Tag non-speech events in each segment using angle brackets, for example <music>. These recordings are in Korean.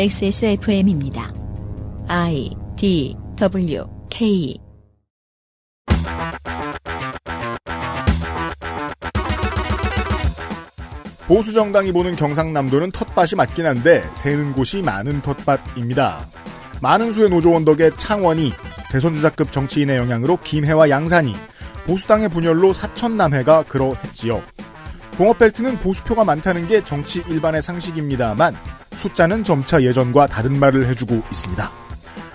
XSFM입니다. I D W K 보수 정당이 보는 경상남도는 텃밭이 맞긴 한데 새는 곳이 많은 텃밭입니다. 많은 수의 노조원 덕에 창원이 대선주자급 정치인의 영향으로 김해와 양산이 보수당의 분열로 사천남해가 그러했지요. 공업벨트는 보수표가 많다는 게 정치 일반의 상식입니다만 숫자는 점차 예전과 다른 말을 해주고 있습니다.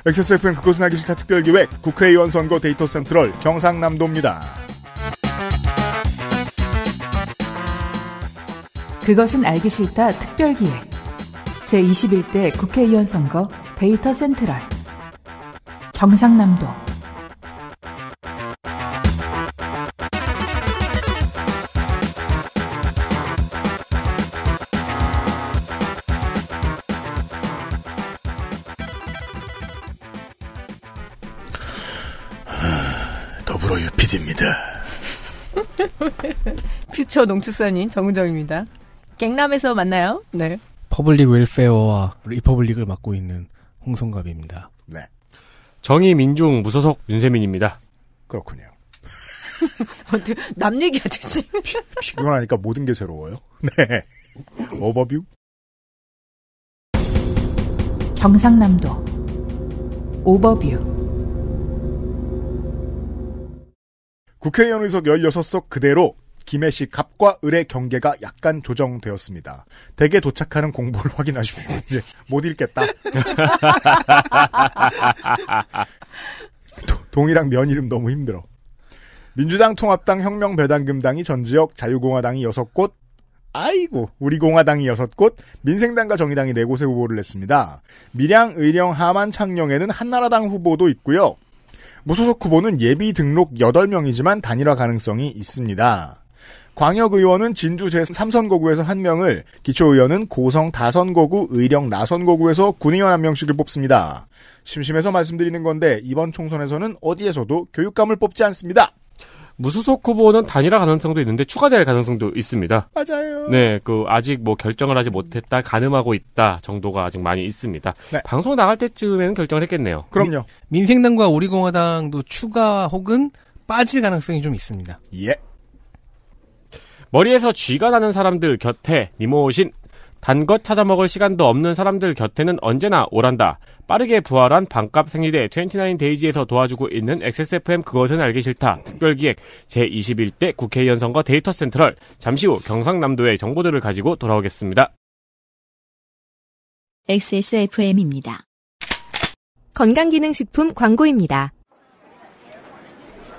XSFM 그것은 알기 싫다 특별기획 국회의원 선거 데이터 센트럴 경상남도입니다. 그것은 알기 싫다 특별기획 제21대 국회의원 선거 데이터 센트럴 경상남도 부처 농축산인 정은정입니다. 갱남에서 만나요. 네. 퍼블릭 웰페어와 리퍼블릭을 맡고 있는 홍성갑입니다. 네. 정의민중 무소속 윤세민입니다. 그렇군요. 어떻게 <laughs> 남 얘기가 되지? 비교하니까 모든 게 새로워요. <laughs> 네. 오버뷰. 경상남도 오버뷰. 국회의원 의석 16석 그대로 김해시 갑과 을의 경계가 약간 조정되었습니다. 대개 도착하는 공보를 <laughs> 확인하십시오. 이제 못 읽겠다. <laughs> 도, 동이랑 면 이름 너무 힘들어. 민주당, 통합당, 혁명배당금당이 전 지역, 자유공화당이 6곳, 아이고 우리 공화당이 6곳, 민생당과 정의당이 4곳의 후보를 냈습니다. 밀양, 의령, 하만, 창녕에는 한나라당 후보도 있고요. 무소속 후보는 예비 등록 8명이지만 단일화 가능성이 있습니다. 광역의원은 진주 제3선거구에서 한 명을, 기초의원은 고성 다선거구, 의령 나선거구에서 군의원 한 명씩을 뽑습니다. 심심해서 말씀드리는 건데 이번 총선에서는 어디에서도 교육감을 뽑지 않습니다. 무소속 후보는 단일화 가능성도 있는데 추가될 가능성도 있습니다. 맞아요. 네, 그 아직 뭐 결정을 하지 못했다, 가늠하고 있다 정도가 아직 많이 있습니다. 네. 방송 나갈 때쯤에는 결정을 했겠네요. 그럼요. 민, 민생당과 우리공화당도 추가 혹은 빠질 가능성이 좀 있습니다. 예. 머리에서 쥐가 나는 사람들 곁에 니모신 단 것 찾아 먹을 시간도 없는 사람들 곁에는 언제나 오란다. 빠르게 부활한 반값 생리대 29데이지에서 도와주고 있는 XSFM 그것은 알기 싫다. 특별기획 제21대 국회의원 선거 데이터 센트럴. 잠시 후 경상남도의 정보들을 가지고 돌아오겠습니다. XSFM입니다. 건강기능식품 광고입니다.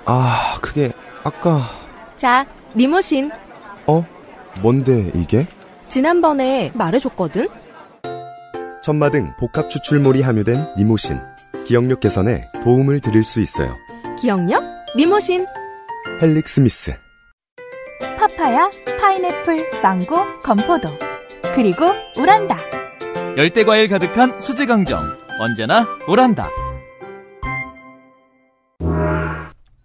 아, 그게 아까... 자, 니모신 어? 뭔데 이게? 지난번에 말해줬거든? 천마등 복합 추출물이 함유된 니모신. 기억력 개선에 도움을 드릴 수 있어요. 기억력? 니모신. 헬릭 스미스. 파파야, 파인애플, 망고, 건포도. 그리고 우란다. 열대 과일 가득한 수제 강정. 언제나 우란다.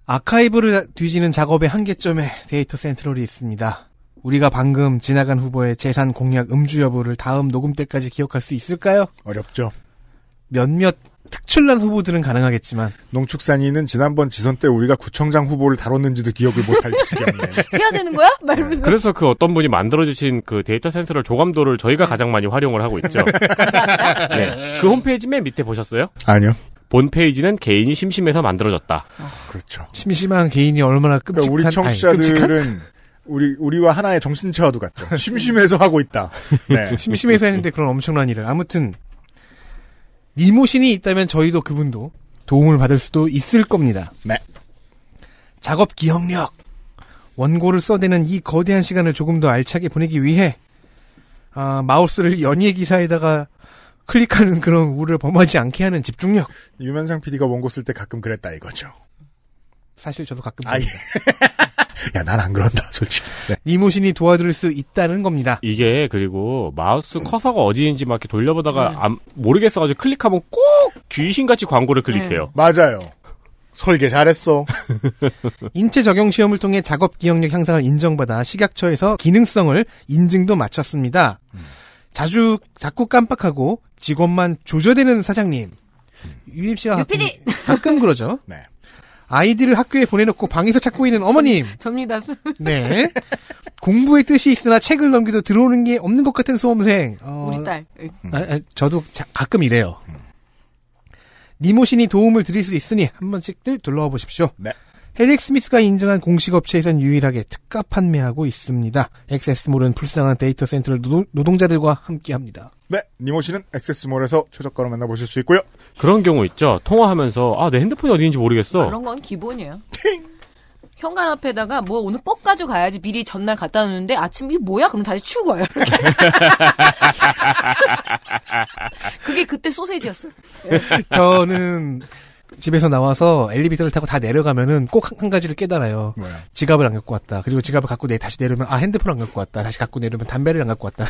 아카이브를 뒤지는 작업의 한계점에 데이터 센트럴이 있습니다. 우리가 방금 지나간 후보의 재산 공약 음주 여부를 다음 녹음 때까지 기억할 수 있을까요? 어렵죠. 몇몇 특출난 후보들은 가능하겠지만 농축산인은 지난번 지선 때 우리가 구청장 후보를 다뤘는지도 기억을 못할 지경이네. <laughs> 해야 되는 거야? 말면 네. 그래서 그 어떤 분이 만들어주신 그 데이터 센서를 조감도를 저희가 가장 많이 활용을 하고 있죠. <laughs> 네. 그 홈페이지 맨 밑에 보셨어요? 아니요. 본 페이지는 개인이 심심해서 만들어졌다. 아, 그렇죠. 심심한 개인이 얼마나 끔찍한 그러니까 우리 청취자들은 아니, 끔찍한? 우리 우리와 하나의 정신체와도 같죠. <laughs> 심심해서 하고 있다. 네. <laughs> 심심해서 했는데 그런 엄청난 일을. 아무튼 니모신이 있다면 저희도 그분도 도움을 받을 수도 있을 겁니다. 네. 작업 기억력. 원고를 써대는 이 거대한 시간을 조금 더 알차게 보내기 위해 아, 마우스를 연예 기사에다가 클릭하는 그런 우를 범하지 않게 하는 집중력. 유면상 PD가 원고 쓸 때 가끔 그랬다 이거죠. 사실 저도 가끔. 아, 예. <laughs> 야, 난 안 그런다, 솔직히. 네. 이무신이 도와드릴 수 있다는 겁니다. 이게 그리고 마우스 음. 커서가 어디인지 막 이렇게 돌려보다가 네. 안, 모르겠어가지고 클릭하면 꼭 귀신같이 광고를 클릭해요. 네. 맞아요. 설계 잘했어. <laughs> 인체 적용 시험을 통해 작업 기억력 향상을 인정받아 식약처에서 기능성을 인증도 마쳤습니다. 음. 자주 자꾸 깜빡하고 직원만 조져대는 사장님. UMC와 음. 가끔, 가끔 그러죠. 네. 아이들을 학교에 보내놓고 방에서 찾고 있는 어머님. 접니다. <laughs> 네. 공부의 뜻이 있으나 책을 넘기도 들어오는 게 없는 것 같은 수험생. 어, 우리 딸. 아, 아, 저도 자, 가끔 이래요. 음. 니모신이 도움을 드릴 수 있으니 한 번씩들 둘러와 보십시오. 네. 에릭 스미스가 인증한 공식 업체에선 유일하게 특가 판매하고 있습니다. 엑세스몰은 불쌍한 데이터 센터를 노동, 자들과 함께합니다. 네, 니모 씨는 엑세스몰에서 최저가로 만나보실 수 있고요. 그런 경우 있죠. 통화하면서 아내 핸드폰이 어디인지 모르겠어. 그런 건 기본이에요. 현관 앞에다가 뭐 오늘 꼭 가져가야지 미리 전날 갖다 놓는데 아침 이 뭐야? 그럼 다시 치우고 와요. <laughs> 그게 그때 소세지였어. 저는 집에서 나와서 엘리베이터를 타고 다 내려가면은 꼭 한 가지를 깨달아요. 뭐야? 네. 지갑을 안 갖고 왔다. 그리고 지갑을 갖고 내 다시 내려면 아 핸드폰 안 갖고 왔다. 다시 갖고 내려면 담배를 안 갖고 왔다.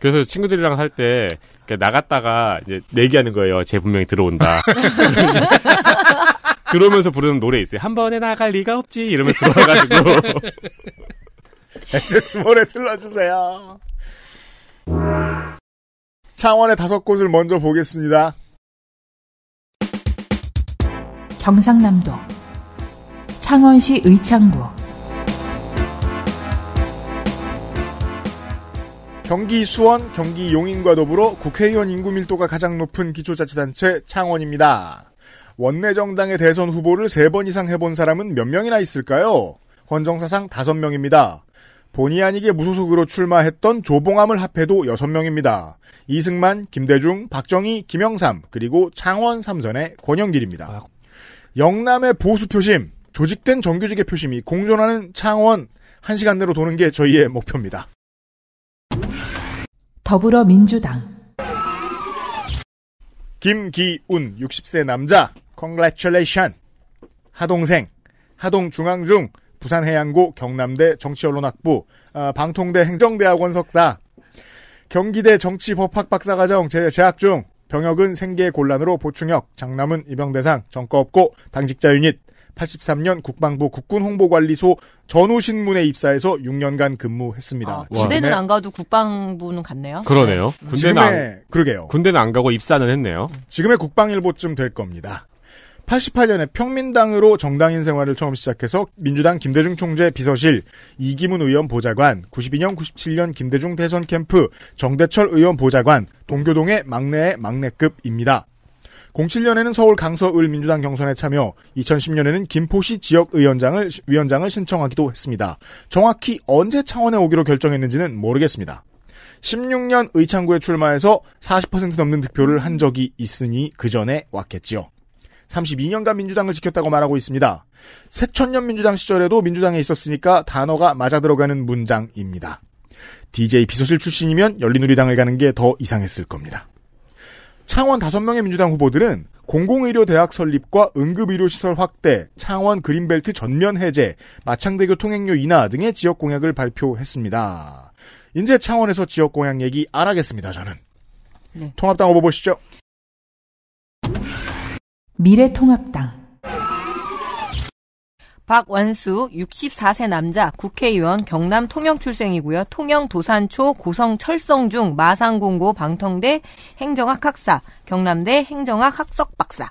그래서 친구들이랑 할때 나갔다가 이제 내기하는 거예요. 제 분명히 들어온다. <laughs> 그러면서 부르는 노래 있어요. 한 번에 나갈 리가 없지 이러면서 들어와가지고 액세스몰에 틀러주세요 창원의 다섯 곳을 먼저 보겠습니다. 경상남도, 창원시 의창구, 경기 수원, 경기 용인과 더불어 국회의원 인구 밀도가 가장 높은 기초자치단체 창원입니다. 원내정당의 대선 후보를 3번 이상 해본 사람은 몇 명이나 있을까요? 헌정사상 5 명입니다 본의 아니게 무소속으로 출마했던 조봉암을 합해도 6 명입니다 이승만, 김대중, 박정희, 김영삼, 그리고 창원 3선의 권영길입니다. 아, 영남의 보수 표심, 조직된 정규직의 표심이 공존하는 창원 1시간 내로 도는 게 저희의 목표입니다. 더불어민주당 김기운 60세 남자 congratulation 하동생 하동중앙중 부산해양고 경남대 정치언론학부 아, 방통대 행정대학원 석사 경기대 정치법학 박사과정 재학 중 병역은 생계 곤란으로 보충역, 장남은 입영대상, 정가 없고 당직자 유닛, 83년 국방부 국군홍보관리소 전우신문에 입사해서 6년간 근무했습니다. 아, 군대는 안 가도 국방부는 갔네요. 그러네요. 네. 군대는 지금의, 안, 그러게요. 군대는 안 가고 입사는 했네요. 지금의 국방일보쯤 될 겁니다. 88년에 평민당으로 정당인 생활을 처음 시작해서 민주당 김대중 총재 비서실, 이기문 의원 보좌관, 92년, 97년 김대중 대선 캠프, 정대철 의원 보좌관, 동교동의 막내의 막내급입니다. 07년에는 서울 강서을 민주당 경선에 참여, 2010년에는 김포시 지역 의원장을 위원장을 신청하기도 했습니다. 정확히 언제 창원에 오기로 결정했는지는 모르겠습니다. 16년 의창구에 출마해서 40% 넘는 득표를 한 적이 있으니 그 전에 왔겠지요. 32년간 민주당을 지켰다고 말하고 있습니다. 새천년 민주당 시절에도 민주당에 있었으니까 단어가 맞아 들어가는 문장입니다. DJ 비서실 출신이면 열린우리당을 가는 게 더 이상했을 겁니다. 창원 5명의 민주당 후보들은 공공의료대학 설립과 응급의료시설 확대, 창원 그린벨트 전면 해제, 마창대교 통행료 인하 등의 지역 공약을 발표했습니다. 이제 창원에서 지역 공약 얘기 안 하겠습니다, 저는. 네. 통합당 후보 보시죠. 미래통합당 박완수 64세 남자 국회의원 경남 통영 출생이고요. 통영 도산초 고성 철성중 마산공고 방통대 행정학 학사 경남대 행정학 학석 박사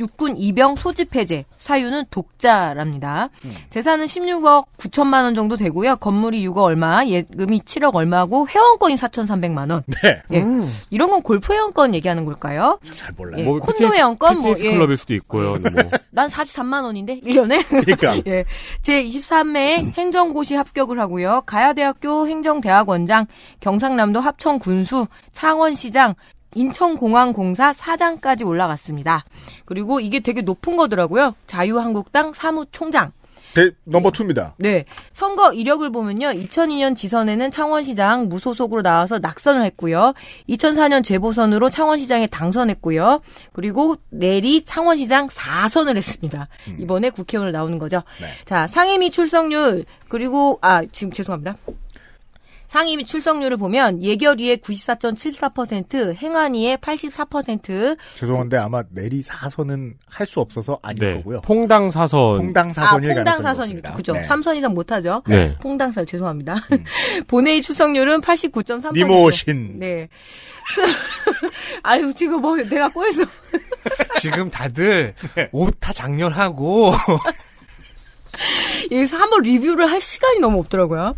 육군 이병 소집 해제, 사유는 독자랍니다. 음. 재산은 16억 9천만 원 정도 되고요. 건물이 6억 얼마, 예금이 7억 얼마고 회원권이 4,300만 원. 네. 예. 음. 이런 건 골프 회원권 얘기하는 걸까요? 잘 몰라요. 예. 뭐 콘도 p t 회원권 p t 뭐 예. 클럽일 수도 있고요. 뭐. <laughs> 난 43만 원인데 1년에. 그러니까. <laughs> 예. 제 23회 행정고시 합격을 하고요. 가야대학교 행정대학원장, 경상남도 합천군수, 창원시장, 인천공항공사 사장까지 올라갔습니다. 그리고 이게 되게 높은 거더라고요. 자유한국당 사무총장. 대, 넘버 투입니다. 네. 선거 이력을 보면요. 2002년 지선에는 창원시장 무소속으로 나와서 낙선을 했고요. 2004년 재보선으로 창원시장에 당선했고요. 그리고 내리 창원시장 4선을 했습니다. 음. 이번에 국회의원을 나오는 거죠. 네. 자, 상임위 출석률, 그리고, 아, 지금 죄송합니다. 상임 출석률을 보면 예결위의 94.74%, 행안위의 84%. 죄송한데 아마 내리 사선은 할 수 없어서 아닌 네. 거고요. 퐁당 사선. 퐁당 사선일 아, 퐁당 사선이니다 그죠. 네. 3선 이상 못 하죠. 네. 퐁당 사선 죄송합니다. 음. <laughs> 본회의 출석률은 89.3%. 니모신. 네. <laughs> 아유 지금 뭐 내가 꼬였어. <laughs> 지금 다들 네. 옷다 장렬하고 <laughs> 여기서 한번 리뷰를 할 시간이 너무 없더라고요.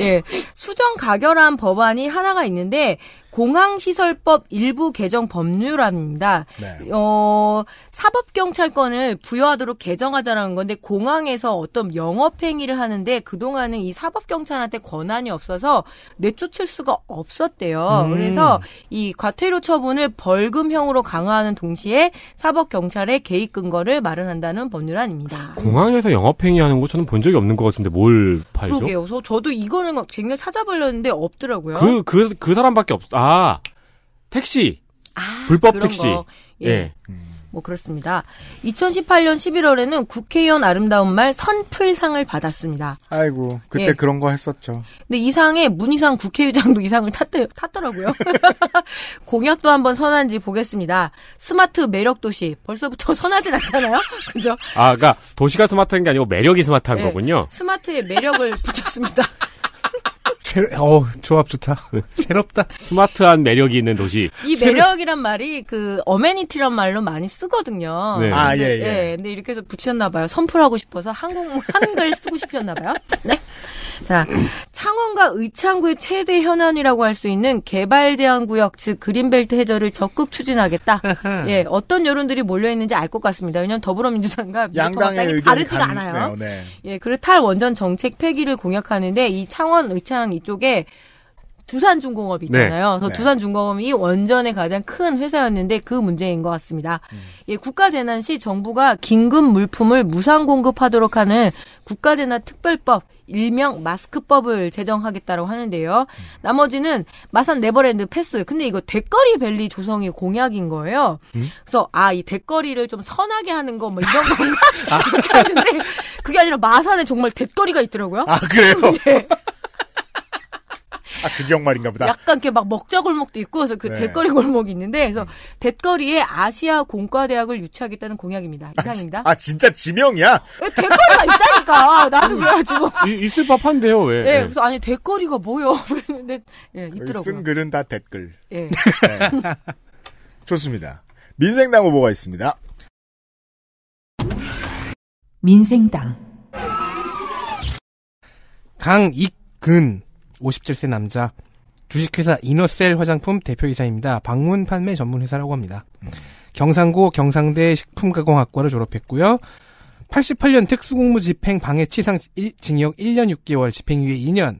예. 수정 가결한 법안이 하나가 있는데 공항시설법 일부 개정 법률안입니다. 네. 어, 사법경찰권을 부여하도록 개정하자라는 건데 공항에서 어떤 영업행위를 하는데 그동안은 이 사법경찰한테 권한이 없어서 내쫓을 수가 없었대요. 음. 그래서 이 과태료 처분을 벌금형으로 강화하는 동시에 사법경찰의 개입 근거를 마련한다는 법률안입니다. 공항에서 영업행위하는 거 저는 본 적이 없는 것 같은데 뭘 팔죠? 그러게요. 저도 이거는 굉장히 찾아보려는데 없더라고요. 그, 그, 그 사람밖에 없, 아, 아, 택시. 아, 불법 택시. 거. 예. 예. 음. 뭐 그렇습니다. 2018년 11월에는 국회의원 아름다운 말 선풀상을 받았습니다. 아이고 그때 예. 그런 거 했었죠. 근데 이 상에 문희상 국회의장도 이 상을 탔대, 탔더라고요. <laughs> 공약도 한번 선한지 보겠습니다. 스마트 매력 도시 벌써부터 선하진 않잖아요. <laughs> 그죠? 아, 그러니까 도시가 스마트한 게 아니고 매력이 스마트한 예. 거군요. 스마트의 매력을 붙였습니다. 새로, 어, 조합 좋다. <laughs> 새롭다. 스마트한 매력이 있는 도시. 이 매력이란 말이 그 어메니티란 말로 많이 쓰거든요. 네. 아, 예, 예. 네, 근데 이렇게 해서 붙였나 봐요. 선풀하고 싶어서 한국 한글 쓰고 싶었나 봐요. 네. 자, 창원과 의창구의 최대 현안이라고 할 수 있는 개발 제한 구역 즉 그린벨트 해저를 적극 추진하겠다. <laughs> 예, 어떤 여론들이 몰려 있는지 알 것 같습니다. 왜냐하면 더불어민주당과 양당의 다르지가 않아요. 네. 예, 그리고 탈 원전 정책 폐기를 공약하는데 이 창원 의창 이쪽에 두산중공업 있잖아요. 네. 그래서 네. 두산중공업이 원전의 가장 큰 회사였는데 그 문제인 것 같습니다. 음. 예, 국가재난 시 정부가 긴급 물품을 무상 공급하도록 하는 국가재난 특별법 일명 마스크법을 제정하겠다고 하는데요. 음. 나머지는 마산 네버랜드 패스. 근데 이거 댓거리 밸리 조성이 공약인 거예요. 음? 그래서 아이 댓거리를 좀 선하게 하는 거 뭐 이런 건가? <laughs> 아. 그게 아니라 마산에 정말 댓거리가 있더라고요. 아 그래요? <laughs> 예. 아, 그 지역 말인가 보다. 약간 이렇게 막 먹자 골목도 있고, 그래서 그 네. 댓거리 골목이 있는데, 그래서 음. 댓거리에 아시아 공과대학을 유치하겠다는 공약입니다. 아, 이상입니다. 아, 아 진짜 지명이야? 댓거리가 예, 있다니까. <laughs> 나도 그래가지고. 있, 을 법한데요, 왜? 예, 네, 그래서 아니, 댓거리가 뭐요? <laughs> 그랬는데, 예, 있더라고요. 쓴 글은 다 댓글. 예. 네. <laughs> 좋습니다. 민생당 후보가 있습니다. 민생당 강익근 57세 남자 주식회사 이너셀 화장품 대표이사입니다. 방문 판매 전문 회사라고 합니다. 음. 경상고 경상대 식품가공학과를 졸업했고요. 88년 특수공무 집행 방해치상 1, 징역 1년 6개월 집행유예 2년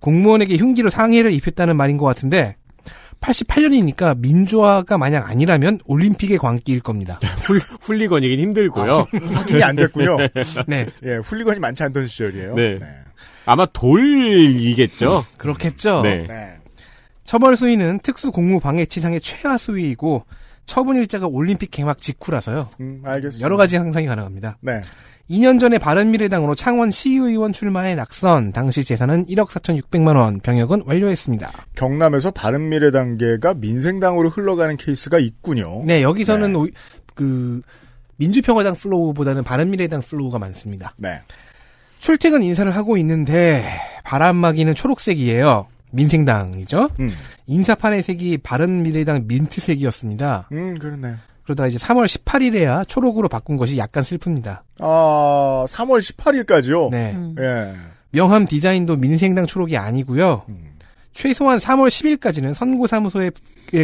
공무원에게 흉기로 상해를 입혔다는 말인 것 같은데 88년이니까 민주화가 만약 아니라면 올림픽의 광기일 겁니다. 네, 훌, 리건이긴 힘들고요. 아, 확인이 안 됐고요. <laughs> 네. 예, 훌리건이 많지 않던 시절이에요. 네. 네. 아마 돌이겠죠. 그렇겠죠. 네. 네. 처벌 수위는 특수 공무 방해 치상의 최하 수위이고 처분 일자가 올림픽 개막 직후라서요. 음, 알겠습니다. 여러 가지 상상이 가능합니다. 네. 2년 전에 바른미래당으로 창원 시의원 출마에 낙선, 당시 재산은 1억 4,600만 원, 병역은 완료했습니다. 경남에서 바른미래당계가 민생당으로 흘러가는 케이스가 있군요. 네, 여기서는 네. 오, 그 민주평화당 플로우보다는 바른미래당 플로우가 많습니다. 네. 출퇴근 인사를 하고 있는데 바람막이는 초록색이에요. 민생당이죠. 음. 인사판의 색이 바른미래당 민트색이었습니다. 음, 그렇네요. 그러다 이제 3월 18일에야 초록으로 바꾼 것이 약간 슬픕니다. 아, 3월 18일까지요? 네. 음. 예. 명함 디자인도 민생당 초록이 아니고요. 음. 최소한 3월 10일까지는 선거사무소에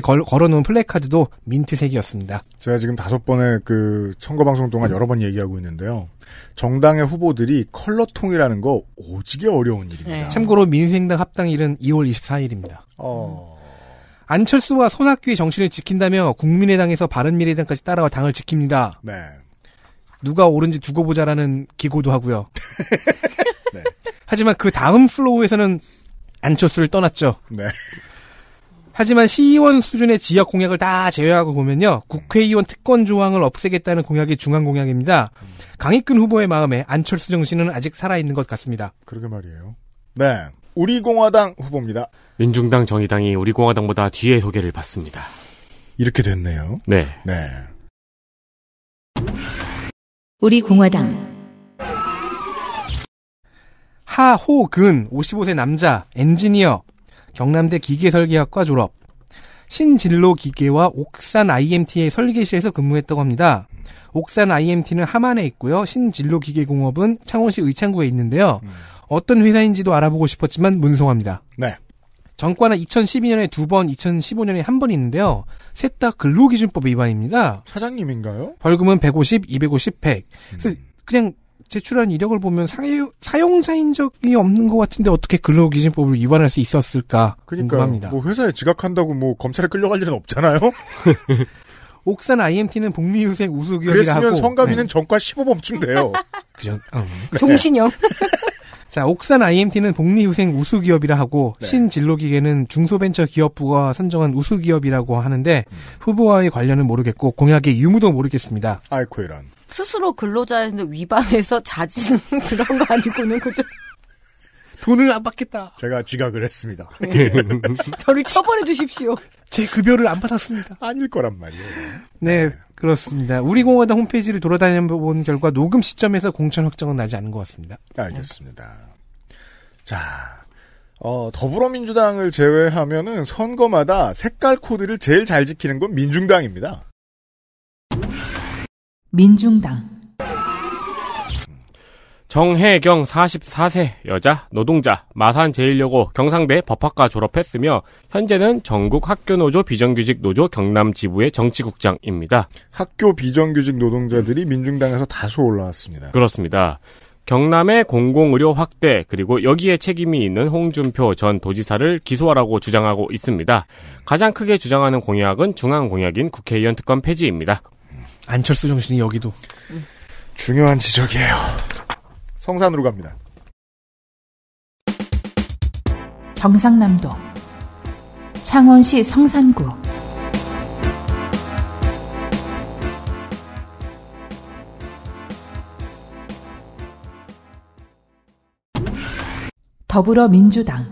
걸, 걸어놓은 플래카드도 민트색이었습니다. 제가 지금 다섯 번의 그 선거방송 동안 여러 번 얘기하고 있는데요. 정당의 후보들이 컬러통이라는 거 오지게 어려운 일입니다. 네. 참고로 민생당 합당일은 2월 24일입니다. 어... 안철수와 손학규의 정신을 지킨다며 국민의당에서 바른미래당까지 따라와 당을 지킵니다. 네. 누가 옳은지 두고 보자라는 기고도 하고요. <laughs> 네. 하지만 그 다음 플로우에서는 안철수를 떠났죠. 네. 하지만 시의원 수준의 지역 공약을 다 제외하고 보면요. 국회의원 특권 조항을 없애겠다는 공약이 중앙 공약입니다. 강익근 후보의 마음에 안철수 정신은 아직 살아있는 것 같습니다. 그러게 말이에요. 네. 우리공화당 후보입니다. 민중당 정의당이 우리공화당보다 뒤에 소개를 받습니다. 이렇게 됐네요. 네. 네. 우리공화당 하호근 55세 남자 엔지니어 경남대 기계설계학과 졸업 신진로 기계와 옥산 IMT의 설계실에서 근무했다고 합니다. 옥산 IMT는 함안에 있고요. 신진로 기계공업은 창원시 의창구에 있는데요. 음. 어떤 회사인지도 알아보고 싶었지만 문송합니다. 네. 정과는 2012년에 두 번, 2015년에 한 번 있는데요. 셋 다 근로기준법 위반입니다. 사장님인가요? 벌금은 150, 250, 100. 음. 그래서 그냥 제출한 이력을 보면 사용자인 적이 없는 것 같은데 어떻게 근로기준법을 위반할 수 있었을까 그러니까 궁금합니다. 뭐 회사에 지각한다고 뭐 검찰에 끌려갈 일은 없잖아요. <laughs> 옥산 IMT는 복리후생 우수기업이라고. 그랬으면 성가비는 네. 전과 15범쯤 돼요. <laughs> 그죠. 음. 종신형. <laughs> 자, 옥산 IMT는 복리후생 우수기업이라 하고 네. 신진로기계는 중소벤처기업부가 선정한 우수기업이라고 하는데 음. 후보와의 관련은 모르겠고 공약의 유무도 모르겠습니다. 아이코 이란. 스스로 근로자의 위반해서 자진 <laughs> 그런 거 아니고는 그죠? 돈을 안 받겠다. 제가 지각을 했습니다. 네. <laughs> 저를 처벌해 주십시오. 제 급여를 안 받았습니다. 아닐 거란 말이에요. 네, 그렇습니다. 우리 공화당 홈페이지를 돌아다녀본 결과 녹음 시점에서 공천 확정은 나지 않은 것 같습니다. 네, 알겠습니다. 자, 어, 더불어민주당을 제외하면은 선거마다 색깔 코드를 제일 잘 지키는 건 민중당입니다. 민중당 정혜경 44세 여자 노동자 마산 제일여고 경상대 법학과 졸업했으며 현재는 전국 학교노조 비정규직 노조 경남 지부의 정치국장입니다. 학교 비정규직 노동자들이 민중당에서 다수 올라왔습니다. 그렇습니다. 경남의 공공의료 확대 그리고 여기에 책임이 있는 홍준표 전 도지사를 기소하라고 주장하고 있습니다. 가장 크게 주장하는 공약은 중앙공약인 국회의원 특검 폐지입니다. 안철수 정신이 여기도 중요한 지적이에요. 성산으로 갑니다. 경상남도 창원시 성산구 더불어민주당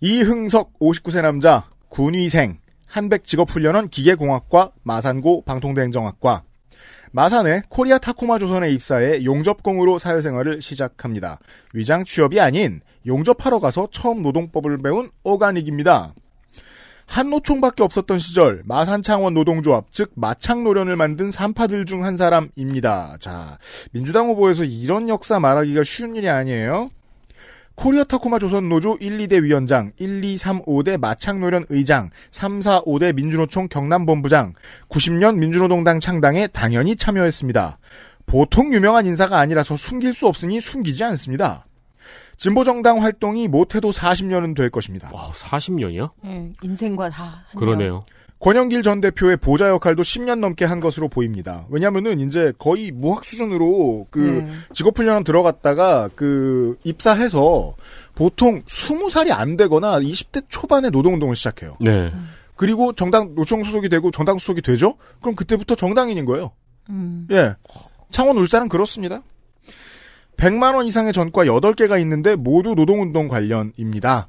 이흥석 59세 남자 군위생 한백직업훈련원 기계공학과 마산고 방통대행정학과 마산의 코리아 타코마 조선에 입사해 용접공으로 사회생활을 시작합니다. 위장 취업이 아닌 용접하러 가서 처음 노동법을 배운 오가닉입니다. 한노총밖에 없었던 시절 마산창원 노동조합 즉 마창노련을 만든 산파들 중 한 사람입니다. 자 민주당 후보에서 이런 역사 말하기가 쉬운 일이 아니에요. 코리아 타쿠마 조선노조 1, 2대 위원장, 1, 2, 3, 5대 마창노련 의장, 3, 4, 5대 민주노총 경남본부장, 90년 민주노동당 창당에 당연히 참여했습니다. 보통 유명한 인사가 아니라서 숨길 수 없으니 숨기지 않습니다. 진보정당 활동이 못해도 40년은 될 것입니다. 와, 40년이요? 네, 인생과 다. 그러네요. 명. 권영길 전 대표의 보좌 역할도 10년 넘게 한 것으로 보입니다. 왜냐면은 이제 거의 무학 수준으로 그 네. 직업훈련원 들어갔다가 그 입사해서 보통 20살이 안 되거나 20대 초반에 노동운동을 시작해요. 네. 그리고 정당 노총 소속이 되고 정당 소속이 되죠? 그럼 그때부터 정당인인 거예요. 음. 예. 창원 울산은 그렇습니다. 100만 원 이상의 전과 8개가 있는데 모두 노동운동 관련입니다.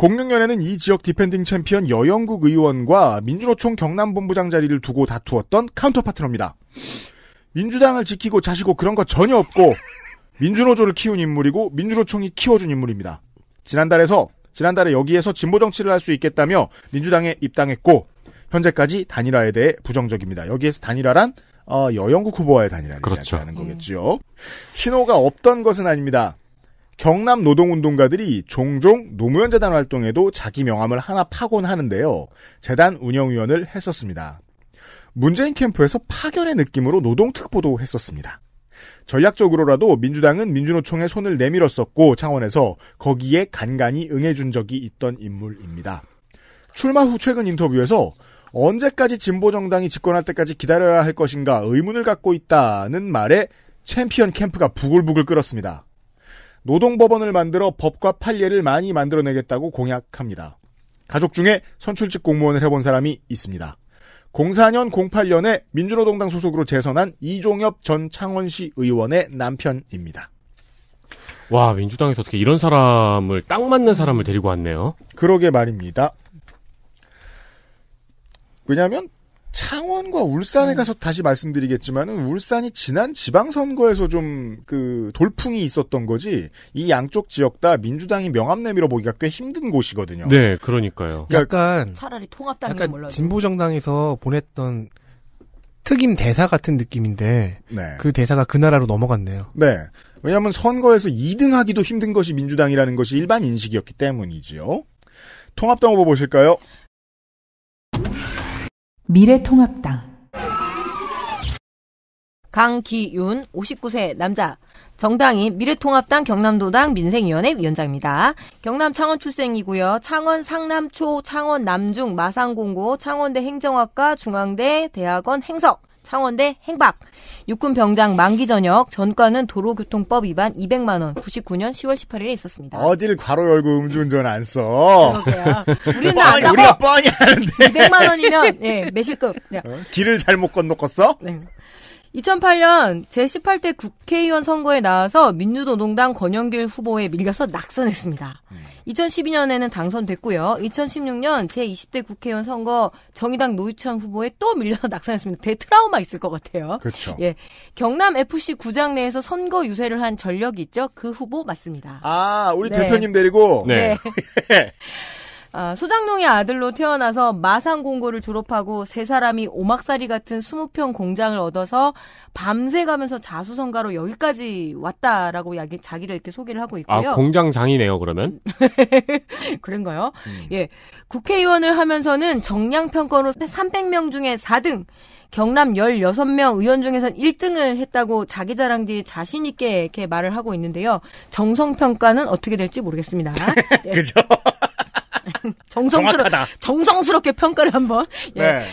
06년에는 이 지역 디펜딩 챔피언 여영국 의원과 민주노총 경남본부장 자리를 두고 다투었던 카운터 파트너입니다. 민주당을 지키고 자시고 그런 거 전혀 없고 민주노조를 키운 인물이고 민주노총이 키워준 인물입니다. 지난달에서 지난달에 여기에서 진보 정치를 할 수 있겠다며 민주당에 입당했고 현재까지 단일화에 대해 부정적입니다. 여기에서 단일화란 어, 여영국 후보와의 단일화를 그렇죠. 이야기하는 거겠지요. 신호가 없던 것은 아닙니다. 경남 노동운동가들이 종종 노무현 재단 활동에도 자기 명함을 하나 파곤 하는데요. 재단 운영위원을 했었습니다. 문재인 캠프에서 파견의 느낌으로 노동특보도 했었습니다. 전략적으로라도 민주당은 민주노총의 손을 내밀었었고 창원에서 거기에 간간히 응해준 적이 있던 인물입니다. 출마 후 최근 인터뷰에서 언제까지 진보정당이 집권할 때까지 기다려야 할 것인가 의문을 갖고 있다는 말에 챔피언 캠프가 부글부글 끓었습니다. 노동법원을 만들어 법과 판례를 많이 만들어내겠다고 공약합니다. 가족 중에 선출직 공무원을 해본 사람이 있습니다. 04년 08년에 민주노동당 소속으로 재선한 이종엽 전 창원시 의원의 남편입니다. 와 민주당에서 어떻게 이런 사람을 딱 맞는 사람을 데리고 왔네요. 그러게 말입니다. 왜냐하면 창원과 울산에 음. 가서 다시 말씀드리겠지만은 울산이 지난 지방선거에서 좀 그 돌풍이 있었던 거지 이 양쪽 지역 다 민주당이 명함 내밀어 보기가 꽤 힘든 곳이거든요. 네, 그러니까요. 그러니까 약간 차라리 통합당이 몰라도. 진보 정당에서 보냈던 특임 대사 같은 느낌인데 네. 그 대사가 그 나라로 넘어갔네요. 네. 왜냐하면 선거에서 2등하기도 힘든 것이 민주당이라는 것이 일반 인식이었기 때문이지요. 통합당 후보 보실까요? 미래통합당 강기윤 59세 남자 정당인 미래통합당 경남도당 민생위원회 위원장입니다. 경남 창원 출생이고요. 창원 상남초, 창원 남중, 마산공고, 창원대 행정학과, 중앙대, 대학원 행석. 창원대 행박. 육군 병장 만기 전역 전과는 도로교통법 위반 200만 원 99년 10월 18일에 있었습니다. 어딜 괄호 열고 음주운전 안 써. 그러게요. 우리는 뻔히, 우리가 뻔히 하는데. 200만 원이면 예, 매실급. 네. 어? 길을 잘못 건너갔어? 네. 2008년 제18대 국회의원 선거에 나와서 민주노동당 권영길 후보에 밀려서 낙선했습니다. 2012년에는 음. 당선됐고요. 2016년 제20대 국회의원 선거 정의당 노유찬 후보에 또 밀려서 <laughs> 낙선했습니다. 대트라우마 있을 것 같아요. 그렇죠. 예. 경남 FC 구장 내에서 선거 유세를 한 전력이 있죠. 그 후보 맞습니다. 아, 우리 네. 대표님 데리고 네. 네. <laughs> 아, 소장농의 아들로 태어나서 마산공고를 졸업하고 세 사람이 오막살이 같은 20평 공장을 얻어서 밤새 가면서 자수성가로 여기까지 왔다라고 야기, 자기를 이렇게 소개를 하고 아, 있고요. 아, 공장장이네요, 그러면? <laughs> 그런가요? 음. 예. 국회의원을 하면서는 정량평가로 300명 중에 4등, 경남 16명 의원 중에선 1등을 했다고 자기 자랑 뒤 자신있게 이렇게 말을 하고 있는데요. 정성평가는 어떻게 될지 모르겠습니다. <laughs> 예. 그죠? <laughs> 정성스럽 정성스럽게 평가를 한번. 예. 네.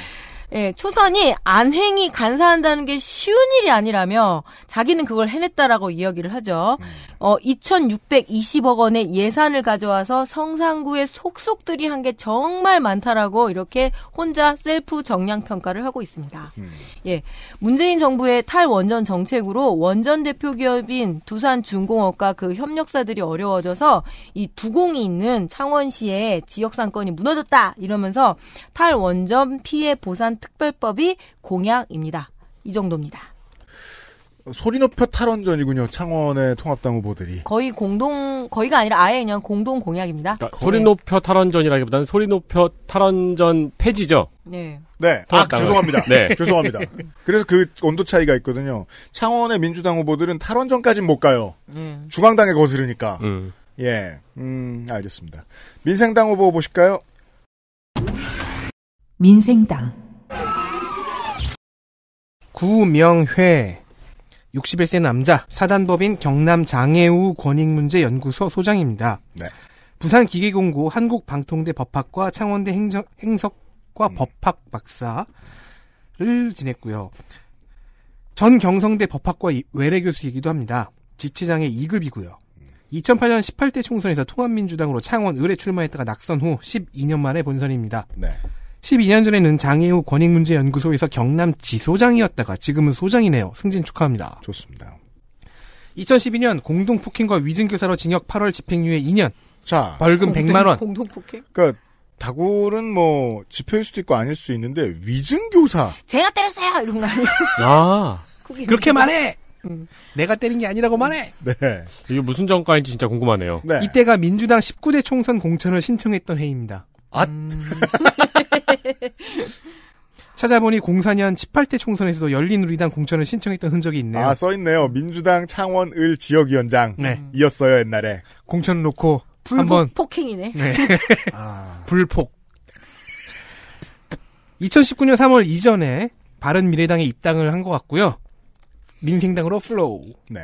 예, 초선이 안행이 간사한다는 게 쉬운 일이 아니라며 자기는 그걸 해냈다라고 이야기를 하죠. 음. 어, 2,620억 원의 예산을 가져와서 성산구의 속속들이 한 게 정말 많다라고 이렇게 혼자 셀프 정량 평가를 하고 있습니다. 음. 예, 문재인 정부의 탈원전 정책으로 원전 대표 기업인 두산 중공업과 그 협력사들이 어려워져서 이 두공이 있는 창원시의 지역 상권이 무너졌다 이러면서 탈원전 피해 보상 특별법이 공약입니다. 이 정도입니다. 소리 높여 탈원전이군요. 창원의 통합당 후보들이. 거의 공동 거의가 아니라 아예 그냥 공동 공약입니다. 그러니까 소리 높여 탈원전이라기보다는 소리 높여 탈원전 폐지죠. 네. 네. 아, 죄송합니다. <laughs> 네. 죄송합니다. 그래서 그 온도 차이가 있거든요. 창원의 민주당 후보들은 탈원전까진 못 가요. 음. 중앙당에 거스르니까. 음. 예. 음, 알겠습니다. 민생당 후보 보실까요? 민생당 구명회 61세 남자 사단법인 경남 장애우 권익문제연구소 소장입니다. 네. 부산 기계공고 한국방통대 법학과 창원대 행정, 행석과 음. 법학 박사를 지냈고요. 전 경성대 법학과 외래 교수이기도 합니다. 지체장애 2급이고요. 2008년 18대 총선에서 통합민주당으로 창원 의뢰 출마했다가 낙선 후 12년 만에 본선입니다. 네. 12년 전에는 장애우 권익문제연구소에서 경남 지소장이었다가 지금은 소장이네요. 승진 축하합니다. 좋습니다. 2012년 공동폭행과 위증교사로 징역 8월 집행유예 2년. 자. 벌금 공동, 100만 원. 공동폭행? 그러니까 다굴은 뭐 지표일 수도 있고 아닐 수도 있는데 위증교사. 제가 때렸어요. 이런 거 아니에요? 아. 그렇게 말해. 음. 내가 때린 게 아니라고 말해. 네. 이게 무슨 정가인지 진짜 궁금하네요. 네. 이때가 민주당 19대 총선 공천을 신청했던 해입니다. 앗. 음... <laughs> <laughs> 찾아보니 0 4년 18대 총선에서도 열린우리당 공천을 신청했던 흔적이 있네요. 아, 써있네요. 민주당 창원을 지역위원장. 네. 이었어요, 옛날에. 공천 놓고 불, 한번. 폭행이네. 네. <laughs> 아... 불폭. 2019년 3월 이전에 바른미래당에 입당을 한 것 같고요. 민생당으로 플로우. 네.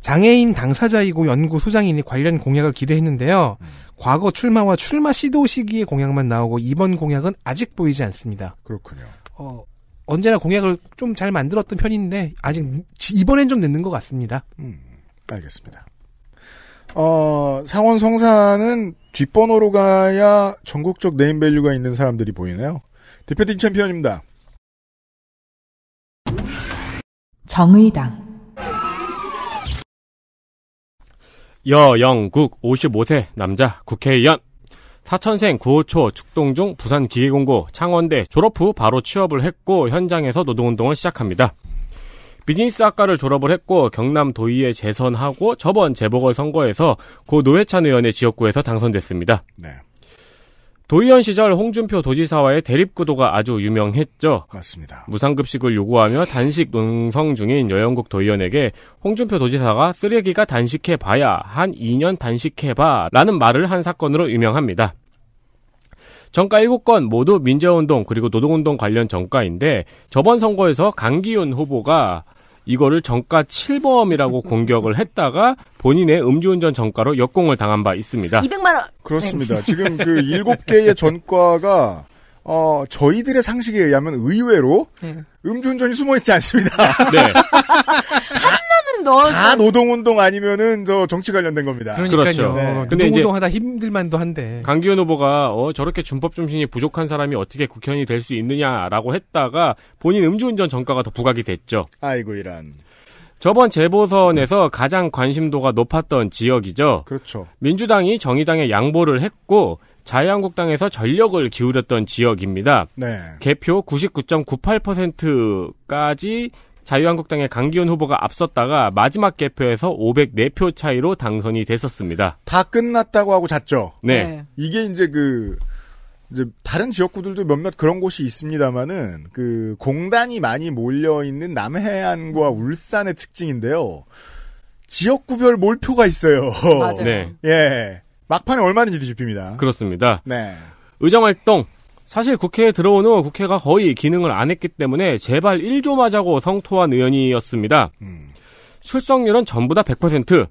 장애인 당사자이고 연구소장이니 관련 공약을 기대했는데요. 음. 과거 출마와 출마 시도 시기의 공약만 나오고 이번 공약은 아직 보이지 않습니다. 그렇군요. 어, 언제나 공약을 좀 잘 만들었던 편인데 아직 이번엔 좀 늦는 것 같습니다. 음, 알겠습니다. 어, 상원 성사는 뒷번호로 가야 전국적 네임밸류가 있는 사람들이 보이네요. 대표팀 챔피언입니다. 정의당 여영국 55세 남자 국회의원 사천생 구호초 축동중 부산기계공고 창원대 졸업 후 바로 취업을 했고 현장에서 노동운동을 시작합니다. 비즈니스 학과를 졸업을 했고 경남 도의회 재선하고 저번 재보궐 선거에서 고 노회찬 의원의 지역구에서 당선됐습니다. 네. 도의원 시절 홍준표 도지사와의 대립구도가 아주 유명했죠. 맞습니다. 무상급식을 요구하며 단식 농성 중인 여영국 도의원에게 홍준표 도지사가 쓰레기가 단식해봐야 한 2년 단식해봐 라는 말을 한 사건으로 유명합니다. 정가 7건 모두 민주운동 그리고 노동운동 관련 정가인데 저번 선거에서 강기훈 후보가 이거를 정가 7범이라고 <laughs> 공격을 했다가 본인의 음주운전 정가로 역공을 당한 바 있습니다. 200만 원. 그렇습니다. 네. 지금 그 7개의 <laughs> 전과가 어, 저희들의 상식에 의하면 의외로 네. 음주운전이 숨어 있지 않습니다. 네. <laughs> 넣어. 다 노동운동 아니면은 저 정치 관련된 겁니다. 그러니까요. 그렇죠. 네. 네. 근데 노동운동하다 힘들만도 한데. 강기현 후보가 어, 저렇게 준법 정신이 부족한 사람이 어떻게 국회의원이 될 수 있느냐라고 했다가 본인 음주운전 전과가 더 부각이 됐죠. 아이고 이란. 저번 재보선에서 가장 관심도가 높았던 지역이죠. 그렇죠. 민주당이 정의당에 양보를 했고 자유한국당에서 전력을 기울였던 지역입니다. 네. 개표 99.98%까지 자유한국당의 강기훈 후보가 앞섰다가 마지막 개표에서 504표 차이로 당선이 됐었습니다. 다 끝났다고 하고 잤죠. 네. 네. 이게 이제 그 이제 다른 지역구들도 몇몇 그런 곳이 있습니다만은 그 공단이 많이 몰려 있는 남해안과 울산의 특징인데요. 지역구별 몰표가 있어요. 맞아요. 네. 예. 막판에 얼마든지 뒤집힙니다. 그렇습니다. 네. 의정활동 사실 국회에 들어온 후 국회가 거의 기능을 안 했기 때문에 제발 1조 마자고 성토한 의원이었습니다. 음. 출석률은 전부 다 100%.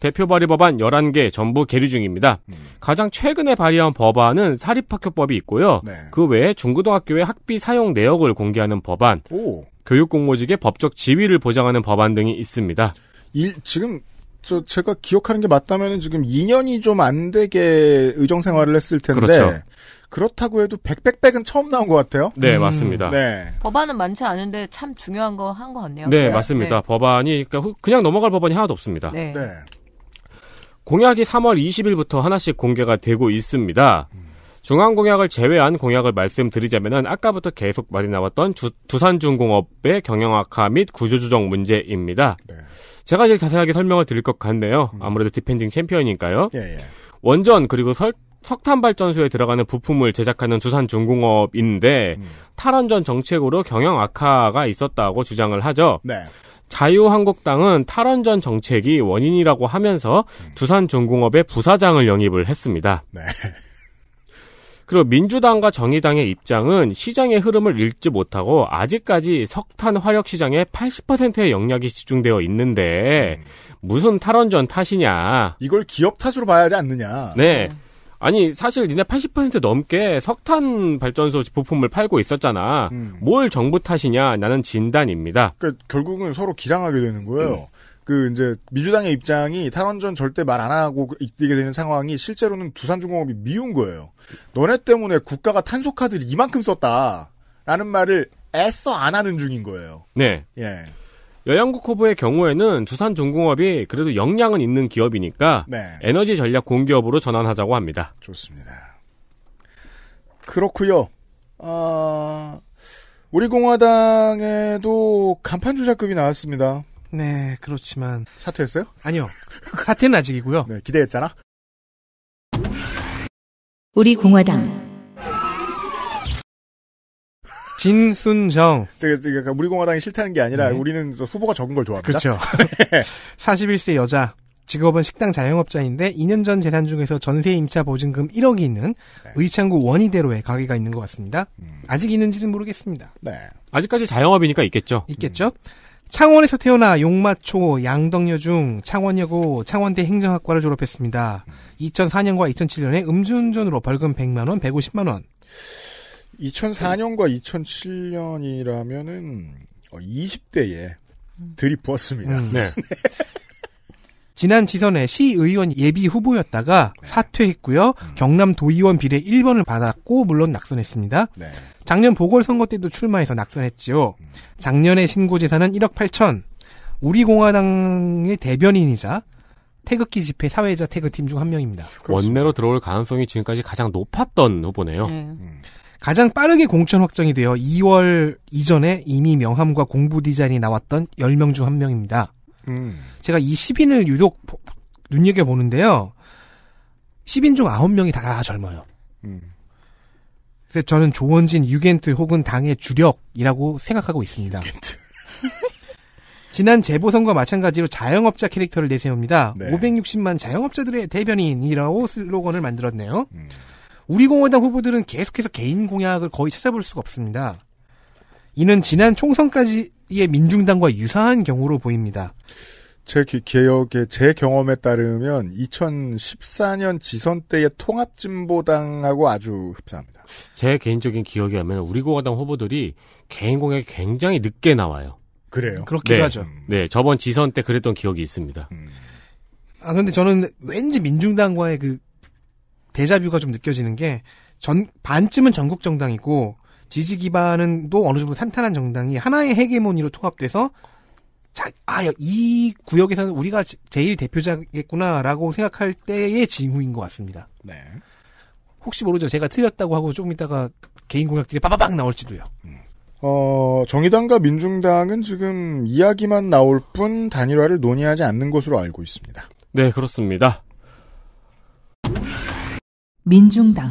대표 발의 법안 11개 전부 계류 중입니다. 음. 가장 최근에 발의한 법안은 사립학교법이 있고요. 네. 그 외에 중고등학교의 학비 사용 내역을 공개하는 법안, 오. 교육공무직의 법적 지위를 보장하는 법안 등이 있습니다. 일, 지금 저 제가 기억하는 게 맞다면 지금 2년이 좀 안 되게 의정 생활을 했을 텐데 그렇죠. 그렇다고 해도 백백백은 처음 나온 것 같아요. 네, 음. 맞습니다. 네. 법안은 많지 않은데 참 중요한 거 한 것 같네요. 네, 그냥. 맞습니다. 네. 법안이 그러니까 그냥 넘어갈 법안이 하나도 없습니다. 네. 네. 공약이 3월 20일부터 하나씩 공개가 되고 있습니다. 중앙 공약을 제외한 공약을 말씀드리자면은 아까부터 계속 많이 나왔던 두산중공업의 경영악화 및 구조조정 문제입니다. 네. 제가 제일 자세하게 설명을 드릴 것 같네요. 음. 아무래도 디펜딩 챔피언이니까요. 예, 예. 원전 그리고 설, 석탄 발전소에 들어가는 부품을 제작하는 두산 중공업인데 음. 탈원전 정책으로 경영 악화가 있었다고 주장을 하죠. 네. 자유한국당은 탈원전 정책이 원인이라고 하면서 음. 두산 중공업의 부사장을 영입을 했습니다. 네. 그리고 민주당과 정의당의 입장은 시장의 흐름을 읽지 못하고 아직까지 석탄 화력 시장의 80%의 영역이 집중되어 있는데 음. 무슨 탈원전 탓이냐. 이걸 기업 탓으로 봐야 하지 않느냐. 네. 음. 아니 사실 니네 80% 넘게 석탄 발전소 부품을 팔고 있었잖아. 음. 뭘 정부 탓이냐? 나는 진단입니다. 그러니까 결국은 서로 기량하게 되는 거예요. 음. 그 이제 민주당의 입장이 탈원전 절대 말 안 하고 이기게 되는 상황이 실제로는 두산중공업이 미운 거예요. 너네 때문에 국가가 탄소 카드를 이만큼 썼다라는 말을 애써 안 하는 중인 거예요. 네. 예. 여양국 후보의 경우에는 두산 중공업이 그래도 역량은 있는 기업이니까 네. 에너지 전략 공기업으로 전환하자고 합니다. 좋습니다. 그렇고요. 아, 우리 공화당에도 간판 주자급이 나왔습니다. 네, 그렇지만 사퇴했어요? 아니요. 사퇴는 아직이고요. 네, 기대했잖아. 우리 공화당 진순정. 제가 우리 공화당이 싫다는 게 아니라 네. 우리는 후보가 적은 걸 좋아합니다. 그렇죠. 41세 <laughs> 여자. 직업은 식당 자영업자인데 2년 전 재산 중에서 전세 임차 보증금 1억이 있는 네. 의창구 원희대로에 가게가 있는 것 같습니다. 음. 아직 있는지는 모르겠습니다. 네. 아직까지 자영업이니까 있겠죠. 있겠죠. 음. 창원에서 태어나 용마초, 양덕여중, 창원여고, 창원대 행정학과를 졸업했습니다. 2004년과 음. 2007년에 음주운전으로 벌금 100만원, 150만원. 2004년과 2007년이라면은 20대에 어, 음. 들이부었습니다. 음. 네. <laughs> 지난 지선에 시의원 예비 후보였다가 네. 사퇴했고요. 음. 경남 도의원 비례 1번을 받았고 물론 낙선했습니다. 네. 작년 보궐선거 때도 출마해서 낙선했지요. 음. 작년에 신고재산은 1억 8천. 우리 공화당의 대변인이자 태극기 집회 사회자 태극팀중 한 명입니다. 그렇습니다. 원내로 들어올 가능성이 지금까지 가장 높았던 후보네요. 네. 음. 가장 빠르게 공천 확정이 되어 2월 이전에 이미 명함과 공부 디자인이 나왔던 10명 중 1명입니다. 음. 제가 이 10인을 유독 눈여겨보는데요. 10인 중 9명이 다 젊어요. 음. 그래서 저는 조원진 유겐트 혹은 당의 주력이라고 생각하고 있습니다. <laughs> 지난 재보선과 마찬가지로 자영업자 캐릭터를 내세웁니다. 네. 560만 자영업자들의 대변인이라고 슬로건을 만들었네요. 음. 우리공화당 후보들은 계속해서 개인 공약을 거의 찾아볼 수가 없습니다. 이는 지난 총선까지의 민중당과 유사한 경우로 보입니다. 제 기억에 제 경험에 따르면 2014년 지선 때의 통합진보당하고 아주 흡사합니다. 제 개인적인 기억에 하면 우리공화당 후보들이 개인 공약이 굉장히 늦게 나와요. 그래요. 그렇게도 네. 하죠. 음. 네, 저번 지선 때 그랬던 기억이 있습니다. 음. 아 근데 저는 왠지 민중당과의 그 데자뷰가 좀 느껴지는 게 전 반쯤은 전국 정당이고 지지 기반은 또 어느 정도 탄탄한 정당이 하나의 헤게모니로 통합돼서 자, 아, 이 구역에서는 우리가 제일 대표자겠구나라고 생각할 때의 징후인 것 같습니다. 네. 혹시 모르죠. 제가 틀렸다고 하고 조금 있다가 개인 공약들이 빠바박 나올지도요. 음. 어, 정의당과 민중당은 지금 이야기만 나올 뿐 단일화를 논의하지 않는 것으로 알고 있습니다. 네, 그렇습니다. 민중당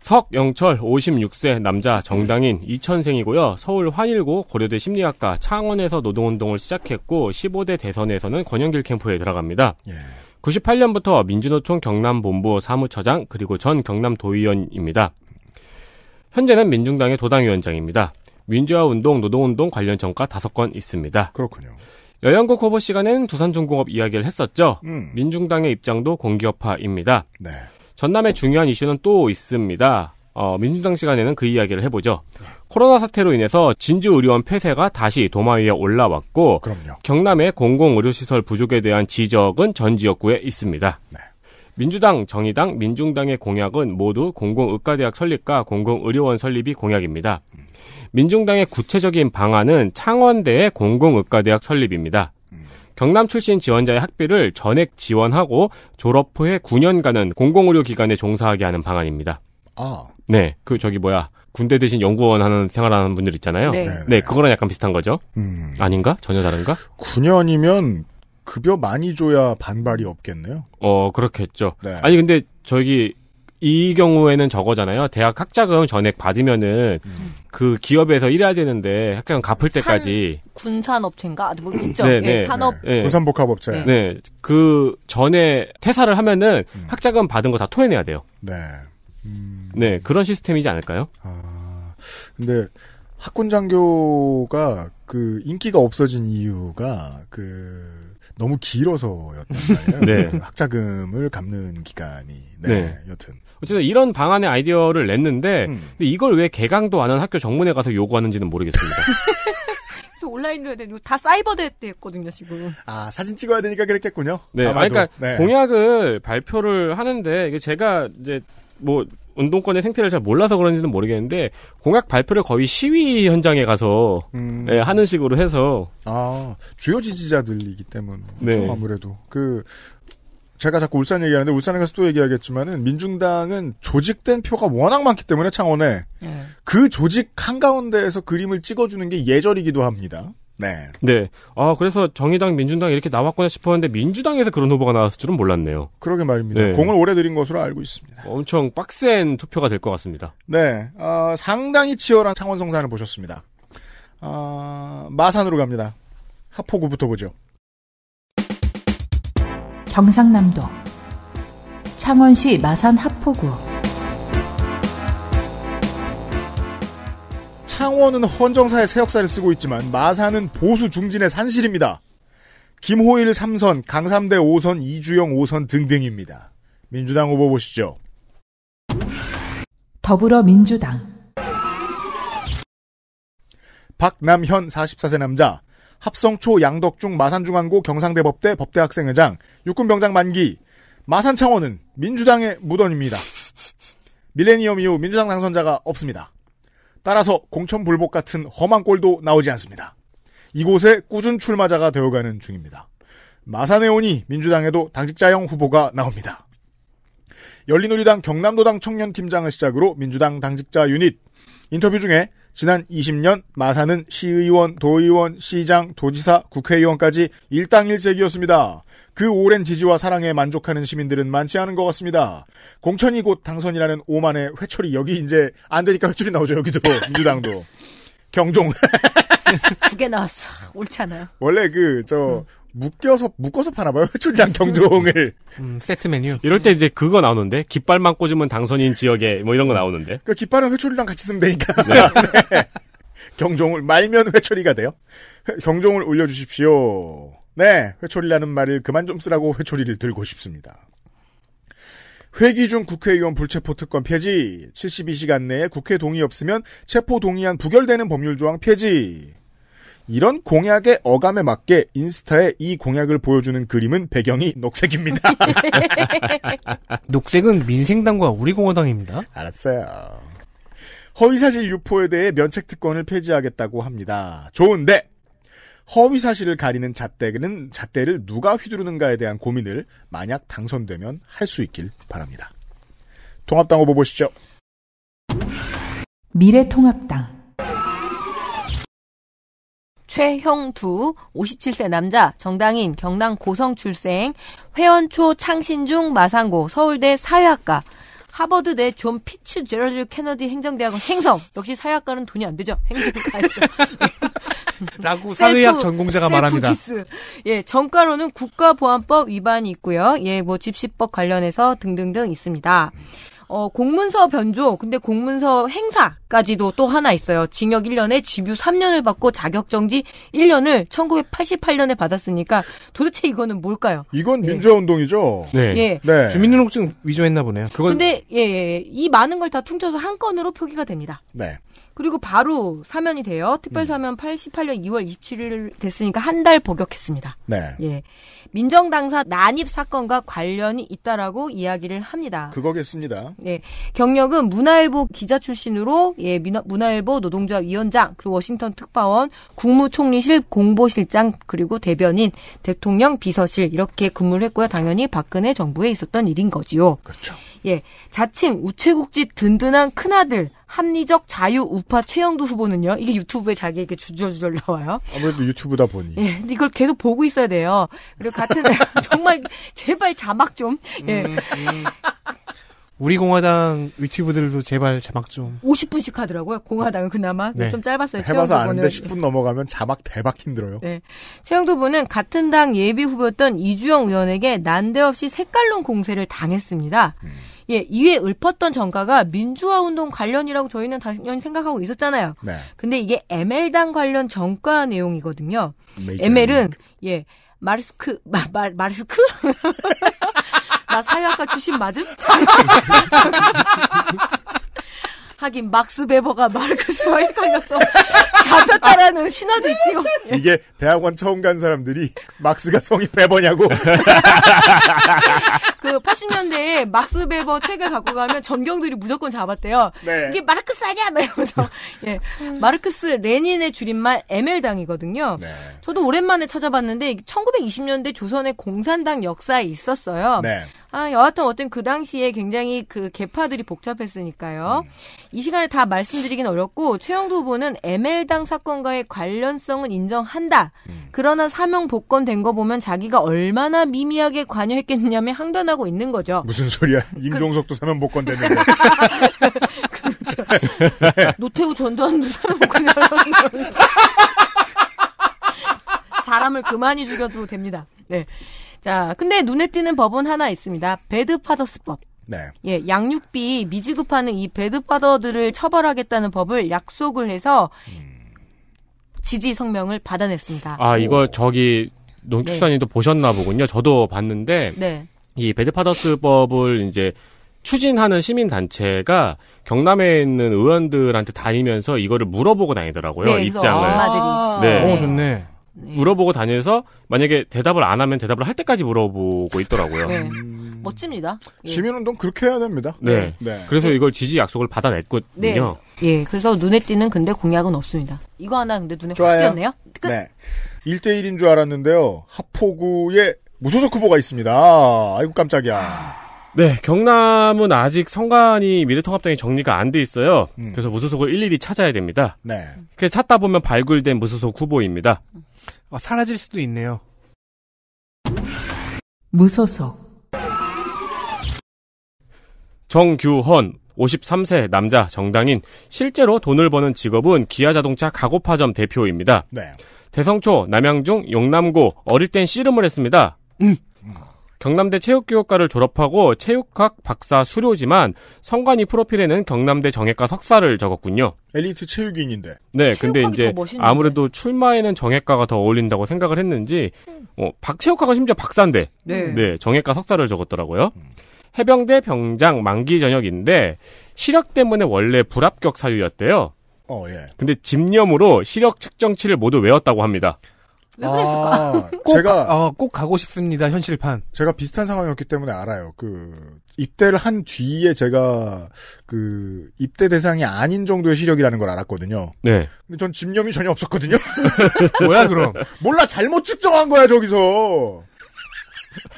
석영철 56세 남자 정당인 2 0 0 0생이고요 서울 환일고 고려대 심리학과 창원에서 노동운동을 시작했고 15대 대선에서는 권영길 캠프에 들어갑니다. 예. 98년부터 민주노총 경남본부 사무처장 그리고 전 경남도의원입니다. 현재는 민중당의 도당위원장입니다. 민주화운동, 노동운동 관련 정과 5건 있습니다. 그렇군요. 여양국 후보 시간엔 두산중공업 이야기를 했었죠. 음. 민중당의 입장도 공기업화입니다. 네. 전남의 중요한 이슈는 또 있습니다. 어, 민주당 시간에는 그 이야기를 해보죠. 네. 코로나 사태로 인해서 진주의료원 폐쇄가 다시 도마 위에 올라왔고 그럼요. 경남의 공공의료시설 부족에 대한 지적은 전 지역구에 있습니다. 네. 민주당, 정의당, 민중당의 공약은 모두 공공의과대학 설립과 공공의료원 설립이 공약입니다. 민중당의 구체적인 방안은 창원대의 공공의과대학 설립입니다. 경남 출신 지원자의 학비를 전액 지원하고 졸업 후에 9년간은 공공의료기관에 종사하게 하는 방안입니다. 아. 네. 그, 저기, 뭐야. 군대 대신 연구원 하는 생활하는 분들 있잖아요. 네. 네, 그거랑 약간 비슷한 거죠. 음. 아닌가? 전혀 다른가? 9년이면 급여 많이 줘야 반발이 없겠네요. 어, 그렇겠죠. 네. 아니, 근데 저기, 이 경우에는 저거잖아요. 대학 학자금 전액 받으면은 음. 그 기업에서 일해야 되는데 학자금 갚을 때까지 산, 군산업체인가? 아, 뭐 있죠. 네, 네. 예, 산업 네. 군산복합업체. 네. 네. 그 전에 퇴사를 하면은 음. 학자금 받은 거 다 토해내야 돼요. 네. 음. 네, 그런 시스템이지 않을까요? 아. 근데 학군 장교가 그 인기가 없어진 이유가 그 너무 길어서였단 말이에요. <laughs> 네. 학자금을 갚는 기간이. 네, 네. 여튼. 어쨌든 이런 방안의 아이디어를 냈는데 음. 이걸 왜 개강도 안 한 학교 정문에 가서 요구하는지는 모르겠습니다. <laughs> 온라인으로 해야 되는데 다 사이버 대회 때했거든요 지금. 아 사진 찍어야 되니까 그랬겠군요. 네, 아, 아마도. 그러니까 네. 공약을 발표를 하는데 이게 제가 이제 뭐 운동권의 생태를 잘 몰라서 그런지는 모르겠는데 공약 발표를 거의 시위 현장에 가서 음. 네, 하는 식으로 해서 아 주요 지지자들이기 때문에 네. 아무래도 그 제가 자꾸 울산 얘기하는데 울산에 가서 또 얘기하겠지만은 민중당은 조직된 표가 워낙 많기 때문에 창원에 네. 그 조직 한 가운데에서 그림을 찍어주는 게 예절이기도 합니다. 네. 네. 아, 그래서 정의당, 민주당 이렇게 나왔구나 싶었는데 민주당에서 그런 후보가 나왔을 줄은 몰랐네요. 그러게 말입니다. 네. 공을 오래 드린 것으로 알고 있습니다. 엄청 빡센 투표가 될 것 같습니다. 네. 어, 상당히 치열한 창원 성산을 보셨습니다. 어, 마산으로 갑니다. 하포구부터 보죠. 경상남도 창원시 마산 하포구 창원은 헌정사의 새 역사를 쓰고 있지만 마산은 보수 중진의 산실입니다. 김호일 3선, 강삼대 5선, 이주영 5선 등등입니다. 민주당 후보 보시죠. 더불어민주당 박남현 44세 남자 합성초 양덕중 마산중앙고 경상대법대 법대학생회장 육군병장 만기 마산창원은 민주당의 무던입니다. 밀레니엄 이후 민주당 당선자가 없습니다. 따라서 공천불복 같은 험한 꼴도 나오지 않습니다. 이곳에 꾸준 출마자가 되어가는 중입니다. 마산에 오니 민주당에도 당직자형 후보가 나옵니다. 열린우리당 경남도당 청년팀장을 시작으로 민주당 당직자 유닛 인터뷰 중에 지난 20년 마산은 시의원, 도의원, 시장, 도지사, 국회의원까지 일당일색이었습니다. 그 오랜 지지와 사랑에 만족하는 시민들은 많지 않은 것 같습니다. 공천이 곧 당선이라는 오만의 회초리 여기 이제 안 되니까 회초리 나오죠 여기도 <laughs> 민주당도 경종 <laughs> 두 개 나왔어 옳지 않아요? 원래 그저 음. 묶여서 묶어서 팔아봐요 회초리랑 경종을 음, 세트 메뉴 이럴 때 이제 그거 나오는데 깃발만 꽂으면 당선인 지역에 뭐 이런 거 나오는데 그 깃발은 회초리랑 같이 쓰면 되니까 <laughs> 네. 경종을 말면 회초리가 돼요 경종을 올려주십시오. 네, 회초리라는 말을 그만 좀 쓰라고 회초리를 들고 싶습니다. 회기 중 국회의원 불체포 특권 폐지. 72시간 내에 국회 동의 없으면 체포 동의안 부결되는 법률 조항 폐지. 이런 공약의 어감에 맞게 인스타에 이 공약을 보여주는 그림은 배경이 녹색입니다. <laughs> 녹색은 민생당과 우리공화당입니다. 알았어요. 허위사실 유포에 대해 면책특권을 폐지하겠다고 합니다. 좋은데 허위 사실을 가리는 잣대는 잣대를 누가 휘두르는가에 대한 고민을 만약 당선되면 할 수 있길 바랍니다. 통합당 후보 보시죠. 미래통합당 최형두 57세 남자 정당인 경남 고성 출생 회원초 창신중 마산고 서울대 사회학과 하버드대 존 피츠 제러질 케너디 행정대학원 행성 역시 사회학과는 돈이 안 되죠 행정과죠 라고 사회학 전공자가 말합니다. 키스. 예, 정가로는 국가보안법 위반이 있고요. 예, 뭐 집시법 관련해서 등등등 있습니다. 어, 공문서 변조, 근데 공문서 행사, 까지도 또 하나 있어요. 징역 1년에 집유 3년을 받고 자격정지 1년을 1988년에 받았으니까 도대체 이거는 뭘까요? 이건 예. 민주화 운동이죠. 네. 예. 네. 주민등록증 위조했나 보네요. 그건 근데 예, 예. 예. 이 많은 걸 다 퉁쳐서 한 건으로 표기가 됩니다. 네. 그리고 바로 사면이 돼요. 특별 음. 사면 88년 2월 27일 됐으니까 한 달 복역했습니다. 네. 예. 민정당사 난입 사건과 관련이 있다라고 이야기를 합니다. 그거겠습니다. 네. 경력은 문화일보 기자 출신으로 예, 문화일보 노동조합 위원장, 그리고 워싱턴 특파원, 국무총리실 공보실장, 그리고 대변인, 대통령 비서실 이렇게 근무를 했고요. 당연히 박근혜 정부에 있었던 일인 거지요. 그렇죠. 예, 자칭 우체국집 든든한 큰아들 합리적 자유 우파 최영두 후보는요. 이게 유튜브에 자기에게 주절주절 나와요. 아무래도 유튜브다 보니. 예, 이걸 계속 보고 있어야 돼요. 그리고 같은 <laughs> 정말 제발 자막 좀. 예. 음, 음. 우리 공화당 유튜브들도 제발 자막 좀. 50분씩 하더라고요. 공화당은 그나마 네, 네. 좀 짧았어요. 해봐서 아는데 10분 넘어가면 자막 대박 힘들어요. 네. 최영도보는 같은 당 예비 후보였던 이주영 의원에게 난데없이 색깔론 공세를 당했습니다. 음. 예, 이에 읊었던 정가가 민주화 운동 관련이라고 저희는 당연히 생각하고 있었잖아요. 네. 근데 이게 ML당 관련 정가 내용이거든요. ML은 예, 마르스크 마, 마 마르스크 <laughs> 나 사회학과 출신 맞음? <laughs> 하긴 막스 베버가 마르크스와 헷갈려서 잡혔다라는 신화도 있지요. 이게 대학원 처음 간 사람들이 막스가 성이 베버냐고. 그 80년대에 막스 베버 책을 갖고 가면 전경들이 무조건 잡았대요. 네. 이게 마르크스 아니야? 이러면서 예. 마르크스 레닌의 줄임말 ML당이거든요. 네. 저도 오랜만에 찾아봤는데 1920년대 조선의 공산당 역사에 있었어요. 네. 아, 여하튼 어떤 그 당시에 굉장히 그 개파들이 복잡했으니까요. 음. 이 시간에 다 말씀드리긴 어렵고 최영두 후보는 ML당 사건과의 관련성은 인정한다. 음. 그러나 사명 복권된 거 보면 자기가 얼마나 미미하게 관여했겠느냐며 항변하고 있는 거죠. 무슨 소리야? 그 임종석도 사명 복권됐는데. 그렇죠. <laughs> 네. 노태우 전두환도 사명 복권됐는데. 사람을 그만이 죽여도 됩니다. 네. 자, 근데 눈에 띄는 법은 하나 있습니다. 배드파더스법. 네. 예, 양육비 미지급하는 이 배드파더들을 처벌하겠다는 법을 약속을 해서 음. 지지 성명을 받아냈습니다. 아, 이거 오. 저기 농축산인도 네. 보셨나 보군요. 저도 봤는데 네. 이 배드파더스법을 이제 추진하는 시민 단체가 경남에 있는 의원들한테 다니면서 이거를 물어보고 다니더라고요. 네, 입장을. 아~ 네. 오, 네. 좋네. 네. 물어보고 다녀서 만약에 대답을 안 하면 대답을 할 때까지 물어보고 있더라고요. 네. 음... 멋집니다. 예. 시민운동 그렇게 해야 됩니다. 네. 네. 그래서 네. 이걸 지지 약속을 받아냈거든요 네. 예. 그래서 눈에 띄는 근데 공약은 없습니다. 이거 하나 근데 눈에 좋아요. 확 띄었네요. 끝. 네. 1대1인 줄 알았는데요. 하포구에 무소속 후보가 있습니다. 아이고 깜짝이야. 네, 경남은 아직 선관위 미래통합당이 정리가 안 돼 있어요. 음. 그래서 무소속을 일일이 찾아야 됩니다. 네. 그래서 찾다 보면 발굴된 무소속 후보입니다. 아, 사라질 수도 있네요. 무소속 정규헌 53세 남자 정당인 실제로 돈을 버는 직업은 기아자동차 가고파점 대표입니다. 네. 대성초, 남양중, 용남고 어릴 땐 씨름을 했습니다. 음. 경남대 체육교육과를 졸업하고 체육학 박사 수료지만 성관이 프로필에는 경남대 정예과 석사를 적었군요. 엘리트 체육인인데. 네, 근데 이제 아무래도 출마에는 정예과가더 어울린다고 생각을 했는지 어, 박체육과가 심지어 박사인데. 네. 네, 정예과 석사를 적었더라고요. 해병대 병장 만기 전역인데 시력 때문에 원래 불합격 사유였대요. 어, 예. 근데 집념으로 시력 측정치를 모두 외웠다고 합니다. 그랬을까? 아, <laughs> 제가 어, 꼭 가고 싶습니다 현실판. 제가 비슷한 상황이었기 때문에 알아요. 그 입대를 한 뒤에 제가 그 입대 대상이 아닌 정도의 시력이라는 걸 알았거든요. 네. 근데 전 집념이 전혀 없었거든요. <laughs> 뭐야 그럼? 몰라 잘못 측정한 거야 저기서.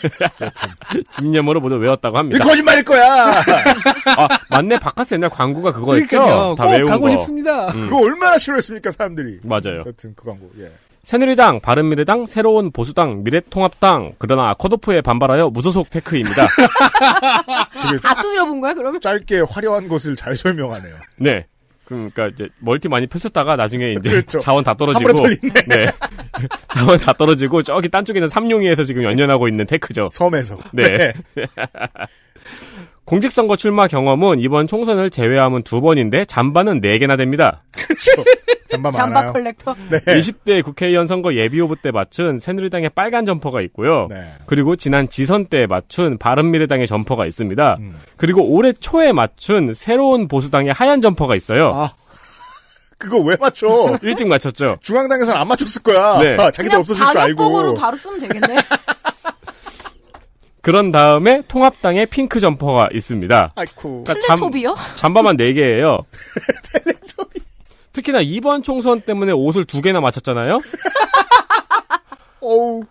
<laughs> 집념으로 모두 외웠다고 합니다. 이 거짓말일 거야. 아 맞네 바카스 옛날 광고가 그거였죠. 다 외운 가고 거. 싶습니다. 음. 그거 얼마나 싫어했습니까 사람들이. 맞아요. 여튼 그 광고. 예. 새누리당, 바른미래당, 새로운 보수당, 미래통합당 그러나 컷오프에 반발하여 무소속 테크입니다. <laughs> 다 뚫려본 거야 그러면? 짧게 화려한 것을 잘 설명하네요. 네. 그러니까 이제 멀티 많이 펼쳤다가 나중에 이제 그렇죠. 자원 다 떨어지고 네. <laughs> 자원 다 떨어지고 저기 딴 쪽에는 삼룡이에서 지금 연연하고 있는 테크죠. 섬에서. 네. 네. <laughs> 공직선거 출마 경험은 이번 총선을 제외하면 두 번인데 잠바는 네 개나 됩니다. 잔반 그렇죠. <laughs> 많아요. 컬렉터. 네. 20대 국회의원 선거 예비후보 때 맞춘 새누리당의 빨간 점퍼가 있고요. 네. 그리고 지난 지선 때 맞춘 바른미래당의 점퍼가 있습니다. 음. 그리고 올해 초에 맞춘 새로운 보수당의 하얀 점퍼가 있어요. 아. 그거 왜 맞춰? <laughs> 일찍 맞췄죠. 중앙당에서는 안 맞췄을 거야. 네. 자기도 없어질 줄 알고. 바로 쓰면 되겠네. 그런 다음에 통합당의 핑크 점퍼가 있습니다. 아이쿠. 그러니까 텔레토비요? 잠, 바만 4개예요. <laughs> 텔레토비. 특히나 이번 총선 때문에 옷을 2 개나 맞췄잖아요. <laughs>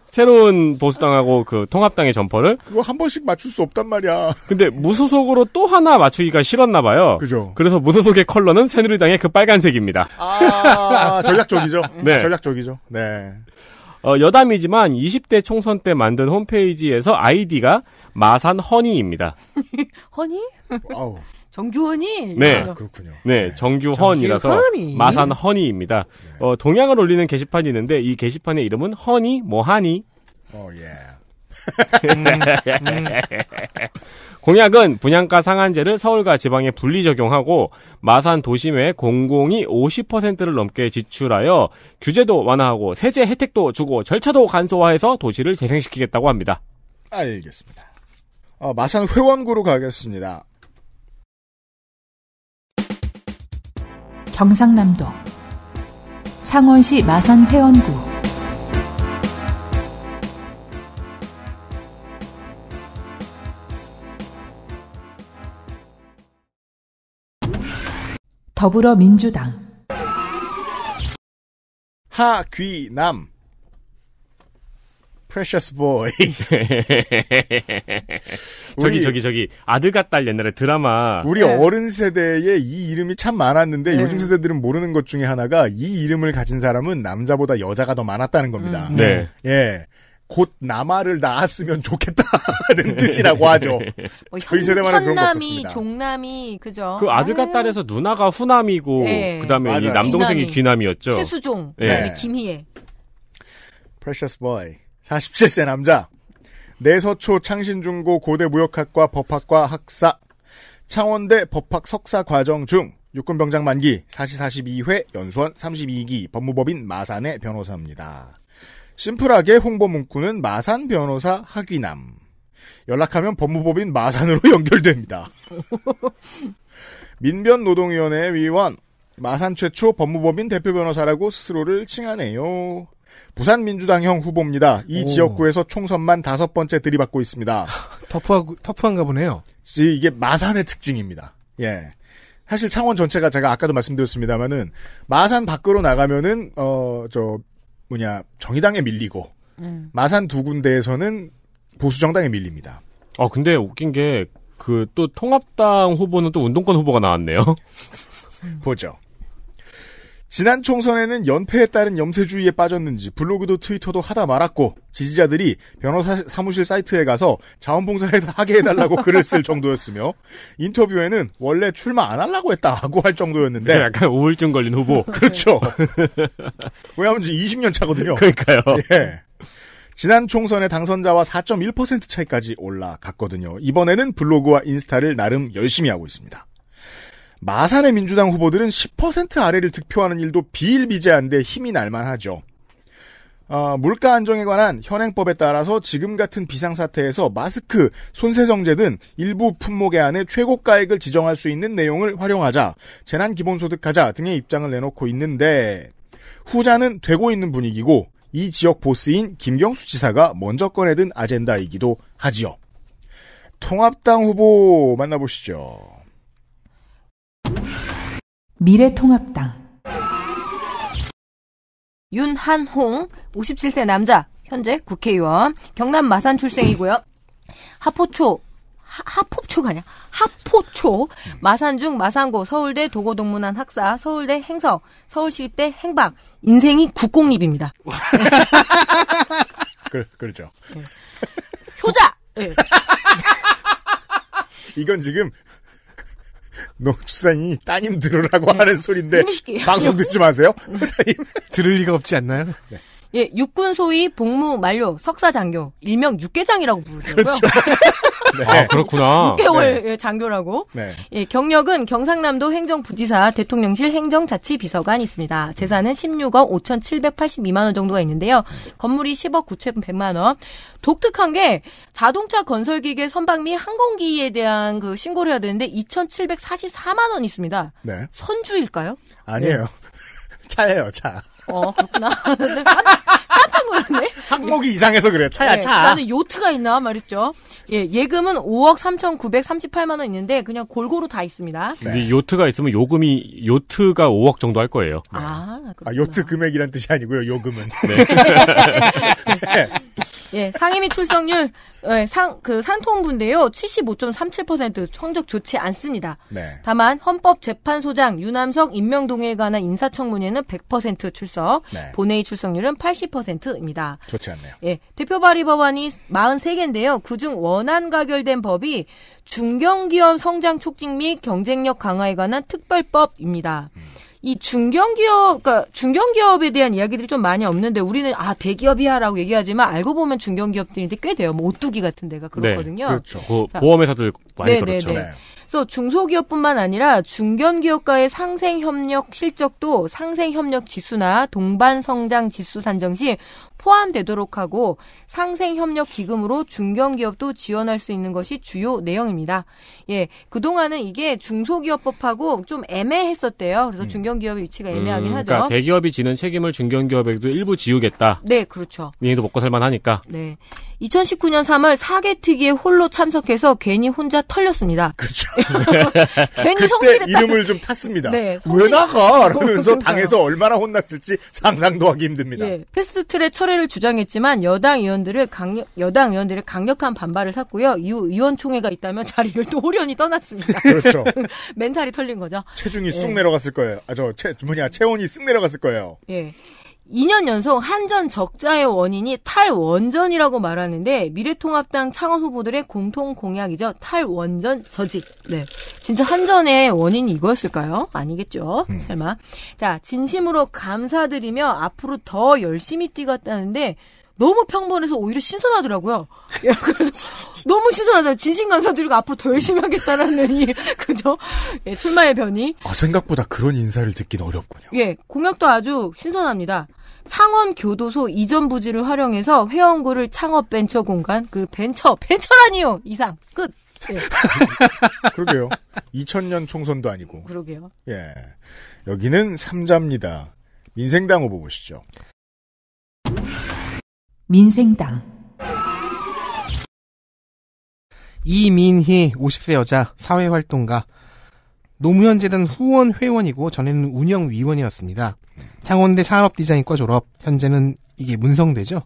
새로운 보수당하고 그 통합당의 점퍼를 그거 한 번씩 맞출 수 없단 말이야. 근데 무소속으로 또 하나 맞추기가 싫었나 봐요. 그죠. 그래서 무소속의 컬러는 새누리당의 그 빨간색입니다. 아 전략적이죠. 네. 전략적이죠. 네. 어, 여담이지만 20대 총선 때 만든 홈페이지에서 아이디가 마산 허니입니다. <laughs> 허니? 아우. 정규헌이? 네. 아, 그렇군요. 네, 네, 정규헌이라서 정규헌이. 마산 허니입니다. 네. 어, 동양을 올리는 게시판이 있는데 이 게시판의 이름은 허니 뭐하니? 어, 예. <laughs> 음, 음. 공약은 분양가 상한제를 서울과 지방에 분리 적용하고 마산 도심에 공공이 50%를 넘게 지출하여 규제도 완화하고 세제 혜택도 주고 절차도 간소화해서 도시를 재생시키겠다고 합니다. 알겠습니다. 어, 마산 회원구로 가겠습니다. 경상남도 창원시 마산 회원구 더불어민주당 하귀남 프레셔스 보이 <laughs> 저기 저기 저기 아들과 다 옛날에 드라마 우리 네. 어른 세대에 이 이름이 참 많았는데 네. 요즘 세대들은 모르는 것 중에 하나가 이 이름을 가진 사람은 남자보다 여자가 더 많았다는 겁니다. 음. 네. 예. 곧 남아를 낳았으면 좋겠다는 <laughs> 뜻이라고 하죠. 뭐 저희 세대만은 그런 거없 종남이 그죠. 그 아들과 딸에서 누나가 후남이고 네. 그다음에 이 남동생이 귀남이. 었죠 최수종, 네. 네. 김희애. Precious Boy, 47세 남자. 내서초 창신중고 고대 무역학과 법학과 학사. 창원대 법학 석사 과정 중 육군병장 만기 4시 42회 연수원 32기 법무법인 마산의 변호사입니다. 심플하게 홍보 문구는 마산 변호사 하귀남. 연락하면 법무법인 마산으로 <laughs> 연결됩니다. <laughs> 민변 노동위원회 위원 마산 최초 법무법인 대표 변호사라고 스스로를 칭하네요. 부산 민주당형 후보입니다. 이 오. 지역구에서 총선만 다섯 번째 들이받고 있습니다. <laughs> 터프하고 터프한가 보네요. 이게 마산의 특징입니다. 예. 사실 창원 전체가 제가 아까도 말씀드렸습니다만은 마산 밖으로 나가면은 어저 뭐냐 정의당에 밀리고 음. 마산 두 군데에서는 보수 정당에 밀립니다. 아 근데 웃긴 게 그 또 통합당 후보는 또 운동권 후보가 나왔네요. <laughs> 보죠. 지난 총선에는 연패에 따른 염세주의에 빠졌는지 블로그도 트위터도 하다 말았고 지지자들이 변호사 사무실 사이트에 가서 자원봉사에 <laughs> 하게 해달라고 글을 쓸 정도였으며 인터뷰에는 원래 출마 안 하려고 했다고 할 정도였는데 네, 약간 우울증 걸린 후보 <laughs> 그렇죠 왜냐하면 지금 20년 차거든요 그러니까요 예. 지난 총선의 당선자와 4.1% 차이까지 올라갔거든요 이번에는 블로그와 인스타를 나름 열심히 하고 있습니다 마산의 민주당 후보들은 10% 아래를 득표하는 일도 비일비재한데 힘이 날만하죠. 어, 물가 안정에 관한 현행법에 따라서 지금 같은 비상사태에서 마스크, 손세정제 등 일부 품목에 안에 최고가액을 지정할 수 있는 내용을 활용하자, 재난기본소득 가자 등의 입장을 내놓고 있는데 후자는 되고 있는 분위기고 이 지역 보스인 김경수 지사가 먼저 꺼내든 아젠다이기도 하지요. 통합당 후보 만나보시죠. 미래통합당 윤한홍 57세 남자 현재 국회의원 경남 마산 출생이고요. 하포초 하포초가 아니야. 하포초. 마산중 마산고 서울대 도고동문안 학사 서울대 행서 서울시립대 행방 인생이 국공립입니다. <laughs> 그, 그렇죠. 네. 효자. 네. <laughs> 이건 지금 농축산인이 따님 들으라고 하는 소린데 음. 방송 듣지 마세요. 음. <laughs> 따님 들을 리가 없지 않나요? 네. 예, 육군 소위 복무 만료 석사 장교 일명 육개장이라고 부르더라고요. 그렇죠. <laughs> 네. 아, 그렇구나. 6개월 네. 예, 장교라고. 네. 예, 경력은 경상남도 행정부지사 대통령실 행정자치비서관이 있습니다. 재산은 16억 5,782만 원 정도가 있는데요. 건물이 10억 9,100만 원. 독특한 게 자동차 건설기계 선박 및 항공기에 대한 그 신고를 해야 되는데 2,744만 원 있습니다. 네. 선주일까요? 아니에요. 네. <laughs> 차예요, 차. 어, 그렇구나. <laughs> 깜짝 놀랐네. 항목이 이상해서 그래. 차야, 네, 차. 나는 요트가 있나 말했죠. 예, 예금은 5억 3,938만 원 있는데 그냥 골고루 다 있습니다. 네. 근데 요트가 있으면 요금이 요트가 5억 정도 할 거예요. 아, 그렇구나. 아 요트 금액이란 뜻이 아니고요. 요금은. 네. <laughs> 네. 예, 상임위 출석률 예, 상그 상통부인데요. 75.37% 성적 좋지 않습니다. 네. 다만 헌법재판소장 유남석 임명 동의에 관한 인사청문회는 100% 출석, 네. 본회의 출석률은 80%입니다. 좋지 않네요. 예, 대표 발의 법안이 43개인데요. 그중 원안 가결된 법이 중견기업 성장 촉진 및 경쟁력 강화에 관한 특별법입니다. 음. 이 중견기업, 그러니까 중견기업에 대한 이야기들이 좀 많이 없는데 우리는 아 대기업이야라고 얘기하지만 알고 보면 중견기업들인데 꽤 돼요. 뭐 오뚜기 같은 데가 네, 그렇거든요. 그렇죠. 네, 네, 그렇죠. 그 보험회사들 많이 네네네. 그렇죠. 네. 그래서 중소기업뿐만 아니라 중견기업과의 상생협력 실적도 상생협력 지수나 동반성장 지수 산정 시 포함되도록 하고 상생협력기금으로 중견기업도 지원할 수 있는 것이 주요 내용입니다. 예, 그동안은 이게 중소기업법하고 좀 애매했었대요. 그래서 음. 중견기업의 위치가 음, 애매하긴 음, 그러니까 대기업이 지는 책임을 중견기업에도 게 일부 지우겠다. 네, 그렇죠. 니네도 먹고 살만하니까. 네. 2019년 3월 사개특위에 홀로 참석해서 괜히 혼자 털렸습니다. 그렇죠. <laughs> 괜히 성실했 이름을 좀 탔습니다. 네, 성실왜 나가? 라면서 어, 당에서 얼마나 혼났을지 상상도 하기 힘듭니다. 네, 패스트트랙 철회를 주장했지만 여당 의원들을 강력, 여당 의원들의 강력한 반발을 샀고요. 이후 의원총회가 있다면 <laughs> 자리를 또 호련히 떠났습니다. 그렇죠. <laughs> 멘탈이 털린 거죠. 체중이 예. 쑥 네. 내려갔을 거예요. 아저 체뭐냐 체온이 쑥 내려갔을 거예요. 예. 2년 연속 한전 적자의 원인이 탈원전이라고 말하는데 미래통합당 창원 후보들의 공통 공약이죠. 탈원전 저지. 네. 진짜 한전의 원인이 이거였을까요? 아니겠죠. 음. 설마. 자, 진심으로 감사드리며 앞으로 더 열심히 뛰겠다는데 너무 평범해서 오히려 신선하더라고요. 예, 너무 신선하잖아요. 진심 감사드리고 앞으로 더 열심히 하겠다라는 이 그죠? 예, 출마의 변이. 아 생각보다 그런 인사를 듣긴 어렵군요. 예, 공약도 아주 신선합니다. 창원 교도소 이전 부지를 활용해서 회원구를 창업 벤처 공간 그 벤처 벤처라니요 이상 끝. 예. <laughs> 그러게요. 2000년 총선도 아니고. 그러게요. 예. 여기는 삼자입니다. 민생당 후보 보시죠. 민생당 이민희 50세 여자 사회활동가 노무현재단 후원 회원이고 전에는 운영위원이었습니다. 창원대 산업디자인과 졸업 현재는 이게 문성대죠.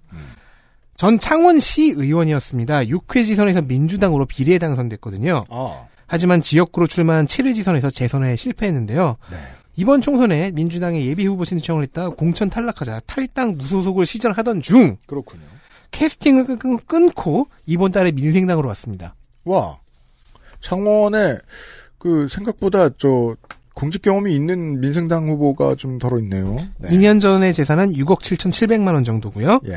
전 창원시 의원이었습니다. 6회 지선에서 민주당으로 비례 당선됐거든요. 어. 하지만 지역구로 출마한 7회 지선에서 재선에 실패했는데요. 네. 이번 총선에 민주당의 예비 후보 신청을 했다 공천 탈락하자 탈당 무소속을 시전하던 중 그렇군요. 캐스팅을 끊고 이번 달에 민생당으로 왔습니다. 와 창원에 그 생각보다 저 공직 경험이 있는 민생당 후보가 좀 덜어 있네요. 네. 2년 전에 재산은 6억 7천7백만원 정도고요. 예.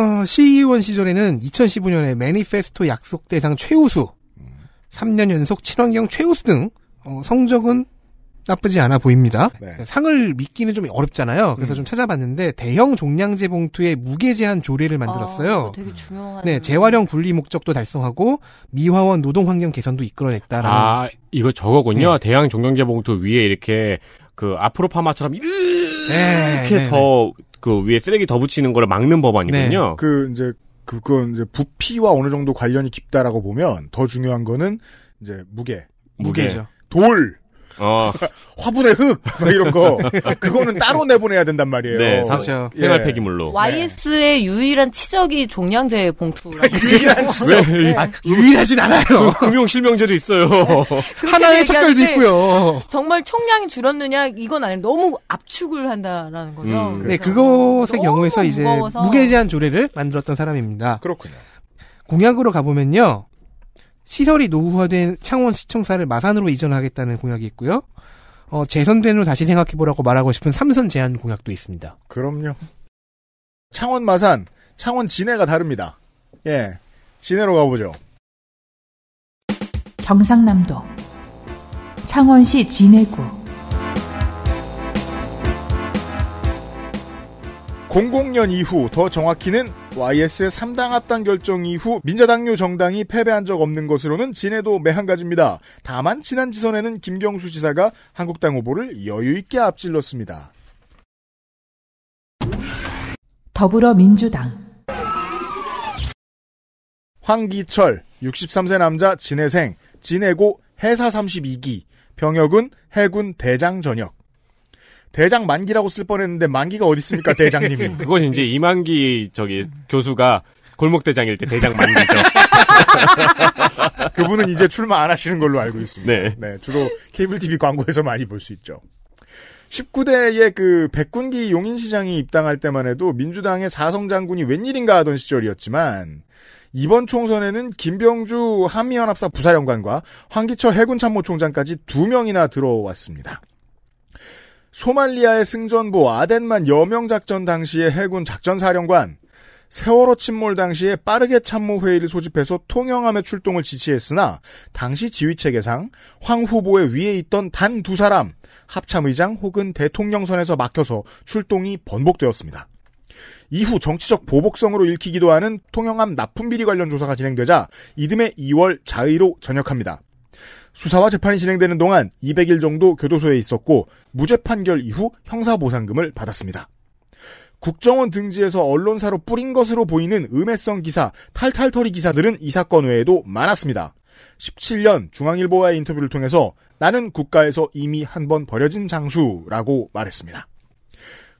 어, 시의원 시절에는 2015년에 매니페스토 약속 대상 최우수, 음. 3년 연속 친환경 최우수 등 어, 성적은 나쁘지 않아 보입니다. 네. 그러니까 상을 믿기는 좀 어렵잖아요. 그래서 음. 좀 찾아봤는데 대형 종량제 봉투에 무게 제한 조례를 아, 만들었어요. 아, 되게 중요한. 네, 재활용 분리 목적도 달성하고 미화원 노동 환경 개선도 이끌어냈다라는. 아, 이거 저거군요. 네. 대형 종량제 봉투 위에 이렇게 그 앞으로 파마처럼 이렇게 네, 네, 네. 더그 위에 쓰레기 더 붙이는 거를 막는 법안이군요. 네. 그 이제 그건 이제 부피와 어느 정도 관련이 깊다라고 보면 더 중요한 거는 이제 무게. 무게. 무게죠. 돌. 어. <laughs> 화분의 흙, 막 이런 거. <laughs> 그거는 따로 내보내야 된단 말이에요. 네, 사, 그렇 생활 예. 폐기물로. YS의 네. 유일한 치적이 종량제 봉투라. <laughs> 유일한 치적. 왜? 아, 그 유일하진 않아요. 그 금융 실명제도 있어요. 네, 하나의 착결도 있고요. 정말 총량이 줄었느냐 이건 아니고 너무 압축을 한다라는 거죠. 음. 네, 그렇죠. 그것의 경우에서 무거워서. 이제 무게 제한 조례를 만들었던 사람입니다. 그렇군요. 공약으로 가보면요. 시설이 노후화된 창원 시청사를 마산으로 이전하겠다는 공약이 있고요. 어, 재선된으로 다시 생각해보라고 말하고 싶은 삼선 제한 공약도 있습니다. 그럼요. 창원 마산, 창원 진해가 다릅니다. 예, 진해로 가보죠. 경상남도 창원시 진해구 0 0년 이후 더 정확히는 YS의 3당 합당 결정 이후 민자당류 정당이 패배한 적 없는 것으로는 진해도 매한가지입니다. 다만 지난 지선에는 김경수 지사가 한국당 후보를 여유있게 앞질렀습니다. 더불어민주당 황기철 63세 남자 진해생 진해고 해사 32기 병역은 해군 대장 전역 대장 만기라고 쓸 뻔했는데 만기가 어디 있습니까 대장님이? <laughs> 그건 이제 이만기 저기 교수가 골목 대장일 때 대장 만기죠. <laughs> 그분은 이제 출마 안 하시는 걸로 알고 있습니다. 네. 네 주로 케이블 TV 광고에서 많이 볼 수 있죠. 19대의 그 백군기 용인시장이 입당할 때만 해도 민주당의 사성 장군이 웬일인가 하던 시절이었지만 이번 총선에는 김병주 한미연합사 부사령관과 황기철 해군참모총장까지 두 명이나 들어왔습니다. 소말리아의 승전보 아덴만 여명작전 당시의 해군 작전사령관, 세월호 침몰 당시에 빠르게 참모회의를 소집해서 통영함의 출동을 지시했으나 당시 지휘체계상 황 후보의 위에 있던 단 두 사람, 합참의장 혹은 대통령선에서 막혀서 출동이 번복되었습니다. 이후 정치적 보복성으로 읽히기도 하는 통영함 납품 비리 관련 조사가 진행되자 이듬해 2월 자의로 전역합니다. 수사와 재판이 진행되는 동안 200일 정도 교도소에 있었고 무죄 판결 이후 형사 보상금을 받았습니다. 국정원 등지에서 언론사로 뿌린 것으로 보이는 음해성 기사, 탈탈털이 기사들은 이 사건 외에도 많았습니다. 17년 중앙일보와의 인터뷰를 통해서 나는 국가에서 이미 한 번 버려진 장수라고 말했습니다.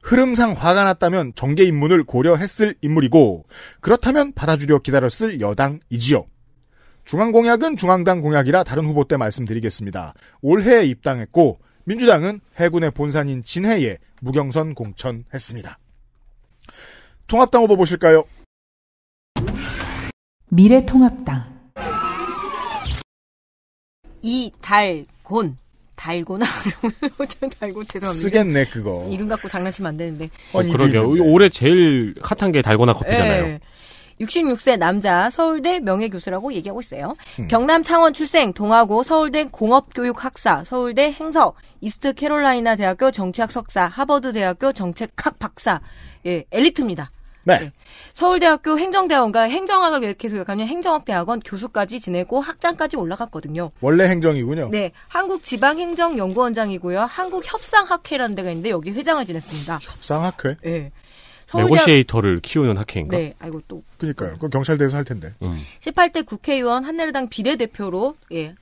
흐름상 화가 났다면 정계 입문을 고려했을 인물이고 그렇다면 받아주려 기다렸을 여당이지요. 중앙공약은 중앙당 공약이라 다른 후보 때 말씀드리겠습니다. 올해 에 입당했고 민주당은 해군의 본산인 진해에 무경선 공천했습니다. 통합당 후보 보실까요? 미래통합당 이달곤 달고나 <laughs> 달고 죄송합니다. 쓰겠네 그거. 이름 갖고 장난치면 안 되는데. 어, 어 그러게요. 올해 제일 핫한 게 달고나 커피잖아요. 에. 예. 66세 남자 서울대 명예교수라고 얘기하고 있어요. 음. 경남 창원 출생, 동아고 서울대 공업교육학사, 서울대 행서, 이스트 캐롤라이나 대학교 정치학 석사, 하버드 대학교 정책학 박사. 예, 엘리트입니다. 네. 네. 서울대학교 행정대학원과 행정학을 계속 가는 행정학대학원 교수까지 지내고 학장까지 올라갔거든요. 원래 행정이군요. 네. 한국지방행정연구원장이고요. 한국협상학회라는 데가 있는데 여기 회장을 지냈습니다. 협상학회? 네. 네고시에이터를 키우는 학회인가? 네, 아이고 또. 그니까요. 그 경찰대에서 할 텐데. 음. 18대 국회의원 한나라당 비례대표로 예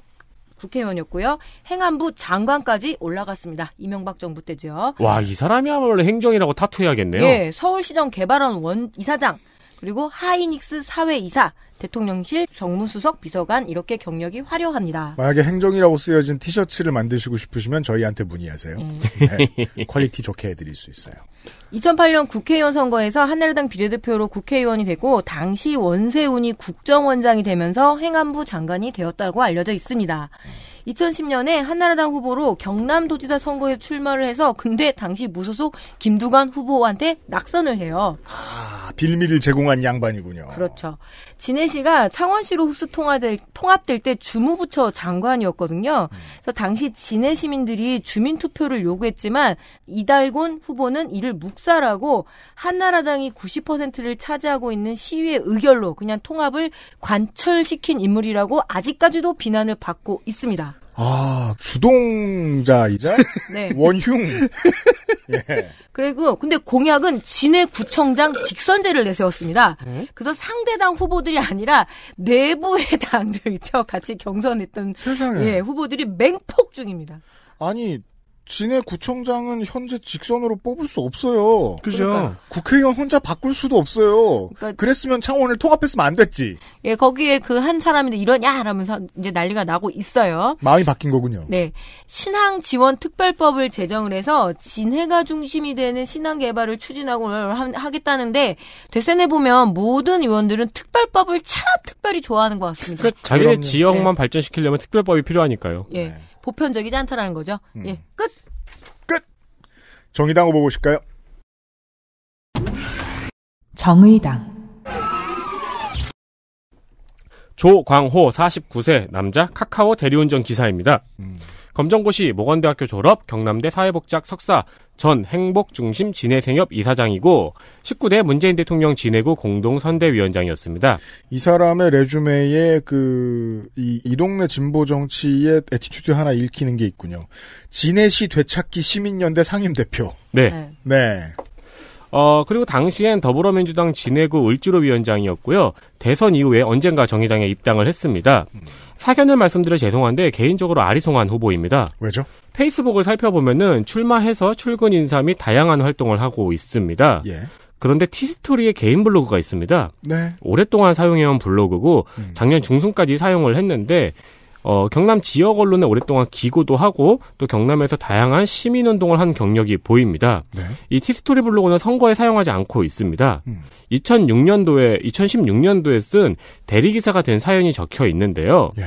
국회의원이었고요. 행안부 장관까지 올라갔습니다. 이명박 정부 때죠. 와, 이 사람이야말로 행정이라고 타투해야겠네요. 예, 서울시정 개발원 원 이사장 그리고 하이닉스 사회 이사 대통령실 정무수석 비서관 이렇게 경력이 화려합니다. 만약에 행정이라고 쓰여진 티셔츠를 만드시고 싶으시면 저희한테 문의하세요. 음. 네, 퀄리티 좋게 해드릴 수 있어요. 2008년 국회의원 선거에서 한나라당 비례대표로 국회의원이 되고 당시 원세훈이 국정원장이 되면서 행안부 장관이 되었다고 알려져 있습니다. 음. 2010년에 한나라당 후보로 경남도지사 선거에 출마를 해서 근데 당시 무소속 김두관 후보한테 낙선을 해요. 아, 빌미를 제공한 양반이군요. 그렇죠. 진해 씨가 창원시로 흡수 통화될 통합될 때 주무부처 장관이었거든요. 음. 그래서 당시 진해 시민들이 주민 투표를 요구했지만 이달곤 후보는 이를 묵살하고 한나라당이 90%를 차지하고 있는 시위의 의결로 그냥 통합을 관철시킨 인물이라고 아직까지도 비난을 받고 있습니다. 아, 주동자이자 <laughs> 네. 원흉. <laughs> 예. 그리고 근데 공약은 진해 구청장 직선제를 내세웠습니다. 음? 그래서 상대당 후보들이 아니라 내부의 <laughs> 당들 있죠. 같이 경선했던 세상에. 예, 후보들이 맹폭 중입니다. 아니 진해 구청장은 현재 직선으로 뽑을 수 없어요. 그죠. 국회의원 혼자 바꿀 수도 없어요. 그러니까 그랬으면 창원을 통합했으면 안 됐지. 예, 거기에 그 한 사람인데 이러냐? 라면서 이제 난리가 나고 있어요. 마음이 바뀐 거군요. 네. 신앙 지원 특별법을 제정을 해서 진해가 중심이 되는 신앙 개발을 추진하고 하겠다는데 대선에 보면 모든 의원들은 특별법을 참 특별히 좋아하는 것 같습니다. 그러니까 자기네 지역만 네. 발전시키려면 특별법이 필요하니까요. 예. 네. 보편적이지 않다라는 거죠. 음. 예, 끝. 끝. 정의당 후보 보실까요? 정의당. 조광호 49세 남자 카카오 대리운전 기사입니다. 음. 검정고시 모건대학교 졸업, 경남대 사회복지학 석사, 전 행복중심 진해생협 이사장이고 19대 문재인 대통령 진해구 공동선대위원장이었습니다. 이 사람의 레주메에 그, 이, 이 동네 진보 정치의 에티튜드 하나 읽히는 게 있군요. 진해시 되찾기 시민연대 상임대표. 네. 네. 네. 어, 그리고 당시엔 더불어민주당 진해구 을지로 위원장이었고요. 대선 이후에 언젠가 정의당에 입당을 했습니다. 음. 사견을 말씀드려 죄송한데 개인적으로 아리송한 후보입니다. 왜죠? 페이스북을 살펴보면은 출마해서 출근 인사 및 다양한 활동을 하고 있습니다. 예. 그런데 티스토리의 개인 블로그가 있습니다. 네. 오랫동안 사용해온 블로그고 음. 작년 중순까지 사용을 했는데 어, 경남 지역 언론에 오랫동안 기고도 하고 또 경남에서 다양한 시민 운동을 한 경력이 보입니다. 네. 이 티스토리 블로그는 선거에 사용하지 않고 있습니다. 음. 2006년도에 2016년도에 쓴 대리 기사가 된 사연이 적혀 있는데요. 예.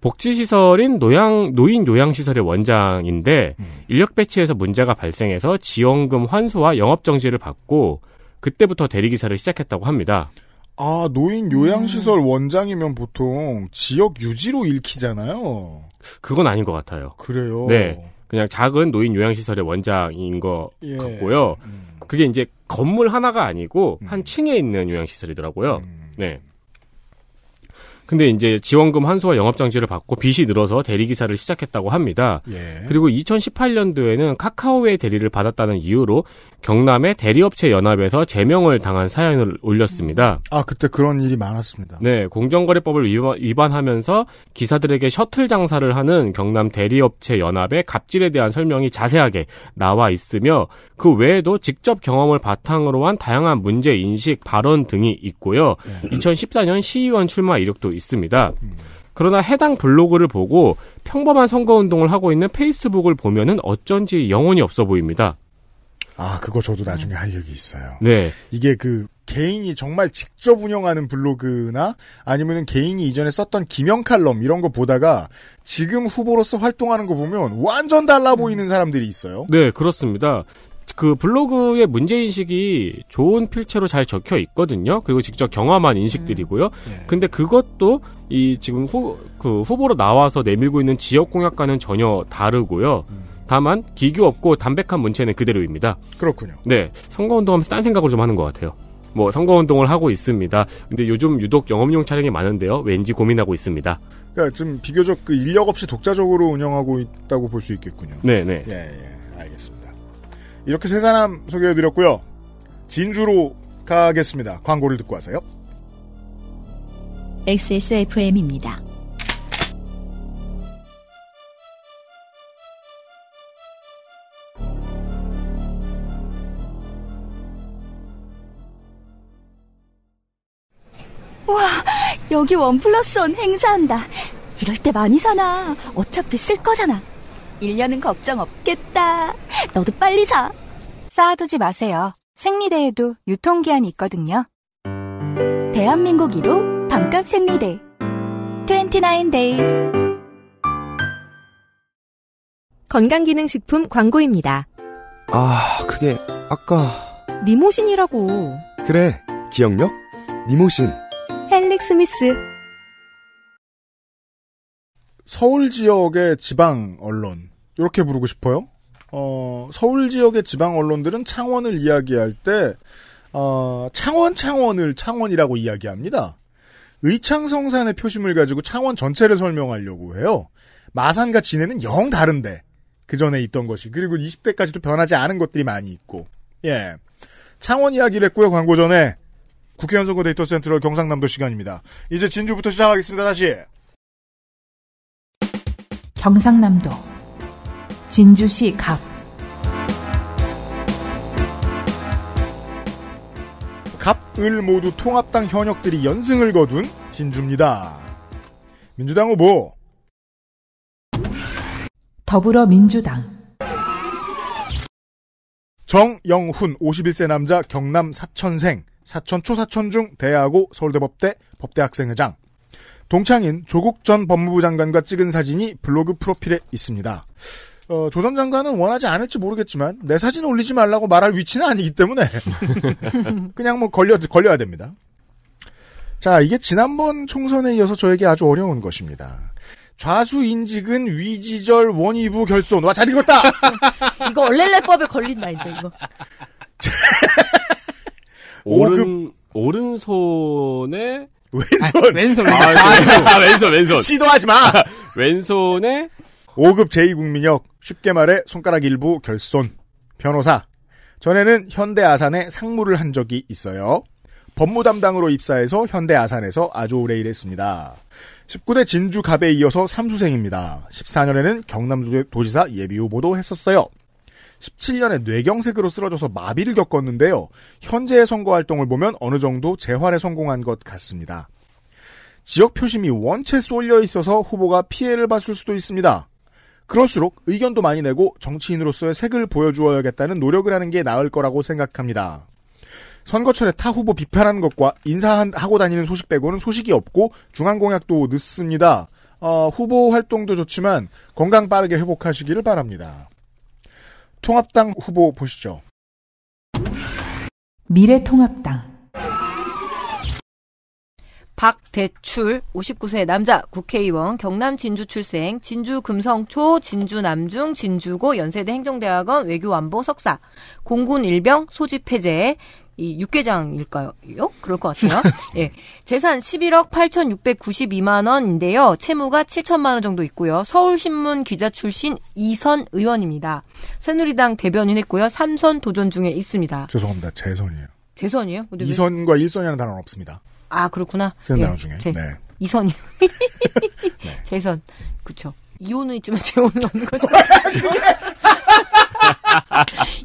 복지시설인 노양, 노인 요양시설의 원장인데, 음. 인력 배치에서 문제가 발생해서 지원금 환수와 영업정지를 받고, 그때부터 대리기사를 시작했다고 합니다. 아, 노인 요양시설 음. 원장이면 보통 지역 유지로 읽히잖아요. 그건 아닌 것 같아요. 그래요? 네. 그냥 작은 노인 요양시설의 원장인 것 예. 같고요. 음. 그게 이제 건물 하나가 아니고, 한 음. 층에 있는 요양시설이더라고요. 음. 네. 근데 이제 지원금 환수와 영업 정지를 받고 빚이 늘어서 대리 기사를 시작했다고 합니다. 예. 그리고 2018년도에는 카카오의 대리를 받았다는 이유로 경남의 대리업체 연합에서 제명을 당한 사연을 올렸습니다. 아 그때 그런 일이 많았습니다. 네, 공정거래법을 위반, 하면서 기사들에게 셔틀 장사를 하는 경남 대리업체 연합의 갑질에 대한 설명이 자세하게 나와 있으며 그 외에도 직접 경험을 바탕으로 한 다양한 문제 인식, 발언 등이 있고요. 예. 2014년 시의원 출마 이력도 있습니다. 그러나 해당 블로그를 보고 평범한 선거운동을 하고 있는 페이스북을 보면은 어쩐지 영혼이 없어 보입니다. 아, 그거 저도 나중에 할 얘기 있어요. 네. 이게 그 개인이 정말 직접 운영하는 블로그나 아니면은 개인이 이전에 썼던 기명 칼럼 이런 거 보다가 지금 후보로서 활동하는 거 보면 완전 달라 보이는 음. 사람들이 있어요. 네, 그렇습니다. 그 블로그의 문제 인식이 좋은 필체로 잘 적혀 있거든요. 그리고 직접 경험한 인식들이고요. 음. 네. 근데 그것도 이 지금 후그 후보로 나와서 내밀고 있는 지역 공약과는 전혀 다르고요. 음. 다만 기교 없고 담백한 문체는 그대로입니다. 그렇군요. 네, 선거 운동하면서 딴 생각을 좀 하는 것 같아요. 뭐 선거 운동을 하고 있습니다. 근데 요즘 유독 영업용 차량이 많은데요. 왠지 고민하고 있습니다. 그러니까 좀 비교적 그 인력 없이 독자적으로 운영하고 있다고 볼 수 있겠군요. 네, 네. 예, 예. 이렇게 세 사람 소개해드렸고요. 진주로 가겠습니다. 광고를 듣고 와서요. XSFM입니다. 와, 여기 원 플러스 원 행사한다. 이럴 때 많이 사나. 어차피 쓸 거잖아. 1년은 걱정 없겠다. 너도 빨리 사. 쌓아두지 마세요. 생리대에도 유통기한이 있거든요. 대한민국 1호 반값 생리대 29days 건강기능식품 광고입니다. 아, 그게 아까 니모신이라고. 그래, 기억력? 니모신. 헬릭 스미스 서울 지역의 지방 언론 이렇게 부르고 싶어요. 어, 서울 지역의 지방 언론들은 창원을 이야기할 때 어, 창원 창원을 창원이라고 이야기합니다. 의창성산의 표심을 가지고 창원 전체를 설명하려고 해요. 마산과 진해는 영 다른데 그 전에 있던 것이 그리고 20대까지도 변하지 않은 것들이 많이 있고 예 창원 이야기를 했고요 광고 전에 국회의원 선거 데이터 센터럴 경상남도 시간입니다. 이제 진주부터 시작하겠습니다. 다시. 경상남도 진주시 갑 갑을 모두 통합당 현역들이 연승을 거둔 진주입니다. 민주당 후보 더불어민주당 정영훈 51세 남자 경남 사천생 사천 초사천 중 대하고 서울대법대 법대학생회장 동창인 조국 전 법무부 장관과 찍은 사진이 블로그 프로필에 있습니다. 어, 조선 장관은 원하지 않을지 모르겠지만 내 사진 올리지 말라고 말할 위치는 아니기 때문에 <laughs> 그냥 뭐 걸려 걸려야 됩니다. 자, 이게 지난번 총선에 이어서 저에게 아주 어려운 것입니다. 좌수 인직은 위지절 원이부 결손. 와, 잘 읽었다! <laughs> 이거 얼렐레법에 걸린다, 이제 이거. <laughs> 오른, 오른손에 왼손. 아, 왼손. 아, 왼손. 아, 아, 아, 왼손, 왼손. 시도하지 마! 아, 왼손에 5급 제2국민역, 쉽게 말해 손가락 일부 결손. 변호사. 전에는 현대아산에 상무를 한 적이 있어요. 법무 담당으로 입사해서 현대아산에서 아주 오래 일했습니다. 19대 진주 갑에 이어서 삼수생입니다. 14년에는 경남 도지사 예비 후보도 했었어요. 17년에 뇌경색으로 쓰러져서 마비를 겪었는데요. 현재의 선거 활동을 보면 어느 정도 재활에 성공한 것 같습니다. 지역 표심이 원체 쏠려 있어서 후보가 피해를 봤을 수도 있습니다. 그럴수록 의견도 많이 내고 정치인으로서의 색을 보여주어야겠다는 노력을 하는 게 나을 거라고 생각합니다. 선거철에 타 후보 비판하는 것과 인사하고 다니는 소식 빼고는 소식이 없고 중앙공약도 늦습니다. 어, 후보 활동도 좋지만 건강 빠르게 회복하시기를 바랍니다. 통합당 후보 보시죠. 미래통합당 박대출 59세 남자 국회의원 경남 진주 출생 진주 금성초 진주 남중 진주고 연세대 행정대학원 외교안보 석사 공군 일병 소집 해제 이 육개장일까요? 그럴 것 같아요. <laughs> 예. 재산 11억 8,692만 원인데요. 채무가 7천만 원 정도 있고요. 서울신문 기자 출신 이선 의원입니다. 새누리당 대변인 했고요. 3선 도전 중에 있습니다. 죄송합니다. 재선이에요. 재선이에요? 이선과 왜... 일선이라는 단어는 없습니다. 아, 그렇구나. 쓰는 예. 단어 중에. 제, 네. 이선이요. <laughs> 네. 재선. 그쵸. 이혼은 있지만 재혼은 없는 거죠. <laughs>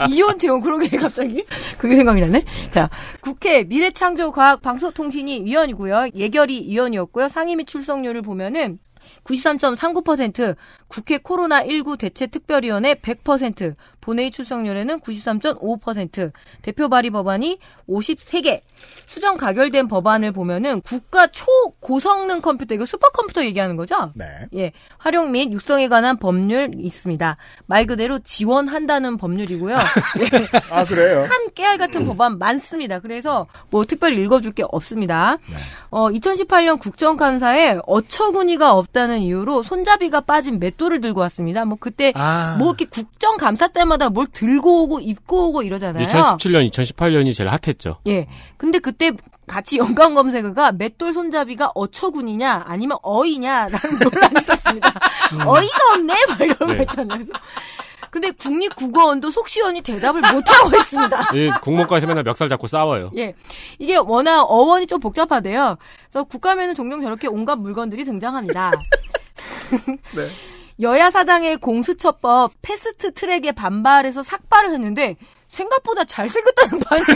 이혼 제혼 그러게 갑자기 그게 생각이 나네. 자, 국회 미래창조과학 방송통신위 위원이고요. 예결위 위원이었고요. 상임위 출석률을 보면은 93.39%, 국회 코로나19 대체특별위원회 100%, 본회의 출석률에는 93.5%, 대표 발의 법안이 53개, 수정 가결된 법안을 보면은 국가 초고성능 컴퓨터, 이거 슈퍼컴퓨터 얘기하는 거죠? 네. 예. 활용 및 육성에 관한 법률 있습니다. 말 그대로 지원한다는 법률이고요. <laughs> 예. 아, 그래요? 한 깨알 같은 법안 많습니다. 그래서 뭐 특별히 읽어줄 게 없습니다. 네. 어, 2018년 국정감사에 어처구니가 없다는 이유로 손잡이가 빠진 맷돌 목도를 들고 왔습니다. 뭐 그때 아. 뭐 이렇게 국정 감사 때마다 뭘 들고 오고 입고 오고 이러잖아요. 2017년, 2018년이 제일 핫했죠. 예. 근데 그때 같이 연관 검색어가 맷돌 손잡이가 어처구니냐 아니면 어이냐라는 논란이 <laughs> 있었습니다. 음. 어이가 없네 막 이런 네. 거 있잖아요. 근데 국립국어원도 속시원히 대답을 못하고 있습니다. 예, 국문과에서 맨날 멱살 잡고 싸워요. 예. 이게 워낙 어원이 좀 복잡하대요. 그래서 국가면은 종종 저렇게 온갖 물건들이 등장합니다. <laughs> 네. 여야 사당의 공수처법 패스트 트랙에 반발해서 삭발을 했는데 생각보다 잘생겼다는 반응이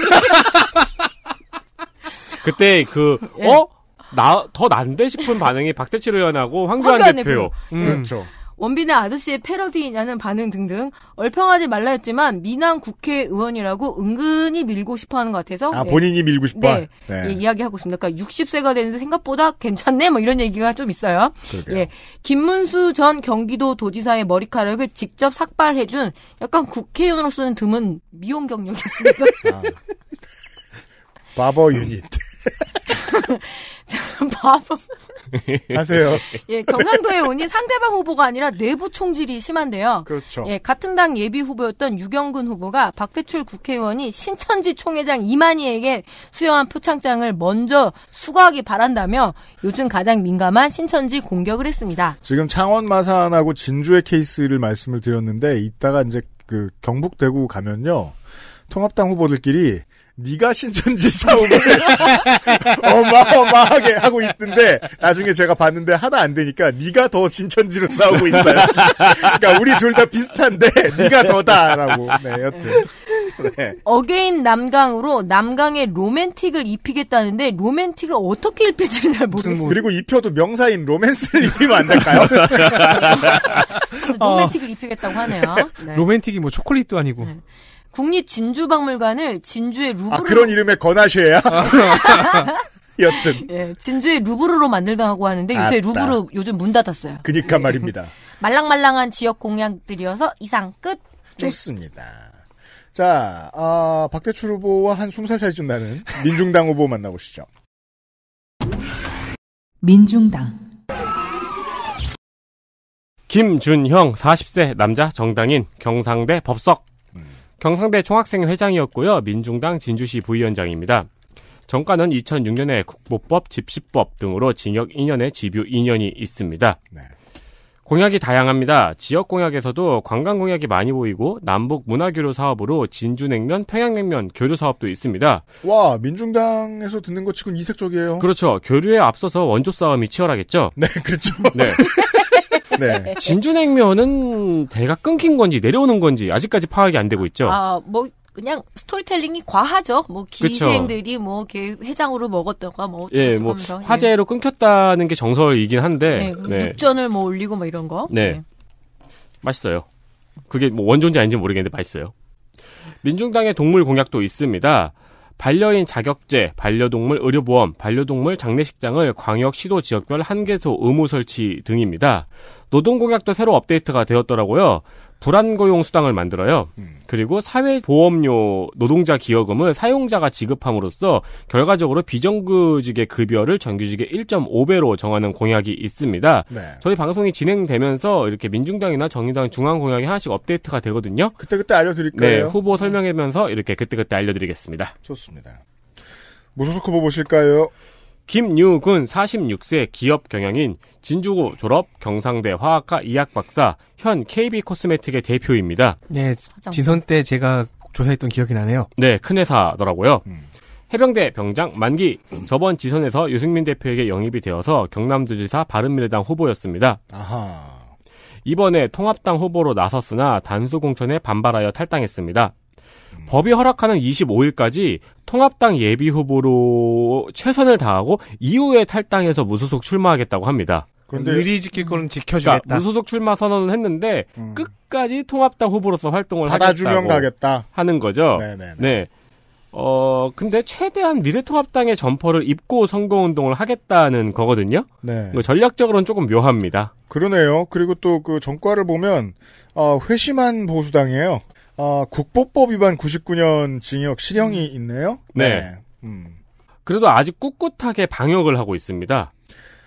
<laughs> 그때 그 예. 어? 나 더 난데 싶은 반응이 박대출 의원하고 황교안, 황교안 대표. 대표. 음. 음. 그렇죠. 원빈의 아저씨의 패러디냐는 반응 등등 얼평하지 말라 했지만 미남 국회의원이라고 은근히 밀고 싶어하는 것 같아서 아 예. 본인이 밀고 싶어 네, 네. 예, 이야기하고 있습니다. 그러니까 60세가 되는데 생각보다 괜찮네 뭐 이런 얘기가 좀 있어요. 그러게요. 예, 김문수 전 경기도 도지사의 머리카락을 직접 삭발해준 약간 국회의원으로서는 드문 미용 경력이 있습니다. 아. <laughs> 바버 유닛. 바보. 하세요. 예, 경상도에 오니 상대방 후보가 아니라 내부 총질이 심한데요. 그렇죠. 예, 같은 당 예비 후보였던 유경근 후보가 박대출 국회의원이 신천지 총회장 이만희에게 수여한 표창장을 먼저 수거하기 바란다며 요즘 가장 민감한 신천지 공격을 했습니다. 지금 창원 마산하고 진주의 케이스를 말씀을 드렸는데 이따가 이제 그 경북 대구 가면요. 통합당 후보들끼리 네가 신천지 싸움을 <laughs> 어마어마하게 하고 있던데 나중에 제가 봤는데 하나 안 되니까 네가 더 신천지로 싸우고 있어요. 그러니까 우리 둘 다 비슷한데 네가 더다라고. 네, 여튼. 네. 어게인 남강으로 남강에 로맨틱을 입히겠다는데 로맨틱을 어떻게 입힐지는 잘 뭐 모르겠어요. 그리고 입혀도 명사인 로맨스를 입히면 안 될까요? <laughs> 로맨틱을 입히겠다고 하네요. 네. 로맨틱이 뭐 초콜릿도 아니고. 네. 국립진주박물관을 진주의 루브르 아, 그런 이름의 건아쉐야. <laughs> 여튼. 예, 진주의 루브르로 만들다 하고 하는데 요새 아따. 루브르 요즘 문 닫았어요. 그니까 말입니다. <laughs> 말랑말랑한 지역 공약들이어서 이상 끝. 네. 좋습니다. 자, 아, 박대출 후보와 한 20살차이쯤 나는 민중당 후보 만나보시죠. 민중당 김준형 40세 남자 정당인 경상대 법석 경상대 총학생 회장이었고요. 민중당 진주시 부위원장입니다. 정가는 2006년에 국보법, 집시법 등으로 징역 2년에 집유 2년이 있습니다. 네. 공약이 다양합니다. 지역 공약에서도 관광 공약이 많이 보이고 남북 문화 교류 사업으로 진주냉면, 평양냉면 교류 사업도 있습니다. 와 민중당에서 듣는 것 치곤 이색적이에요. 그렇죠. 교류에 앞서서 원조 싸움이 치열하겠죠. 네, 그렇죠. 네. <laughs> 네. <laughs> 진주냉면은 대가 끊긴 건지 내려오는 건지 아직까지 파악이 안 되고 있죠. 아, 뭐 그냥 스토리텔링이 과하죠. 뭐 기생들이 뭐이 회장으로 먹었다가뭐 예, 뭐화재로 예. 끊겼다는 게 정설이긴 한데 네, 네. 육전을 뭐 올리고 막 뭐 이런 거. 네. 네. 맛있어요. 그게 뭐 원조인지 아닌지 모르겠는데 맛있어요. 민중당의 동물 공약도 있습니다. 반려인 자격제, 반려동물 의료보험, 반려동물 장례식장을 광역 시도 지역별 한개소 의무 설치 등입니다. 노동공약도 새로 업데이트가 되었더라고요. 불안고용 수당을 만들어요. 음. 그리고 사회보험료 노동자 기여금을 사용자가 지급함으로써 결과적으로 비정규직의 급여를 정규직의 1.5배로 정하는 공약이 있습니다. 네. 저희 방송이 진행되면서 이렇게 민중당이나 정의당 중앙 공약이 하나씩 업데이트가 되거든요. 그때그때 알려드릴까요? 네, 후보 설명회면서 이렇게 그때 그때 알려드리겠습니다. 좋습니다. 무소속 후보 보실까요? 김유욱은 46세 기업 경영인 진주고 졸업 경상대 화학과 이학 박사 현 KB 코스메틱의 대표입니다. 네, 지선 때 제가 조사했던 기억이 나네요. 네, 큰 회사더라고요. 음. 해병대 병장 만기 저번 지선에서 유승민 대표에게 영입이 되어서 경남도지사 바른미래당 후보였습니다. 아하. 이번에 통합당 후보로 나섰으나 단수 공천에 반발하여 탈당했습니다. 음. 법이 허락하는 25일까지 통합당 예비 후보로 최선을 다하고 이후에 탈당해서 무소속 출마하겠다고 합니다. 그런데 의리 지킬 거는 음. 지켜주겠다. 그러니까 무소속 출마 선언을 했는데 음. 끝까지 통합당 후보로서 활동을 받아주면 가겠다 하는 거죠. 네네네. 네. 어 근데 최대한 미래통합당의 점퍼를 입고 선거운동을 하겠다는 거거든요. 네. 전략적으로는 조금 묘합니다. 그러네요. 그리고 또그 정과를 보면 어, 회심한 보수당이에요. 어, 국보법 위반 99년 징역 실형이 음. 있네요. 네. 네. 음. 그래도 아직 꿋꿋하게 방역을 하고 있습니다.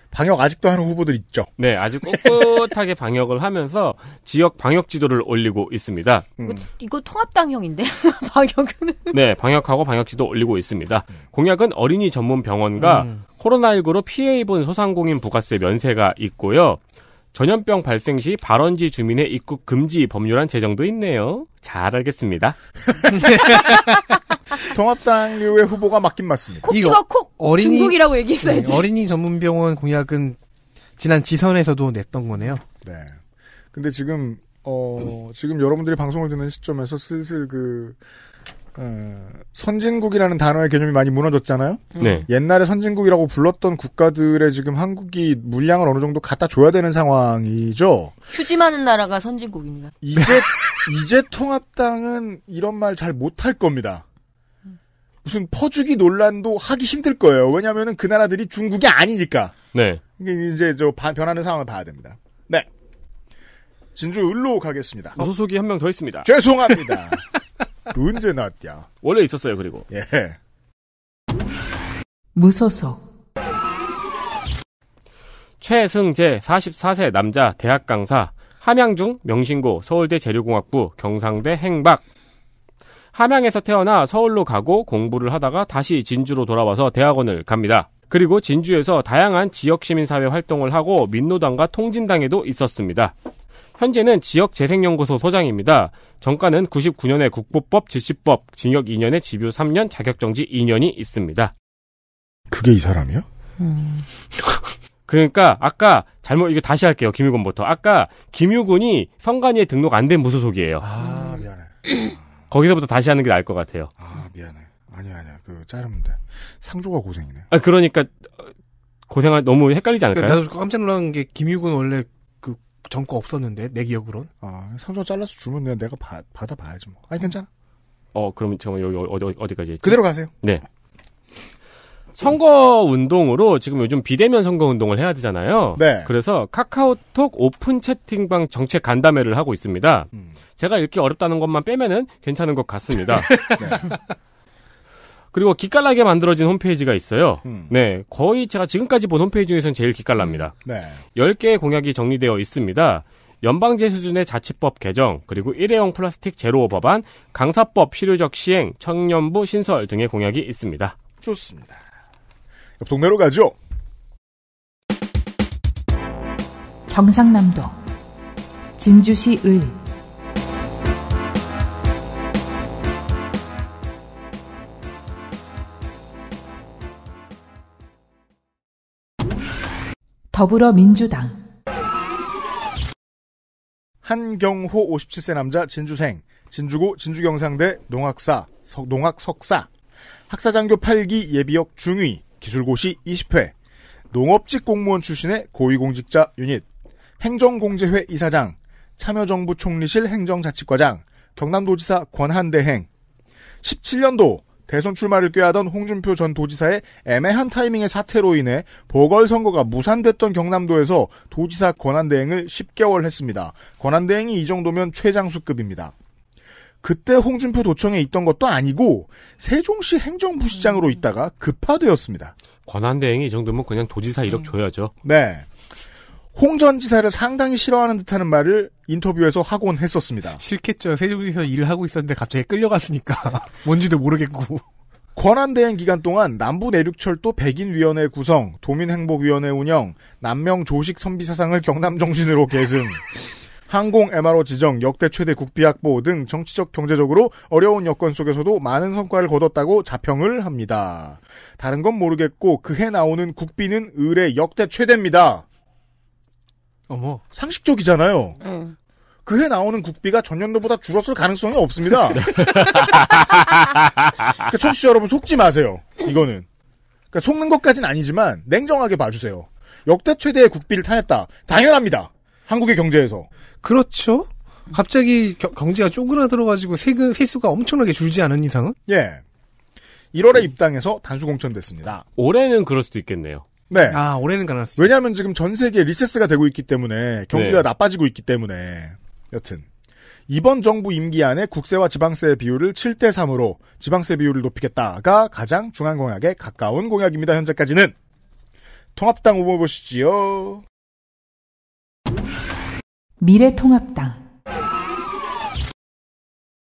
방역 아직도 하는 후보들 있죠. 네, 아직 꿋꿋하게 <laughs> 방역을 하면서 지역 방역 지도를 올리고 있습니다. 음. 이거, 이거 통합당형인데 <laughs> 방역은? 네, 방역하고 방역 지도 올리고 있습니다. 음. 공약은 어린이 전문 병원과 음. 코로나19로 피해 입은 소상공인 부가세 면세가 있고요. 전염병 발생 시 발원지 주민의 입국 금지 법률안 제정도 있네요. 잘 알겠습니다. <laughs> 통합당류의 후보가 맞긴 맞습니다. 콕 찍어 콕 어린이, 중국이라고 네, 얘기했어야지. 네, 어린이 전문병원 공약은 지난 지선에서도 냈던 거네요. 네. 근데 지금 어, 지금 여러분들이 방송을 듣는 시점에서 슬슬 그 어, 선진국이라는 단어의 개념이 많이 무너졌잖아요. 네. 옛날에 선진국이라고 불렀던 국가들의 지금 한국이 물량을 어느 정도 갖다 줘야 되는 상황이죠. 휴지 많은 나라가 선진국입니다. 이제 <laughs> 이제 통합당은 이런 말 잘 못할 겁니다. 무슨 퍼주기 논란도 하기 힘들 거예요. 왜냐하면 그 나라들이 중국이 아니니까. 네. 이게 이제 저 변하는 상황을 봐야 됩니다. 네. 진주 을로 가겠습니다. 소속이 한 명 더 있습니다. 죄송합니다. <laughs> 언제 나왔냐? 원래 있었어요, 그리고. 예. 무소속. 최승재 44세 남자 대학 강사 함양중 명신고 서울대 재료공학부 경상대 행박 함양에서 태어나 서울로 가고 공부를 하다가 다시 진주로 돌아와서 대학원을 갑니다. 그리고 진주에서 다양한 지역 시민사회 활동을 하고 민노당과 통진당에도 있었습니다. 현재는 지역재생연구소 소장입니다. 정가는 99년에 국보법, 지시법, 징역 2년에 집유 3년, 자격정지 2년이 있습니다. 그게 이 사람이야? 음. <laughs> 그러니까 아까 잘못 이거 다시 할게요. 김유군부터. 아까 김유군이 선관위에 등록 안 된 무소속이에요. 아 미안해. 거기서부터 다시 하는 게 나을 것 같아요. 아 미안해. 아니야 아니야. 그 자르면 돼. 상조가 고생이네. 아 그러니까 어, 고생할 너무 헷갈리지 않을까요? 그러니까 나도 깜짝 놀란 게 김유군 원래 전거 없었는데 내 기억으론. 아상수 어, 잘라서 주면 내가, 내가 받, 받아봐야지 뭐. 아니 괜찮아. 어 그럼 잠깐 여기 어디 어디까지? 했지? 그대로 가세요. 네. 선거 운동으로 지금 요즘 비대면 선거 운동을 해야 되잖아요. 네. 그래서 카카오톡 오픈 채팅방 정책 간담회를 하고 있습니다. 음. 제가 읽기 어렵다는 것만 빼면은 괜찮은 것 같습니다. <laughs> 네. 그리고 기깔나게 만들어진 홈페이지가 있어요. 음. 네. 거의 제가 지금까지 본 홈페이지 중에서는 제일 기깔납니다. 음. 네. 10개의 공약이 정리되어 있습니다. 연방제 수준의 자치법 개정, 그리고 일회용 플라스틱 제로 법안, 강사법 실효적 시행, 청년부 신설 등의 공약이 있습니다. 좋습니다. 옆 동네로 가죠. 경상남도 진주시 을 더불어민주당 한경호 57세 남자 진주생 진주고 진주경상대 농학사 석, 농학 석사 학사장교 8기 예비역 중위 기술고시 20회 농업직 공무원 출신의 고위공직자 유닛 행정공제회 이사장 참여정부 총리실 행정자치과장 경남도지사 권한대행 17년도 대선 출마를 꾀하던 홍준표 전 도지사의 애매한 타이밍의 사태로 인해 보궐선거가 무산됐던 경남도에서 도지사 권한대행을 10개월 했습니다. 권한대행이 이 정도면 최장수급입니다. 그때 홍준표 도청에 있던 것도 아니고 세종시 행정부시장으로 음. 있다가 급파되었습니다. 권한대행이 이 정도면 그냥 도지사 이억 음. 줘야죠. 네. 홍전 지사를 상당히 싫어하는 듯하는 말을 인터뷰에서 하곤 했었습니다. 싫겠죠. 세종에서 일을 하고 있었는데 갑자기 끌려갔으니까 <laughs> 뭔지도 모르겠고. 권한대행 기간 동안 남부내륙철도 백인위원회 구성, 도민행복위원회 운영, 남명 조식 선비사상을 경남정신으로 계승, <laughs> 항공 MRO 지정, 역대 최대 국비 확보 등 정치적 경제적으로 어려운 여건 속에서도 많은 성과를 거뒀다고 자평을 합니다. 다른 건 모르겠고 그해 나오는 국비는 의뢰 역대 최대입니다. 어머. 상식적이잖아요. 응. 네. 그해 나오는 국비가 전년도보다 줄었을 가능성이 없습니다. <laughs> 그러니까 청취자 여러분 속지 마세요. 이거는. 그러니까 속는 것까진 아니지만 냉정하게 봐주세요. 역대 최대의 국비를 타냈다. 당연합니다. 한국의 경제에서. 그렇죠. 갑자기 겨, 경제가 쪼그라들어가지고 세금 그, 세수가 엄청나게 줄지 않은 이상은? 예. 1월에 입당해서 단수 공천됐습니다. 올해는 그럴 수도 있겠네요. 네. 아, 올해는 가능할하습어요 왜냐하면 지금 전 세계 리세스가 되고 있기 때문에 경기가 네. 나빠지고 있기 때문에 여튼 이번 정부 임기 안에 국세와 지방세 비율을 7대 3으로 지방세 비율을 높이겠다가 가장 중앙 공약에 가까운 공약입니다. 현재까지는 통합당 후보 보시지요. 미래통합당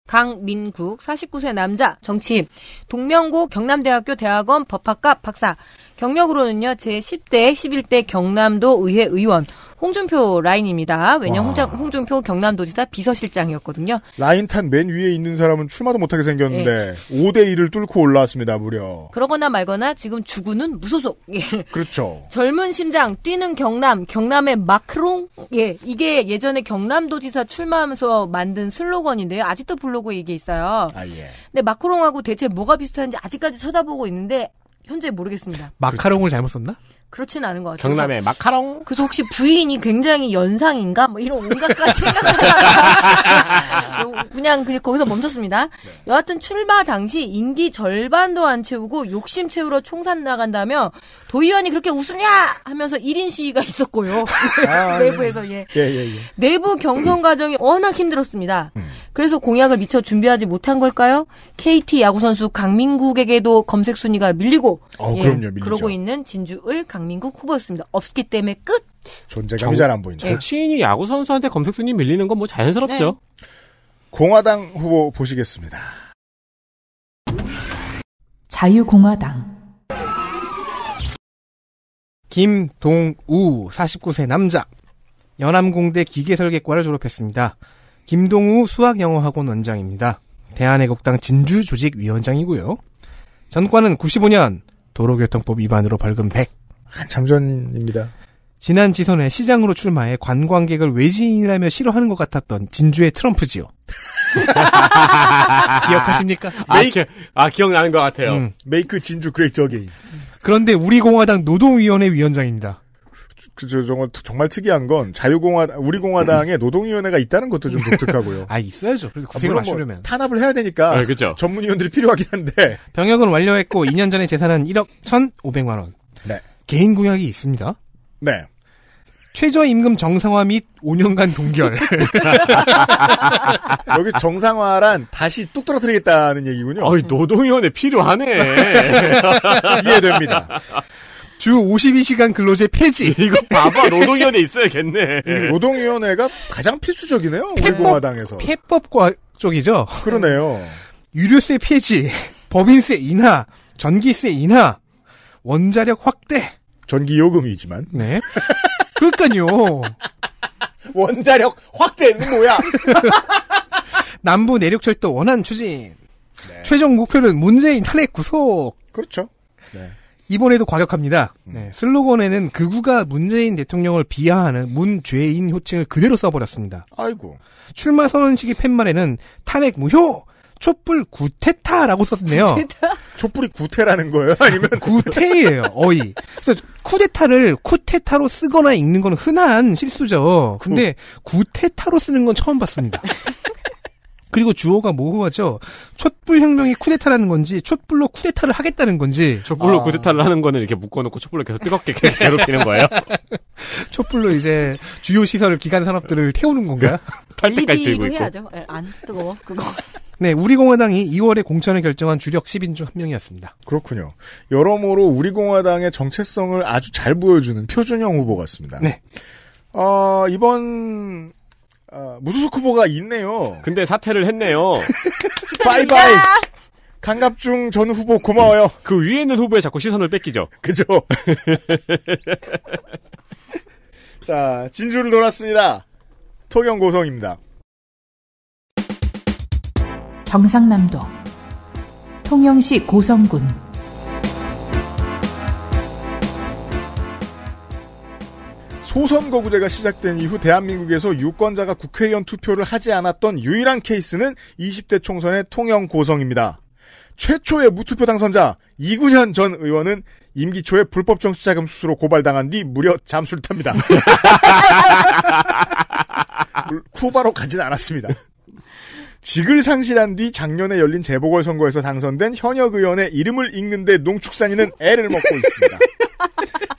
강민국 49세 남자 정치인 동명고 경남대학교 대학원 법학과 박사 경력으로는요, 제 10대, 11대 경남도 의회 의원, 홍준표 라인입니다. 왜냐면 홍장, 홍준표 경남도지사 비서실장이었거든요. 라인 탄 맨 위에 있는 사람은 출마도 못하게 생겼는데 네. 5대 1을 뚫고 올라왔습니다. 무려. 그러거나 말거나 지금 주구는 무소속. 예. 그렇죠. 젊은 심장 뛰는 경남, 경남의 마크롱. 예, 이게 예전에 경남도지사 출마하면서 만든 슬로건인데요. 아직도 블로그에 이게 있어요. 아 예. 근데 마크롱하고 대체 뭐가 비슷한지 아직까지 쳐다보고 있는데 현재 모르겠습니다. 마카롱을 잘못 썼나? 그렇진 않은 것 같아요. 경남의 마카롱. 그래서 혹시 부인이 굉장히 연상인가? 뭐 이런 온갖 생각을 하다가 <laughs> 그냥 그냥 거기서 멈췄습니다. 네. 여하튼 출마 당시 인기 절반도 안 채우고 욕심 채우러 총산 나간다며 도의원이 그렇게 웃으냐 하면서 1인 시위가 있었고요. 아, <laughs> 예. 내부에서 예. 예, 예, 예. 내부 경선 과정이 워낙 힘들었습니다. 음. 그래서 공약을 미처 준비하지 못한 걸까요? KT 야구 선수 강민국에게도 검색 순위가 밀리고 어, 예, 그럼요, 그러고 있는 진주을 강민국 후보였습니다. 없기 때문에 끝. 존재감이 잘 안 보인다. 네. 정치인이 야구 선수한테 검색 순위 밀리는 건 뭐 자연스럽죠. 네. 공화당 후보 보시겠습니다. 자유공화당 김동우 49세 남자 연암공대 기계설계과를 졸업했습니다. 김동우 수학영어학원 원장입니다. 대한애국당 진주조직위원장이고요. 전과는 95년 도로교통법 위반으로 벌금 100, 한참 전입니다. 지난 지선에 시장으로 출마해 관광객을 외지인이라며 싫어하는 것 같았던 진주의 트럼프지요. <laughs> 기억하십니까? 아, 메이크, 아, 아 기억나는 것 같아요. 음. 메이크 진주 그레이트 어게인. 그런데 우리 공화당 노동위원회 위원장입니다. 그저 정말, 정말 특이한 건 자유공화 우리 공화당에 음. 노동위원회가 있다는 것도 좀 독특하고요. <laughs> 아 있어야죠. 그래서 고생을 아, 하시려면 뭐 탄압을 해야 되니까. 네, 그죠. 전문위원들이 필요하긴 한데. 병역은 완료했고 2년 전에 재산은 1억 1,500만 원. 네. 개인 공약이 있습니다. 네. 최저임금 정상화 및 5년간 동결. <laughs> 여기 정상화란 다시 뚝 떨어뜨리겠다는 얘기군요. 어이 노동위원회 필요하네. <laughs> 이해됩니다. 주 52시간 근로제 폐지. <laughs> 이거 봐봐. 노동위원회 있어야겠네. 노동위원회가 가장 필수적이네요. 우리 공화당에서. 폐법과 쪽이죠. 그러네요. 유류세 폐지, 법인세 인하, 전기세 인하, 원자력 확대. 전기요금이지만. 네. 그러니까요. <laughs> 원자력 확대는 뭐야? <laughs> 남부 내륙철도 원안 추진. 네. 최종 목표는 문재인 탄핵 구속. 그렇죠. 네. 이번에도 과격합니다. 음. 네, 슬로건에는 극우가 문재인 대통령을 비하하는 문죄인 호칭을 그대로 써버렸습니다. 아이고. 출마 선언식이 팻말에는 탄핵 무효! 촛불 구테타라고 썼네요. 구테타? 촛불이 구테라는 거예요? <laughs> 아니면 <laughs> 구테예요. 어이. 그래서 쿠데타를 쿠테타로 쓰거나 읽는 건 흔한 실수죠. 근데 구. 구테타로 쓰는 건 처음 봤습니다. <laughs> 그리고 주어가 모호하죠. 촛불 혁명이 쿠데타라는 건지 촛불로 쿠데타를 하겠다는 건지 촛불로 아. 쿠데타를 하는 거는 이렇게 묶어놓고 촛불로 계속 뜨겁게 괴롭히는 거예요. 촛불로 이제 주요 시설 기간 산업들을 태우는 건가? 요달 때까지 들고 있고. 해야죠. 예, 안 뜨거워 그거. 네, 우리공화당이 2월에 공천을 결정한 주력 10인 중 한 명이었습니다. 그렇군요. 여러모로 우리공화당의 정체성을 아주 잘 보여주는 표준형 후보 같습니다. 네. 어, 이번 어, 무소속 후보가 있네요. 근데 사퇴를 했네요. <laughs> 바이바이. 강갑중 전 후보 고마워요. 그 위에 있는 후보에 자꾸 시선을 뺏기죠. 그죠. <laughs> 자, 진주를 돌았습니다. 토경고성입니다. 경상남도 통영시 고성군 소선 거구제가 시작된 이후 대한민국에서 유권자가 국회의원 투표를 하지 않았던 유일한 케이스는 20대 총선의 통영 고성입니다. 최초의 무투표 당선자 이구현 전 의원은 임기 초에 불법 정치자금 수수로 고발당한 뒤 무려 잠수를 탑니다. 쿠바로 <laughs> 가진 않았습니다. 직을 상실한 뒤 작년에 열린 재보궐선거에서 당선된 현역 의원의 이름을 읽는데 농축산인은 애를 먹고 있습니다.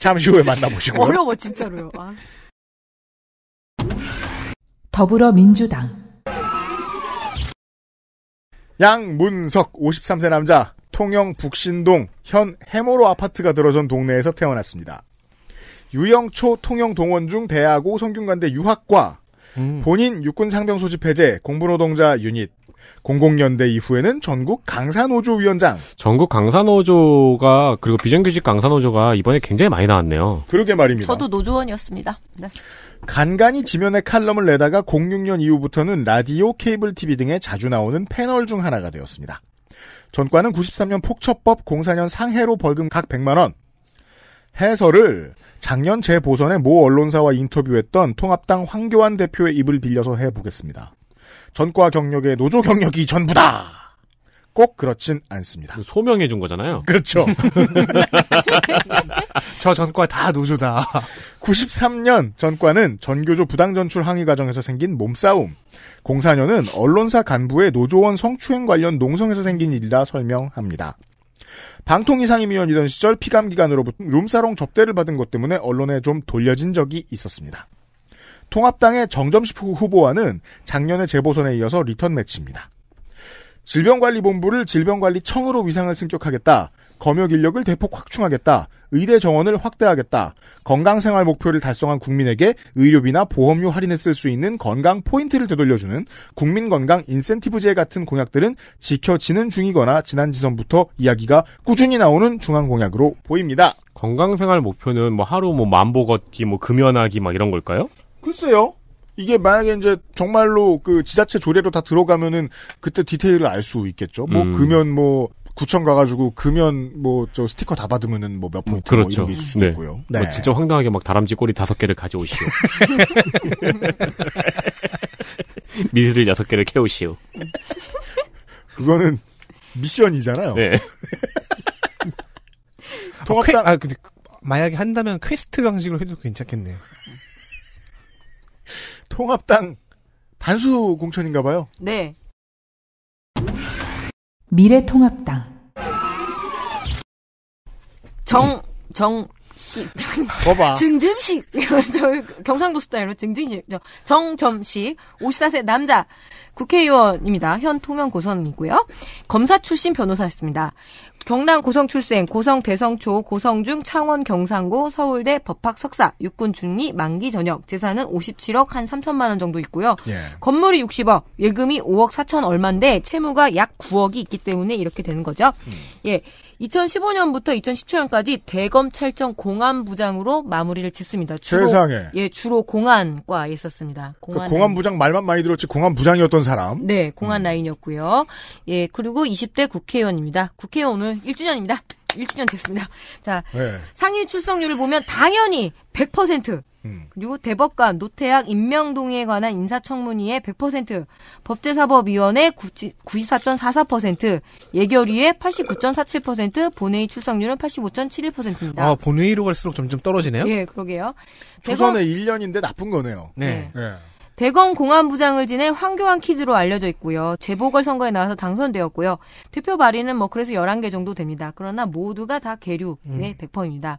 <laughs> 잠시 후에 만나보시고요. 어려워 진짜로요. 아. 더불어민주당 양문석 53세 남자 통영 북신동 현 해모로 아파트가 들어선 동네에서 태어났습니다. 유영초 통영 동원중 대하고 성균관대 유학과 음. 본인 육군 상병 소집 해제, 공부노동자 유닛, 00년대 이후에는 전국 강산노조 위원장. 전국 강산노조가 그리고 비정규직 강산노조가 이번에 굉장히 많이 나왔네요. 그러게 말입니다. 저도 노조원이었습니다. 네. 간간히 지면에 칼럼을 내다가 06년 이후부터는 라디오, 케이블 TV 등에 자주 나오는 패널 중 하나가 되었습니다. 전과는 93년 폭처법, 04년 상해로 벌금 각 100만 원, 해설을 작년 재보선에 모 언론사와 인터뷰했던 통합당 황교안 대표의 입을 빌려서 해보겠습니다. 전과 경력의 노조 경력이 전부다. 꼭 그렇진 않습니다. 그 소명해 준 거잖아요. 그렇죠. <laughs> 저 전과 다 노조다. 93년 전과는 전교조 부당 전출 항의 과정에서 생긴 몸싸움. 04년은 언론사 간부의 노조원 성추행 관련 농성에서 생긴 일이라 설명합니다. 방통위 상임위원 이던 시절 피감 기관으로부터 룸사롱 접대를 받은 것 때문에 언론에 좀 돌려진 적이 있었습니다. 통합당의 정점식 후보와는 작년의 재보선에 이어서 리턴 매치입니다. 질병관리본부를 질병관리청으로 위상을 승격하겠다. 검역 인력을 대폭 확충하겠다. 의대 정원을 확대하겠다. 건강생활 목표를 달성한 국민에게 의료비나 보험료 할인에 쓸 수 있는 건강 포인트를 되돌려주는 국민건강 인센티브제 같은 공약들은 지켜지는 중이거나 지난 지선부터 이야기가 꾸준히 나오는 중앙공약으로 보입니다. 건강생활 목표는 뭐 하루 뭐 만보 걷기 뭐 금연하기 막 이런 걸까요? 글쎄요. 이게 만약에 이제 정말로 그 지자체 조례로 다 들어가면은 그때 디테일을 알 수 있겠죠. 뭐 음. 금연 뭐 구청 가가지고 금연 뭐저 스티커 다 받으면은 뭐 몇 포인트 뭐 그렇죠. 뭐 이런 게 있을 수도 네. 있고요. 뭐 네. 뭐 진짜 황당하게 막 다람쥐 꼬리 다섯 개를 가져오시오. <laughs> 미술을 여섯 개를 캐오시오. 그거는 미션이잖아요. 네. 아, 통합당 아, 퀘... 아 근데 그, 만약에 한다면 퀘스트 방식으로 해도 괜찮겠네요. 통합당 단수 공천인가 봐요. 네. 미래통합당 정 정식 봐봐 증점식 저 경상도 스타일로 증증식 정점식 54세 남자 국회의원입니다. 현 통영 고선이고요. 검사 출신 변호사였습니다. 경남 고성 출생, 고성 대성초, 고성중, 창원 경상고, 서울대 법학 석사, 육군 중위 만기 전역, 재산은 57억 한 3천만 원 정도 있고요. 예. 건물이 60억, 예금이 5억 4천 얼마인데 채무가 약 9억이 있기 때문에 이렇게 되는 거죠. 음. 예. 2015년부터 2017년까지 대검찰청 공안부장으로 마무리를 짓습니다. 주로, 세상에. 예, 주로 공안과에 있었습니다. 공안 그 공안부장 말만 많이 들었지 공안부장이었던 사람. 네, 공안 음. 라인이었고요. 예, 그리고 20대 국회의원입니다. 국회의원 오늘 1주년입니다. 1주년 됐습니다. 자, 네. 상위 출석률을 보면 당연히 100% 음. 그리고 대법관 노태학 임명 동의에 관한 인사청문위의 100%, 법제사법위원회 94.44%, 예결위의 89.47%, 본회의 출석률은 85.71%입니다. 아, 본회의로 갈수록 점점 떨어지네요. 예, 그러게요. 조선에 1년인데 나쁜 거네요. 네. 네. 네. 대검 공안부장을 지낸 황교안 키즈로 알려져 있고요. 재보궐 선거에 나와서 당선되었고요. 대표 발의는 뭐 그래서 11개 정도 됩니다. 그러나 모두가 다 계류의 음. 100%입니다.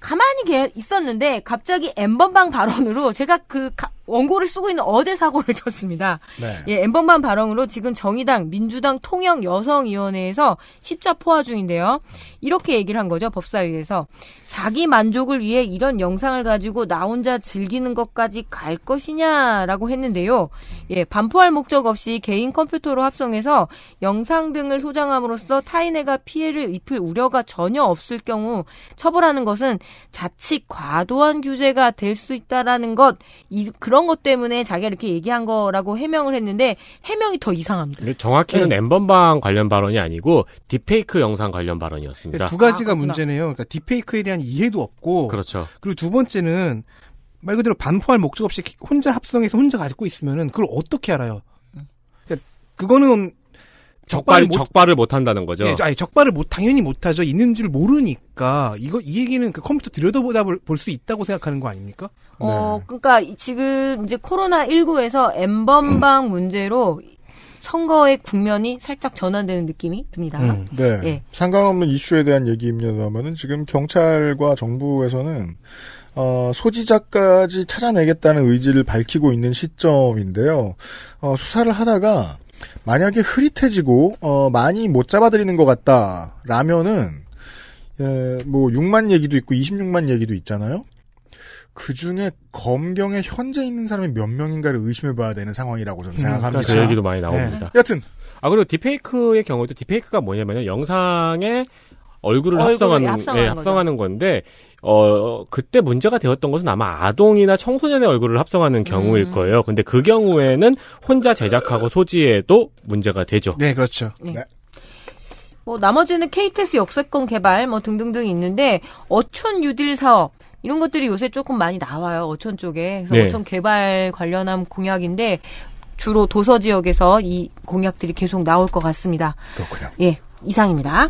가만히 있었는데 갑자기 엠번방 발언으로 제가 그 가, 원고를 쓰고 있는 어제 사고를 <laughs> 쳤습니다. 네. 예, 엠번만 발언으로 지금 정의당, 민주당 통영 여성위원회에서 십자 포화 중인데요. 이렇게 얘기를 한 거죠, 법사위에서. 자기 만족을 위해 이런 영상을 가지고 나 혼자 즐기는 것까지 갈 것이냐라고 했는데요. 예, 반포할 목적 없이 개인 컴퓨터로 합성해서 영상 등을 소장함으로써 타인에게 피해를 입힐 우려가 전혀 없을 경우 처벌하는 것은 자칫 과도한 규제가 될 수 있다라는 것, 이, 그런 그런 것 때문에 자기가 이렇게 얘기한 거라고 해명을 했는데 해명이 더 이상합니다. 정확히는 네. 엠번방 관련 발언이 아니고 딥페이크 영상 관련 발언이었습니다. 두 가지가 아, 문제네요. 그러니까 딥페이크에 대한 이해도 없고 그렇죠. 그리고 두 번째는 말 그대로 반포할 목적 없이 혼자 합성해서 혼자 가지고 있으면은 그걸 어떻게 알아요? 그러니까 그거는 적발 적발 을 못한다는 거죠. 예, 아니, 적발을 못 당연히 못하죠. 있는 줄 모르니까 이거 이 얘기는 그 컴퓨터 들여다보다 볼 수 있다고 생각하는 거 아닙니까? 어, 네. 그러니까 지금 이제 코로나 19에서 엠번방 문제로 선거의 국면이 살짝 전환되는 느낌이 듭니다. 음, 네. 예. 상관없는 이슈에 대한 얘기입니다만은 지금 경찰과 정부에서는 어, 소지자까지 찾아내겠다는 의지를 밝히고 있는 시점인데요. 어, 수사를 하다가 만약에 흐릿해지고 어, 많이 못 잡아들이는 것 같다라면은 예, 뭐 6만 얘기도 있고 26만 얘기도 있잖아요. 그 중에 검경에 현재 있는 사람이 몇 명인가를 의심해봐야 되는 상황이라고 저는 음, 생각합니다. 그렇죠. 그 얘기도 많이 나옵니다. 네. 여튼 아 그리고 디페이크의 경우도 디페이크가 뭐냐면은 영상에 얼굴을, 합성하는, 합성하는, 예, 합성하는 건데 어 그때 문제가 되었던 것은 아마 아동이나 청소년의 얼굴을 합성하는 경우일 음. 거예요. 근데 그 경우에는 혼자 제작하고 소지해도 문제가 되죠. 네, 그렇죠. 네. 네. 뭐 나머지는 KTS 역세권 개발 뭐 등등등 있는데 어촌 유딜 사업 이런 것들이 요새 조금 많이 나와요 어촌 쪽에 그래서 네. 어촌 개발 관련한 공약인데 주로 도서 지역에서 이 공약들이 계속 나올 것 같습니다. 그렇군요. 예, 이상입니다.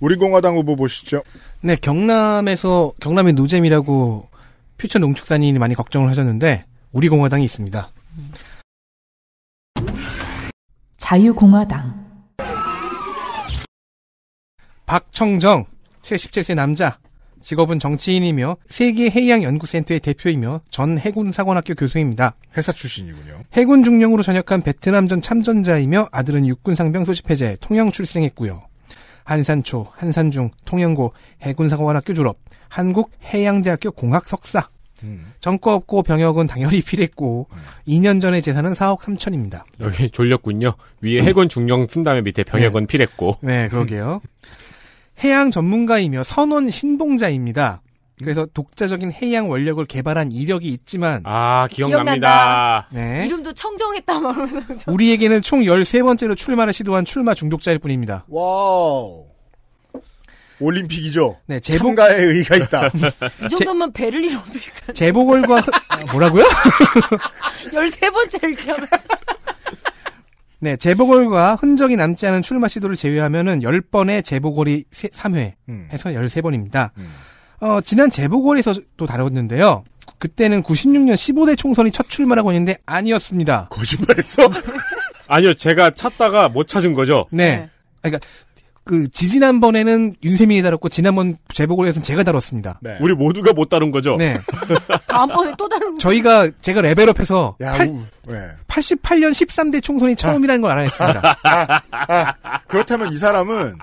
우리공화당 후보 보시죠. 네, 경남에서 경남의 노잼이라고 퓨처 농축산인이 많이 걱정을 하셨는데 우리공화당이 있습니다. 자유공화당 박청정 77세 남자 직업은 정치인이며 세계해양연구센터의 대표이며 전 해군사관학교 교수입니다. 회사 출신이군요. 해군 중령으로 전역한 베트남전 참전자이며 아들은 육군상병 소집해제 통영 출생했고요. 한산초, 한산중, 통영고, 해군사관학교 졸업, 한국해양대학교 공학 석사. 음. 정과 없고 병역은 당연히 필했고 음. 2년 전에 재산은 4억 3천입니다. 여기 졸렸군요. 위에 해군 중령 쓴 다음에 밑에 병역은 네. 필했고. 네, 그러게요. 해양 전문가이며 선원 신봉자입니다. 그래서 음. 독자적인 해양 원력을 개발한 이력이 있지만 아 기억납니다. 기억난다. 네. 이름도 청정했다 우리에게는 총 13번째로 출마를 시도한 출마 중독자일 뿐입니다. 와우. 올림픽이죠. 네, 재보... 가의 의의가 있다. <laughs> 이 정도면 제... 를잃어버릴 <laughs> 재보궐과 아, 뭐라고요? 13번째를 <laughs> 기억 네, 재보궐과 흔적이 남지 않은 출마 시도를 제외하면은 10번의 재보궐이 3회 음. 해서 13번입니다. 음. 어, 지난 재보궐에서또 다뤘는데요. 그때는 96년 15대 총선이 첫 출마라고 했는데 아니었습니다. 거짓말했어? <laughs> 아니요, 제가 찾다가 못 찾은 거죠. 네. 네. 그러니까 그 지지난 번에는 윤세민이 다뤘고 지난번 재보궐에서는 제가 다뤘습니다. 네. 우리 모두가 못 다룬 거죠. 네. <laughs> 다음번에 또 다른. 저희가 제가 레벨업해서 야, 8, 우, 네. 88년 13대 총선이 처음이라는 걸 알아냈습니다. <laughs> 아, 아, 아, 그렇다면 이 사람은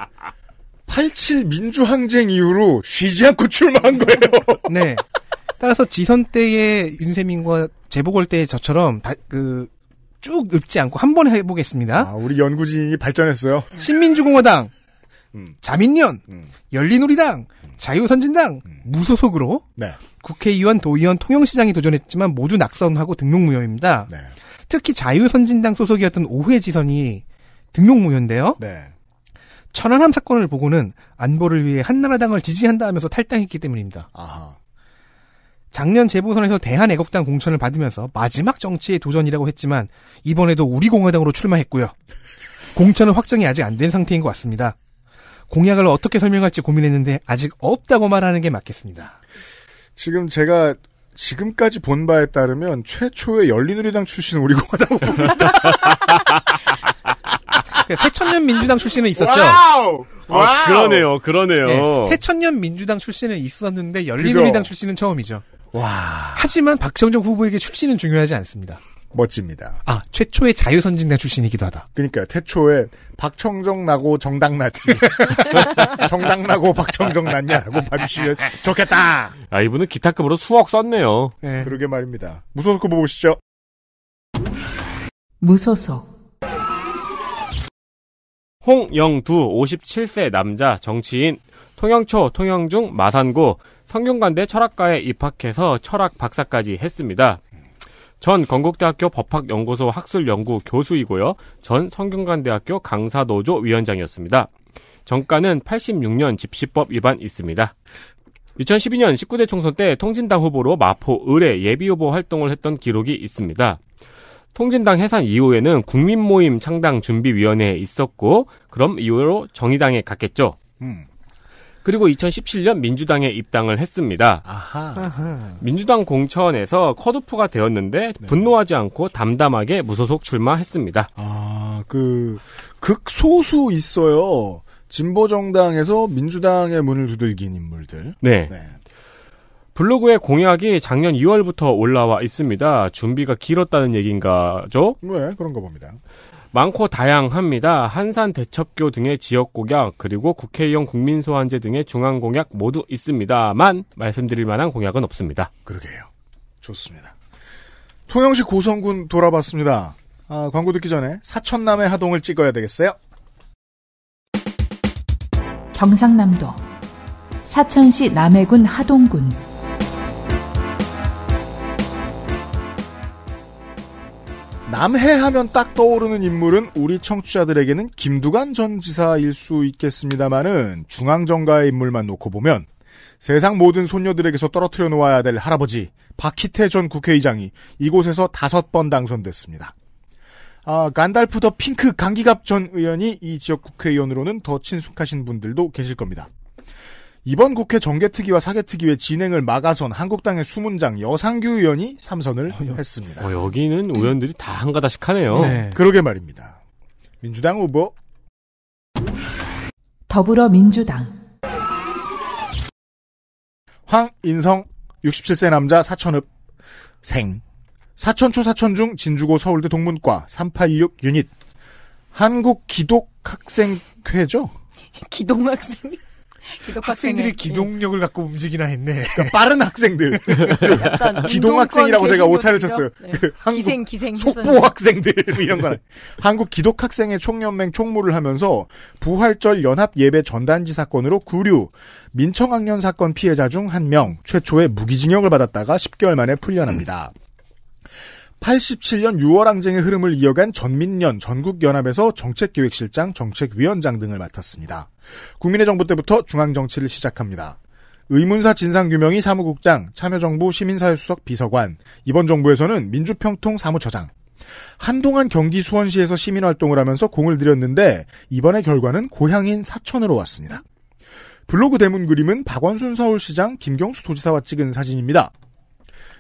87 민주항쟁 이후로 쉬지 않고 출마한 거예요. <laughs> 네. 따라서 지선 때의 윤세민과 재보궐 때의 저처럼 다, 그, 쭉 읊지 않고 한 번 해보겠습니다. 아, 우리 연구진이 발전했어요. 신민주공화당, 음. 자민련, 음. 열린우리당, 음. 자유선진당, 음. 무소속으로 네. 국회의원, 도의원, 통영시장이 도전했지만 모두 낙선하고 등록무효입니다. 네. 특히 자유선진당 소속이었던 오회 지선이 등록무효인데요. 네. 천안함 사건을 보고는 안보를 위해 한나라당을 지지한다 하면서 탈당했기 때문입니다. 아하. 작년 재보선에서 대한애국당 공천을 받으면서 마지막 정치의 도전이라고 했지만 이번에도 우리 공화당으로 출마했고요. 공천은 확정이 아직 안 된 상태인 것 같습니다. 공약을 어떻게 설명할지 고민했는데 아직 없다고 말하는 게 맞겠습니다. 지금 제가 지금까지 본 바에 따르면 최초의 열린우리당 출신 우리 공화당 후보입니다. <laughs> 네, 새천년 민주당 출신은 있었죠. 와우! 아, 와우! 어, 그러네요, 그러네요. 네, 새천년 민주당 출신은 있었는데 열린우리당 출신은 처음이죠. 와. 하지만 박정정 후보에게 출신은 중요하지 않습니다. 멋집니다. 아, 최초의 자유선진당 출신이기도 하다. 그러니까요. 최초에 박청정 나고 정당 났지. <laughs> 정당 나고 박청정 났냐라고 봐주시면 좋겠다. 아, 이분은 기타급으로 수억 썼네요. 네. 그러게 말입니다. 무소속 후보 보시죠. 무소속. 홍영두 57세 남자 정치인 통영초 통영중 마산고 성균관대 철학과에 입학해서 철학 박사까지 했습니다. 전 건국대학교 법학연구소 학술연구 교수이고요. 전 성균관대학교 강사노조 위원장이었습니다. 정가는 86년 집시법 위반 있습니다. 2012년 19대 총선 때 통진당 후보로 마포, 의뢰, 예비후보 활동을 했던 기록이 있습니다. 통진당 해산 이후에는 국민모임 창당 준비위원회에 있었고 그럼 이후로 정의당에 갔겠죠. 음. 그리고 2017년 민주당에 입당을 했습니다. 아하. 민주당 공천에서 컷오프가 되었는데 네. 분노하지 않고 담담하게 무소속 출마했습니다. 아, 그 극소수 있어요. 진보 정당에서 민주당의 문을 두들긴 인물들. 네. 네. 블로그의 공약이 작년 2월부터 올라와 있습니다. 준비가 길었다는 얘기인가죠? 네, 그런가 봅니다. 많고 다양합니다. 한산 대첩교 등의 지역 공약 그리고 국회의원 국민 소환제 등의 중앙 공약 모두 있습니다만 말씀드릴 만한 공약은 없습니다. 그러게요. 좋습니다. 통영시 고성군 돌아봤습니다. 아, 광고 듣기 전에 사천남의 하동을 찍어야 되겠어요. 경상남도 사천시 남해군 하동군 남해하면 딱 떠오르는 인물은 우리 청취자들에게는 김두관 전 지사일 수 있겠습니다만은 중앙정가의 인물만 놓고 보면 세상 모든 손녀들에게서 떨어뜨려 놓아야 될 할아버지 박희태 전 국회의장이 이곳에서 다섯 번 당선됐습니다. 아, 간달프 더 핑크 강기갑 전 의원이 이 지역 국회의원으로는 더 친숙하신 분들도 계실 겁니다. 이번 국회 정개특위와 사개특위의 진행을 막아선 한국당의 수문장 여상규 의원이 삼선을 어, 여, 했습니다. 어, 여기는 의원들이 다 한가다씩 하네요. 네. 그러게 말입니다. 민주당 후보 더불어민주당 황인성 67세 남자 사천읍 생 사천초 사천중 진주고 서울대 동문과 386 유닛 한국 기독학생회죠? 기독학생 학생들이 기동력을 갖고 움직이나 했네. 그러니까 빠른 학생들. <laughs> 기동학생이라고 제가 오타를 쳤어요. 네. 그 한국 기생, 기생 속보 학생들 <laughs> 이런 거 한국 기독학생의 총연맹 총무를 하면서 부활절 연합 예배 전단지 사건으로 구류, 민청학년 사건 피해자 중 한 명 최초의 무기징역을 받았다가 10개월 만에 풀려납니다. 음. 87년 6월 항쟁의 흐름을 이어간 전민련 전국연합에서 정책기획실장, 정책위원장 등을 맡았습니다. 국민의 정부 때부터 중앙정치를 시작합니다. 의문사 진상규명이 사무국장, 참여정부 시민사회수석 비서관, 이번 정부에서는 민주평통 사무처장. 한동안 경기 수원시에서 시민활동을 하면서 공을 들였는데 이번의 결과는 고향인 사천으로 왔습니다. 블로그 대문 그림은 박원순 서울시장, 김경수 도지사와 찍은 사진입니다.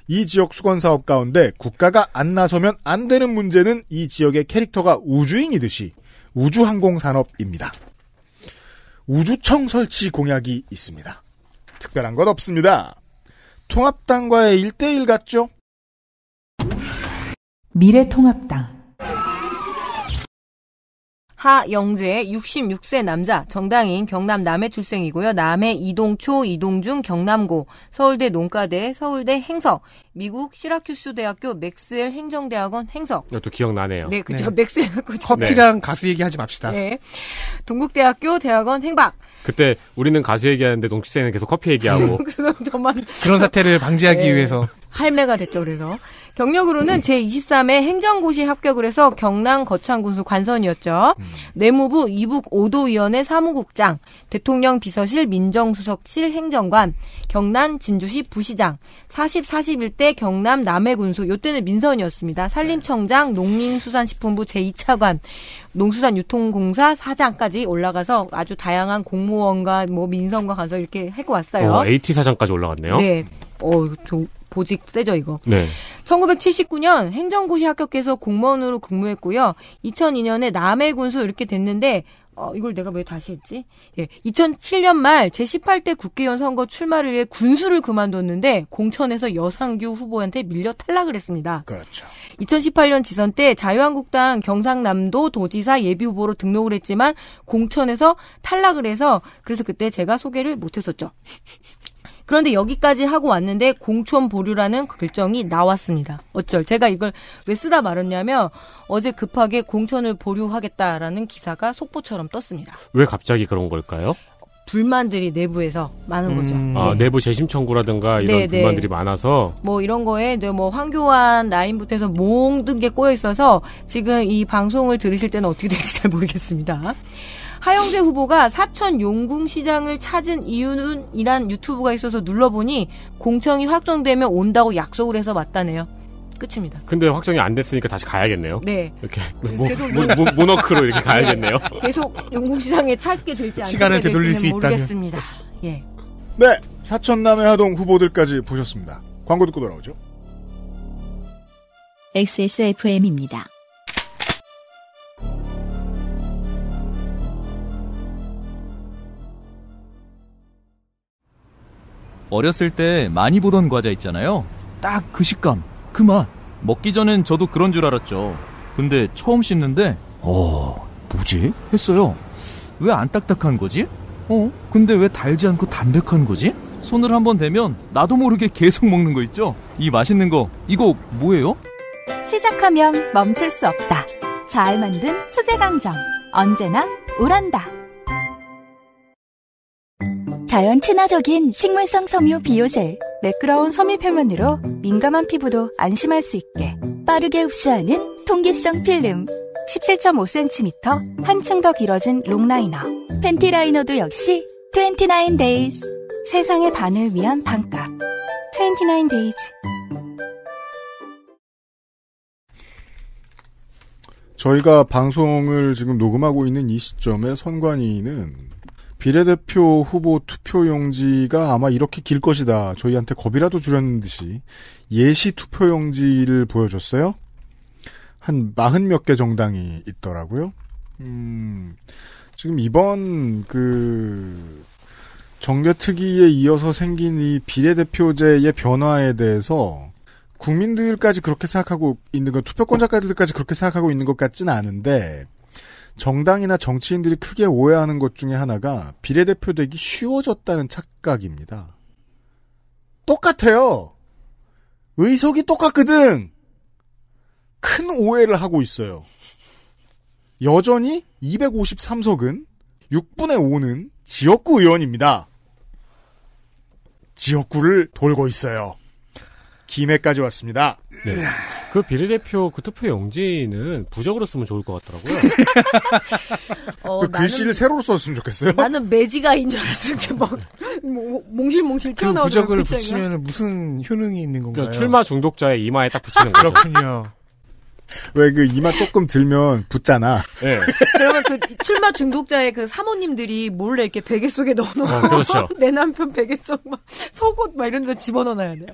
이 지역 수건 사업 가운데 국가가 안 나서면 안 되는 문제는 이 지역의 캐릭터가 우주인이듯이 우주항공 산업입니다. 우주청 설치 공약이 있습니다. 특별한 것 없습니다. 통합당과의 일대일 같죠? 미래통합당 하영재의 66세 남자, 정당인 경남 남해 출생이고요. 남해 이동초, 이동중, 경남고, 서울대 농과대, 서울대 행석, 미국 시라큐스 대학교 맥스웰 행정대학원 행석. 이것도 기억나네요. 네, 그죠. 네. <laughs> 맥스웰 커피랑 네. 가수 얘기하지 맙시다. 네. 동국대학교 대학원 행박. 그때 우리는 가수 얘기하는데 동치생은 계속 커피 얘기하고. <laughs> 그 그런 사태를 방지하기 네. 위해서. 할매가 됐죠, 그래서. 경력으로는 제23회 행정고시 합격을 해서 경남 거창군수 관선이었죠. 음. 내무부 이북 오도위원회 사무국장, 대통령 비서실 민정수석실 행정관, 경남 진주시 부시장, 40, 41대 경남 남해군수, 요때는 민선이었습니다. 산림청장, 네. 농림수산식품부 제2차관, 농수산유통공사 사장까지 올라가서 아주 다양한 공무원과 뭐 민선과 가서 이렇게 해고 왔어요. 어, AT 사장까지 올라갔네요. 네. 어, 좀 보직 세죠 이거. 네. 1979년 행정고시 합격해서 공무원으로 근무했고요. 2002년에 남해 군수 이렇게 됐는데 어, 이걸 내가 왜 다시 했지? 예. 2007년 말 제18대 국회의원 선거 출마를 위해 군수를 그만뒀는데 공천에서 여상규 후보한테 밀려 탈락을 했습니다. 그렇죠. 2018년 지선 때 자유한국당 경상남도 도지사 예비후보로 등록을 했지만 공천에서 탈락을 해서 그래서 그때 제가 소개를 못했었죠. 그런데 여기까지 하고 왔는데 공천 보류라는 결정이 나왔습니다. 어쩔 제가 이걸 왜 쓰다 말았냐면 어제 급하게 공천을 보류하겠다라는 기사가 속보처럼 떴습니다. 왜 갑자기 그런 걸까요? 불만들이 내부에서 많은 음. 거죠. 아, 네. 내부 재심 청구라든가 이런 네, 네. 불만들이 네. 많아서 뭐 이런 거에 이뭐 황교안 라인부터 해서 모든 게 꼬여 있어서 지금 이 방송을 들으실 때는 어떻게 될지 잘 모르겠습니다. 하영재 후보가 사천 용궁시장을 찾은 이유는 이란 유튜브가 있어서 눌러보니 공청이 확정되면 온다고 약속을 해서 왔다네요. 끝입니다. 근데 확정이 안 됐으니까 다시 가야겠네요. 네. 이렇게 그 모, 모, 모, 모너크로 이렇게 네. 가야겠네요. 계속 용궁시장에 찾게 될지 안 시간을 되돌릴 수 모르겠습니다. 예. 네, 사천 남해하동 후보들까지 보셨습니다. 광고 듣고 돌아오죠. XSFM입니다. 어렸을 때 많이 보던 과자 있잖아요. 딱 그 식감, 그 맛. 먹기 전엔 저도 그런 줄 알았죠. 근데 처음 씹는데, 어, 뭐지? 했어요. 왜 안 딱딱한 거지? 어, 근데 왜 달지 않고 담백한 거지? 손을 한 번 대면 나도 모르게 계속 먹는 거 있죠? 이 맛있는 거, 이거 뭐예요? 시작하면 멈출 수 없다. 잘 만든 수제 강정. 언제나 우란다. 자연 친화적인 식물성 섬유 음. 비오셀. 매끄러운 섬유 표면으로 민감한 피부도 안심할 수 있게. 빠르게 흡수하는 통기성 필름. 17.5cm 한층 더 길어진 롱라이너. 팬티 라이너도 역시 29days. 세상의 반을 위한 반값. 29days. 저희가 방송을 지금 녹음하고 있는 이 시점에 선관위는 비례대표 후보 투표용지가 아마 이렇게 길 것이다. 저희한테 겁이라도 주려는 듯이 예시 투표용지를 보여줬어요. 한 마흔 몇 개 정당이 있더라고요. 음, 지금 이번 그 정계특위에 이어서 생긴 이 비례대표제의 변화에 대해서 국민들까지 그렇게 생각하고 있는 건 투표권자들까지 그렇게 생각하고 있는 것 같지는 않은데 정당이나 정치인들이 크게 오해하는 것 중에 하나가 비례대표 되기 쉬워졌다는 착각입니다. 똑같아요. 의석이 똑같거든. 큰 오해를 하고 있어요. 여전히 253석은 6분의 5는 지역구 의원입니다. 지역구를 돌고 있어요. 김해까지 왔습니다. 네. 그 비례대표 그 투표 용지는 부적으로 쓰면 좋을 것 같더라고요. <laughs> 어, 그 글씨를 세로로 썼으면 좋겠어요. 나는 매지가인 줄 알았어. 이렇게 막 뭐, 몽실몽실 그 튀어나오는 그 부적을 붙이면 무슨 효능이 있는 건가요? 그러니까 출마 중독자의 이마에 딱 붙이는 거죠. 그렇군요. 왜 그 이마 조금 들면 붙잖아. 네. <laughs> 그러면 그 출마 중독자의 그 사모님들이 몰래 이렇게 베개 속에 넣어놓고 어, 그렇죠. <laughs> 내 남편 베개 속 막 속옷 막 이런 데 집어넣어놔야 돼요.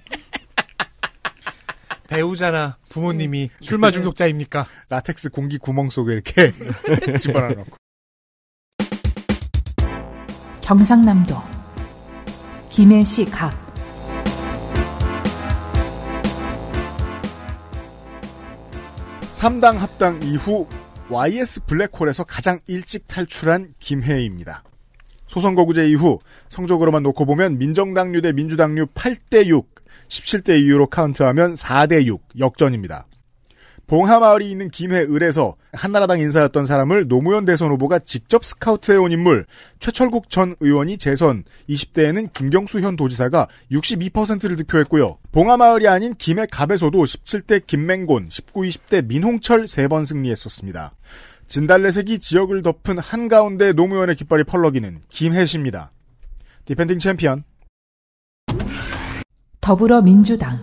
배우잖아 부모님이 네. 술마 중독자입니까? <laughs> 라텍스 공기 구멍 속에 이렇게 <laughs> 집어넣고. 경상남도 김해시 갑3당 합당 이후 YS 블랙홀에서 가장 일찍 탈출한 김해입니다. 소선거구제 이후 성적으로만 놓고 보면 민정당류 대 민주당류 8대 6 17대 이후로 카운트하면 4대 6 역전입니다. 봉하마을이 있는 김해을에서 한나라당 인사였던 사람을 노무현 대선 후보가 직접 스카우트해온 인물 최철국 전 의원이 재선 20대에는 김경수 현 도지사가 62%를 득표했고요. 봉하마을이 아닌 김해갑에서도 17대 김맹곤 19, 20대 민홍철 3번 승리했었습니다. 진달래색이 지역을 덮은 한가운데 노무현의 깃발이 펄럭이는 김해시입니다. 디펜딩 챔피언 더불어민주당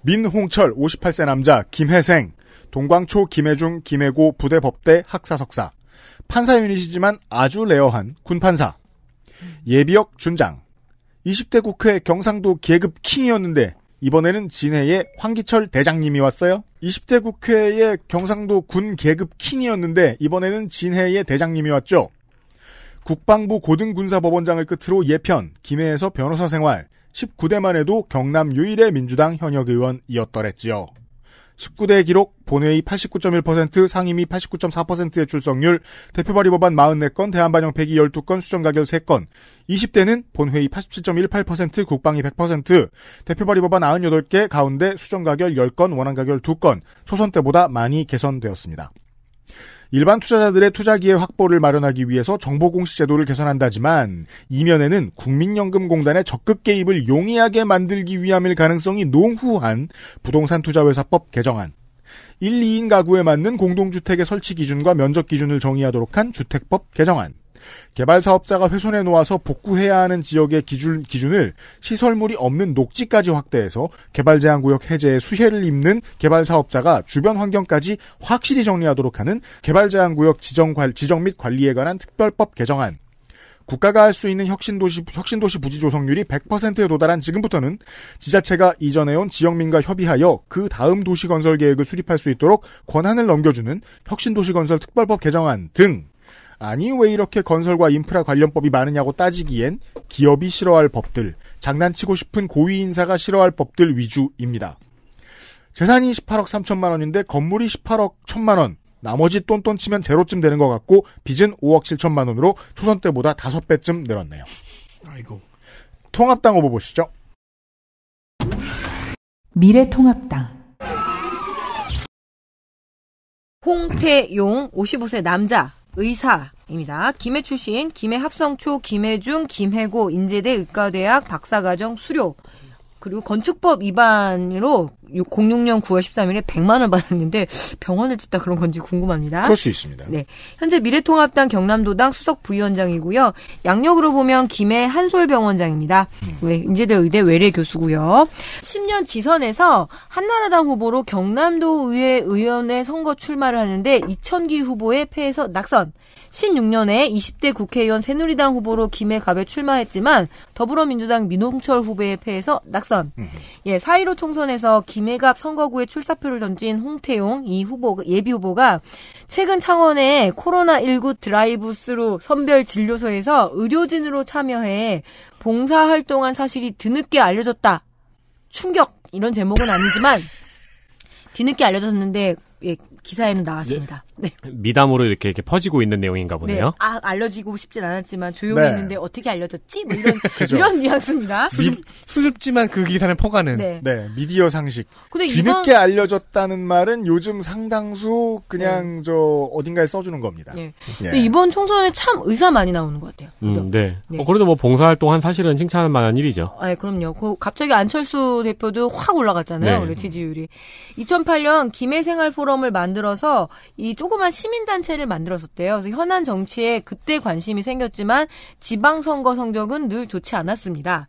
민홍철 58세 남자 김혜생 동광초 김혜중 김해고 부대법대 학사석사 판사 윤이시지만 아주 레어한 군판사 예비역 준장 20대 국회 경상도 계급 킹이었는데 이번에는 진해의 황기철 대장님이 왔어요. 20대 국회의 경상도 군 계급 킹이었는데 이번에는 진해의 대장님이 왔죠. 국방부 고등군사법원장을 끝으로 예편, 김해에서 변호사 생활, 19대만 해도 경남 유일의 민주당 현역 의원이었더랬지요. 19대 기록, 본회의 89.1%, 상임위 89.4%의 출석률, 대표 발의 법안 44건, 대안 반영 폐기 12건, 수정 가결 3건. 20대는 본회의 87.18%, 국방위 100%, 대표 발의 법안 98개, 가운데 수정 가결 10건, 원안 가결 2건, 초선 때보다 많이 개선되었습니다. 일반 투자자들의 투자 기회 확보를 마련하기 위해서 정보공시 제도를 개선한다지만 이면에는 국민연금공단의 적극 개입을 용이하게 만들기 위함일 가능성이 농후한 부동산 투자회사법 개정안 1, 2인 가구에 맞는 공동주택의 설치 기준과 면적 기준을 정의하도록 한 주택법 개정안 개발 사업자가 훼손해 놓아서 복구해야 하는 지역의 기준, 기준을 시설물이 없는 녹지까지 확대해서 개발 제한 구역 해제에 수혜를 입는 개발 사업자가 주변 환경까지 확실히 정리하도록 하는 개발 제한 구역 지정, 관, 지정 및 관리에 관한 특별법 개정안. 국가가 할 수 있는 혁신도시, 혁신도시 부지 조성률이 100%에 도달한 지금부터는 지자체가 이전해온 지역민과 협의하여 그 다음 도시 건설 계획을 수립할 수 있도록 권한을 넘겨주는 혁신도시 건설 특별법 개정안 등 아니 왜 이렇게 건설과 인프라 관련법이 많으냐고 따지기엔 기업이 싫어할 법들, 장난치고 싶은 고위 인사가 싫어할 법들 위주입니다. 재산이 18억 3천만 원인데 건물이 18억 1천만 원. 나머지 똔똔 치면 제로쯤 되는 것 같고 빚은 5억 7천만 원으로 초선 때보다 5배쯤 늘었네요. 아이고. 통합당 후보 보시죠. 미래통합당 홍태용 55세 남자 의사입니다. 김해 출신, 김해 합성초, 김해중, 김해고, 인제대 의과대학 박사과정 수료. 그리고 건축법 위반으로 06년 9월 13일에 100만 원 받았는데 병원을 짓다 그런 건지 궁금합니다. 그럴 수 있습니다. 네. 현재 미래통합당 경남도당 수석 부위원장이고요. 양력으로 보면 김해 한솔병원장입니다. 음. 왜 인제대 의대 외래 교수고요. 10년 지선에서 한나라당 후보로 경남도 의회 의원회 선거 출마를 하는데 이천기 후보에 패해서 낙선. 16년에 20대 국회의원 새누리당 후보로 김해갑에 출마했지만 더불어민주당 민홍철 후보에 패해서 낙선. 음. 예, 4.15 총선에서 김해갑 선거구에 출사표를 던진 홍태용 이 후보 예비 후보가 최근 창원에 코로나19 드라이브스루 선별 진료소에서 의료진으로 참여해 봉사활동한 사실이 뒤늦게 알려졌다. 충격 이런 제목은 아니지만 <laughs> 뒤늦게 알려졌는데 예, 기사에는 나왔습니다. 네. 네. 미담으로 이렇게, 이렇게 퍼지고 있는 내용인가 네. 보네요. 네. 아, 알려지고 싶진 않았지만 조용히 있는데 네. 어떻게 알려졌지? 뭐 이런 <laughs> 이런 뉘앙스입니다. 수줍, 수줍지만 그 기사는 퍼가는 네. 네 미디어 상식. 근데 뒤늦게 이번... 알려졌다는 말은 요즘 상당수 그냥 저 어딘가에 써주는 겁니다. 예. 근데 이번 총선에 참 의사 많이 나오는 것 같아요. 그렇죠? 음, 네. 어, 그래도 뭐 봉사활동 한 사실은 칭찬할 만한 일이죠. 아, 예, 그럼요. 그 갑자기 안철수 대표도 확 올라갔잖아요. 우리 지지율이. 2008년 김해생활 포럼을 만 만들어서 이 조그만 시민단체를 만들었었대요. 그래서 현안 정치에 그때 관심이 생겼지만 지방선거 성적은 늘 좋지 않았습니다.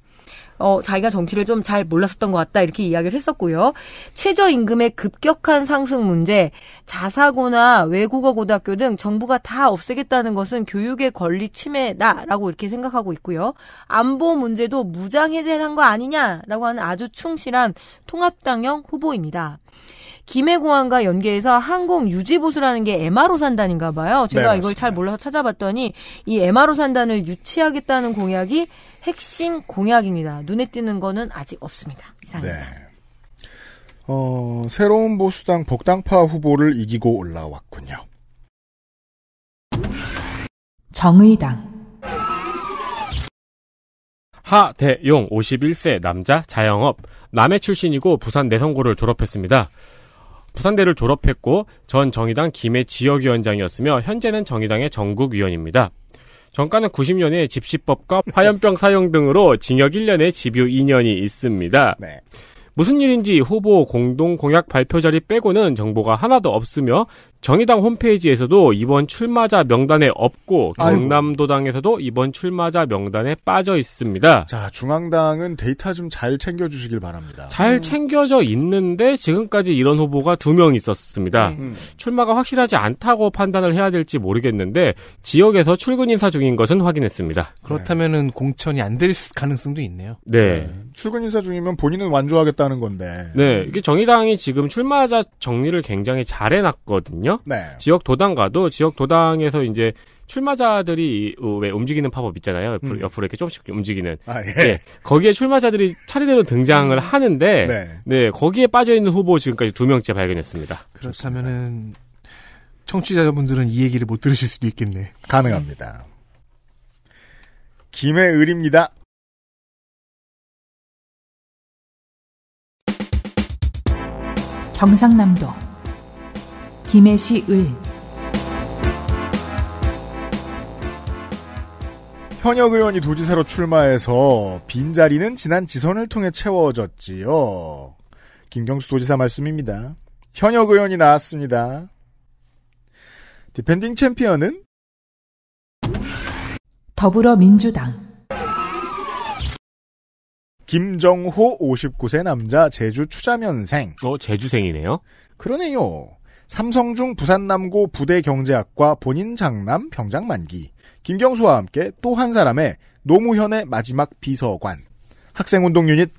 어, 자기가 정치를 좀 잘 몰랐었던 것 같다 이렇게 이야기를 했었고요. 최저임금의 급격한 상승 문제, 자사고나 외국어 고등학교 등 정부가 다 없애겠다는 것은 교육의 권리 침해다라고 이렇게 생각하고 있고요. 안보 문제도 무장 해제한 거 아니냐라고 하는 아주 충실한 통합당형 후보입니다. 김해공항과 연계해서 항공 유지 보수라는 게 MRO 산단인가 봐요. 제가 네, 이걸 잘 몰라서 찾아봤더니 이 MRO 산단을 유치하겠다는 공약이 핵심 공약입니다. 눈에 띄는 거는 아직 없습니다. 이상입니다. 네. 어, 새로운 보수당 복당파 후보를 이기고 올라왔군요. 정의당 하대용 51세 남자 자영업 남해 출신이고 부산 내성고를 졸업했습니다. 부산대를 졸업했고 전 정의당 김해 지역위원장이었으며 현재는 정의당의 전국위원입니다. 정가는 90년에 집시법과 화염병 사용 등으로 징역 1년에 집유 2년이 있습니다. 네. 무슨 일인지 후보 공동 공약 발표 자리 빼고는 정보가 하나도 없으며 정의당 홈페이지에서도 이번 출마자 명단에 없고 경남도당에서도 이번 출마자 명단에 빠져 있습니다. 자, 중앙당은 데이터 좀 잘 챙겨주시길 바랍니다. 잘 음. 챙겨져 있는데 지금까지 이런 후보가 두 명 있었습니다. 네. 음. 출마가 확실하지 않다고 판단을 해야 될지 모르겠는데 지역에서 출근 인사 중인 것은 확인했습니다. 그렇다면은 네. 공천이 안 될 가능성도 있네요. 네. 네. 출근 인사 중이면 본인은 완주하겠다는 건데. 네, 이게 정의당이 지금 출마자 정리를 굉장히 잘 해놨거든요. 있거요 네. 지역 도당 가도 지역 도당에서 이제 출마자들이 어, 왜 움직이는 팝업 있잖아요. 옆으로, 음. 옆으로 이렇게 조금씩 움직이는. 아, 예. 네, 거기에 출마자들이 차례대로 등장을 음. 하는데 네. 네 거기에 빠져 있는 후보 지금까지 두 명째 발견했습니다. 그렇다면은 청취자분들은 이 얘기를 못 들으실 수도 있겠네. 가능합니다. 네. 김해을입니다. 경상남도 김해시 을 현역 의원이 도지사로 출마해서 빈자리는 지난 지선을 통해 채워졌지요. 김경수 도지사 말씀입니다. 현역 의원이 나왔습니다. 디펜딩 챔피언은 더불어민주당 김정호 59세 남자 제주 추자면생. 어, 제주생이네요. 그러네요. 삼성중 부산남고 부대경제학과 본인 장남 병장 만기, 김경수와 함께 또 한 사람의 노무현의 마지막 비서관, 학생운동 유닛,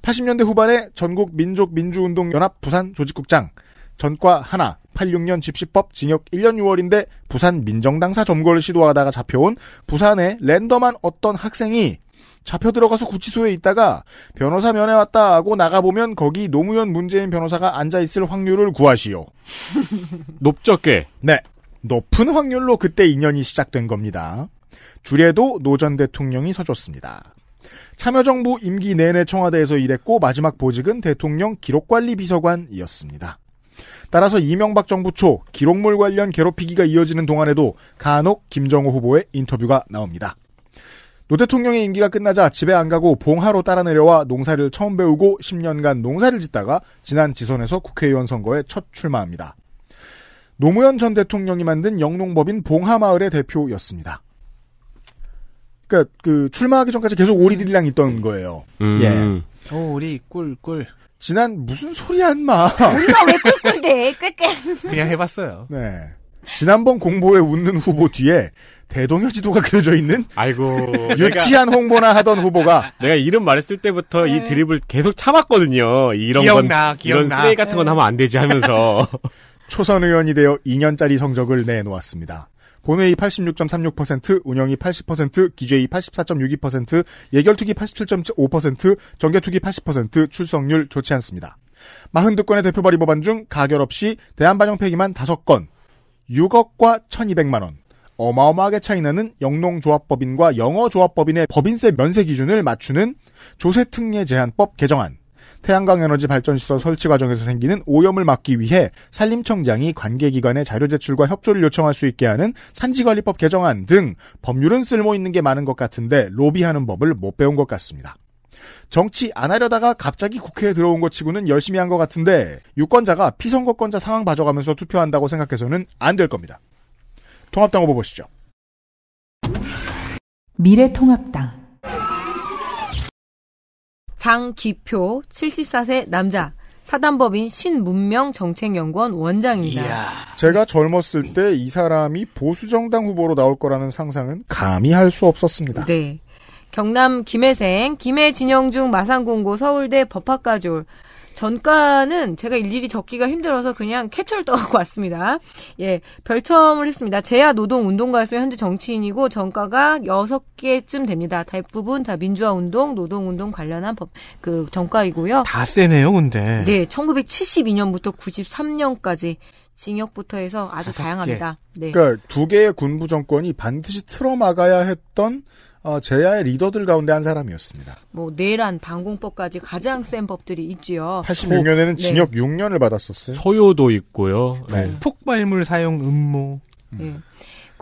80년대 후반에 전국 민족 민주운동 연합 부산 조직국장, 전과 하나, 86년 집시법 징역 1년 6월인데 부산 민정당사 점거를 시도하다가 잡혀온 부산의 랜덤한 어떤 학생이 잡혀 들어가서 구치소에 있다가 변호사 면회 왔다 하고 나가보면 거기 노무현 문재인 변호사가 앉아있을 확률을 구하시오. <laughs> 높적게. 네. 높은 확률로 그때 인연이 시작된 겁니다. 줄에도 노 전 대통령이 서줬습니다. 참여정부 임기 내내 청와대에서 일했고 마지막 보직은 대통령 기록관리 비서관이었습니다. 따라서 이명박 정부 초 기록물 관련 괴롭히기가 이어지는 동안에도 간혹 김정호 후보의 인터뷰가 나옵니다. 노 대통령의 임기가 끝나자 집에 안 가고 봉하로 따라 내려와 농사를 처음 배우고 10년간 농사를 짓다가 지난 지선에서 국회의원 선거에 첫 출마합니다. 노무현 전 대통령이 만든 영농법인 봉하마을의 대표였습니다. 그러니까 그 출마하기 전까지 계속 오리들이랑 있던 거예요. 음. 예. 오리 꿀꿀. 지난 무슨 소리야 인마. 우리가 왜 꿀꿀대? 꿀꿀. 그냥 해봤어요. 네. 지난번 공보에 웃는 후보 뒤에 대동여 지도가 <laughs> 그려져 있는 아이고 <laughs> 유치한 홍보나 하던 후보가 <laughs> 내가 이름 말했을 때부터 이 네. 드립을 계속 참았거든요. 이런 기억나, 건 기억나. 이런 쓰레기 같은 건 하면 안 되지 하면서 초선 의원이 되어 2년짜리 성적을 내놓았습니다. 본회의 86.36%, 운영이 80%, 기재의 84.62%, 예결투기 87.5%, 정개투기 80%, 출석률 좋지 않습니다. 42건의 대표 발의 법안 중 가결 없이 대한반영 폐기만 5건, 6억과 1200만원, 어마어마하게 차이나는 영농조합법인과 영어조합법인의 법인세 면세 기준을 맞추는 조세특례 제한법 개정안, 태양광 에너지 발전시설 설치 과정에서 생기는 오염을 막기 위해 산림청장이 관계기관의 자료 제출과 협조를 요청할 수 있게 하는 산지관리법 개정안 등 법률은 쓸모 있는 게 많은 것 같은데 로비하는 법을 못 배운 것 같습니다. 정치 안 하려다가 갑자기 국회에 들어온 것 치고는 열심히 한 것 같은데 유권자가 피선거권자 상황 봐줘가면서 투표한다고 생각해서는 안 될 겁니다. 통합당 후보 보시죠. 미래통합당 장기표 74세 남자 사단법인 신문명 정책연구원 원장입니다. 이야. 제가 젊었을 때 이 사람이 보수정당 후보로 나올 거라는 상상은 감히 할 수 없었습니다. 네. 경남 김해생, 김해진영중 마산공고 서울대 법학과졸 전가는 제가 일일이 적기가 힘들어서 그냥 캡처를 떠갖고 왔습니다. 예, 별첨을 했습니다. 제야 노동 운동가였으며 현재 정치인이고 전가가 6개쯤 됩니다. 대부분 다 민주화 운동, 노동 운동 관련한 법, 그 전가이고요. 다 세네요, 근데. 네, 1972년부터 93년까지 징역부터 해서 아주 다양합니다. 네. 그러니까 두 개의 군부 정권이 반드시 틀어막아야 했던 어, 제야의 리더들 가운데 한 사람이었습니다. 뭐 내란, 방공법까지 가장 센 법들이 있지요. 86년에는 징역 네. 6년을 받았었어요. 소요도 있고요. 네. 네. 폭발물 사용 음모. 음.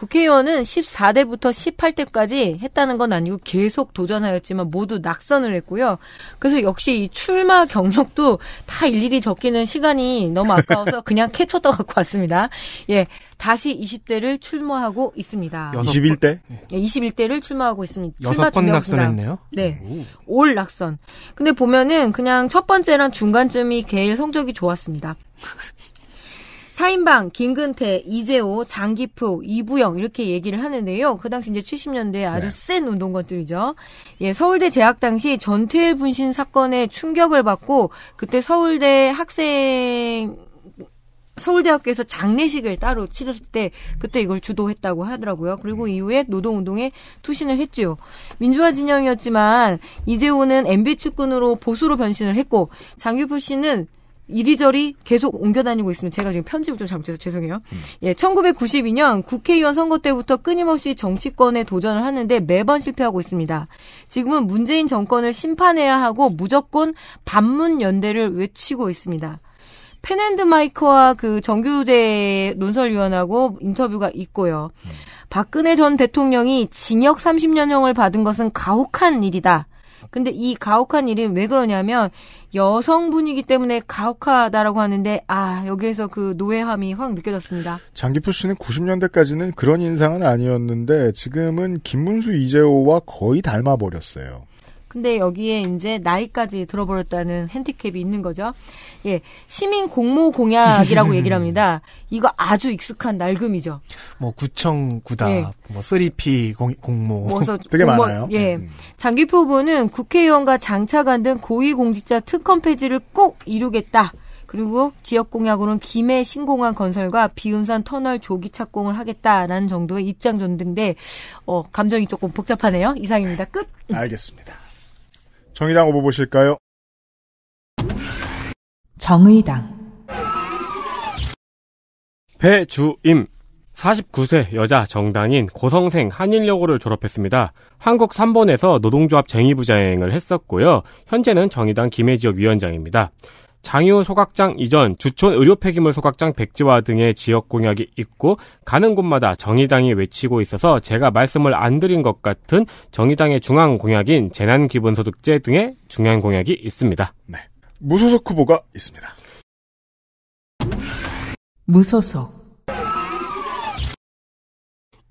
국회의원은 14대부터 18대까지 했다는 건 아니고 계속 도전하였지만 모두 낙선을 했고요. 그래서 역시 이 출마 경력도 다 일일이 적기는 시간이 너무 아까워서 <laughs> 그냥 캐쳐 떠갖고 왔습니다. 예. 다시 20대를 출마하고 있습니다. 21대? 21대를 예, 출마하고 있습니다. 여섯 번 낙선했네요. 네. 오. 올 낙선. 근데 보면은 그냥 첫 번째랑 중간쯤이 개일 성적이 좋았습니다. 사인방, 김근태, 이재호, 장기표, 이부영 이렇게 얘기를 하는데요. 그 당시 이제 70년대 아주 네. 센 운동권들이죠. 예, 서울대 재학 당시 전태일 분신 사건에 충격을 받고 그때 서울대 학생 서울대학교에서 장례식을 따로 치를 때 그때 이걸 주도했다고 하더라고요. 그리고 이후에 노동운동에 투신을 했지요. 민주화 진영이었지만 이재호는 MB 측근으로 보수로 변신을 했고 장규표 씨는 이리저리 계속 옮겨다니고 있으면 제가 지금 편집을 좀 잘못해서 죄송해요. 음. 예, 1992년 국회의원 선거 때부터 끊임없이 정치권에 도전을 하는데 매번 실패하고 있습니다. 지금은 문재인 정권을 심판해야 하고 무조건 반문 연대를 외치고 있습니다. 펜앤드 마이크와 그 정규재 논설위원하고 인터뷰가 있고요. 음. 박근혜 전 대통령이 징역 30년형을 받은 것은 가혹한 일이다. 근데 이 가혹한 일은 왜 그러냐면 여성분이기 때문에 가혹하다라고 하는데 아 여기에서 그 노예함이 확 느껴졌습니다. 장기표 씨는 90년대까지는 그런 인상은 아니었는데 지금은 김문수 이재호와 거의 닮아 버렸어요. 근데 여기에 이제 나이까지 들어버렸다는 핸디캡이 있는 거죠. 예. 시민 공모 공약이라고 <laughs> 얘기를 합니다. 이거 아주 익숙한 날금이죠. 뭐 구청 구답, 예. 뭐 3P 공, 공모. 뭐 <laughs> 되게 공모, 많아요. 예. 음. 장기표 후보는 국회의원과 장차관 등 고위공직자 특검 폐지를 꼭 이루겠다. 그리고 지역 공약으로는 김해 신공항 건설과 비음산 터널 조기 착공을 하겠다라는 정도의 입장 전등데 어, 감정이 조금 복잡하네요. 이상입니다. 끝. 알겠습니다. 정의당 후보 뭐 보실까요? 정의당 배주임 49세 여자 정당인 고성생 한일여고를 졸업했습니다. 한국 3번에서 노동조합 쟁의부장을 행 했었고요. 현재는 정의당 김해지역 위원장입니다. 장유 소각장 이전 주촌 의료 폐기물 소각장 백지화 등의 지역 공약이 있고 가는 곳마다 정의당이 외치고 있어서 제가 말씀을 안 드린 것 같은 정의당의 중앙 공약인 재난 기본 소득제 등의 중요한 공약이 있습니다. 네. 무소속 후보가 있습니다. 무소속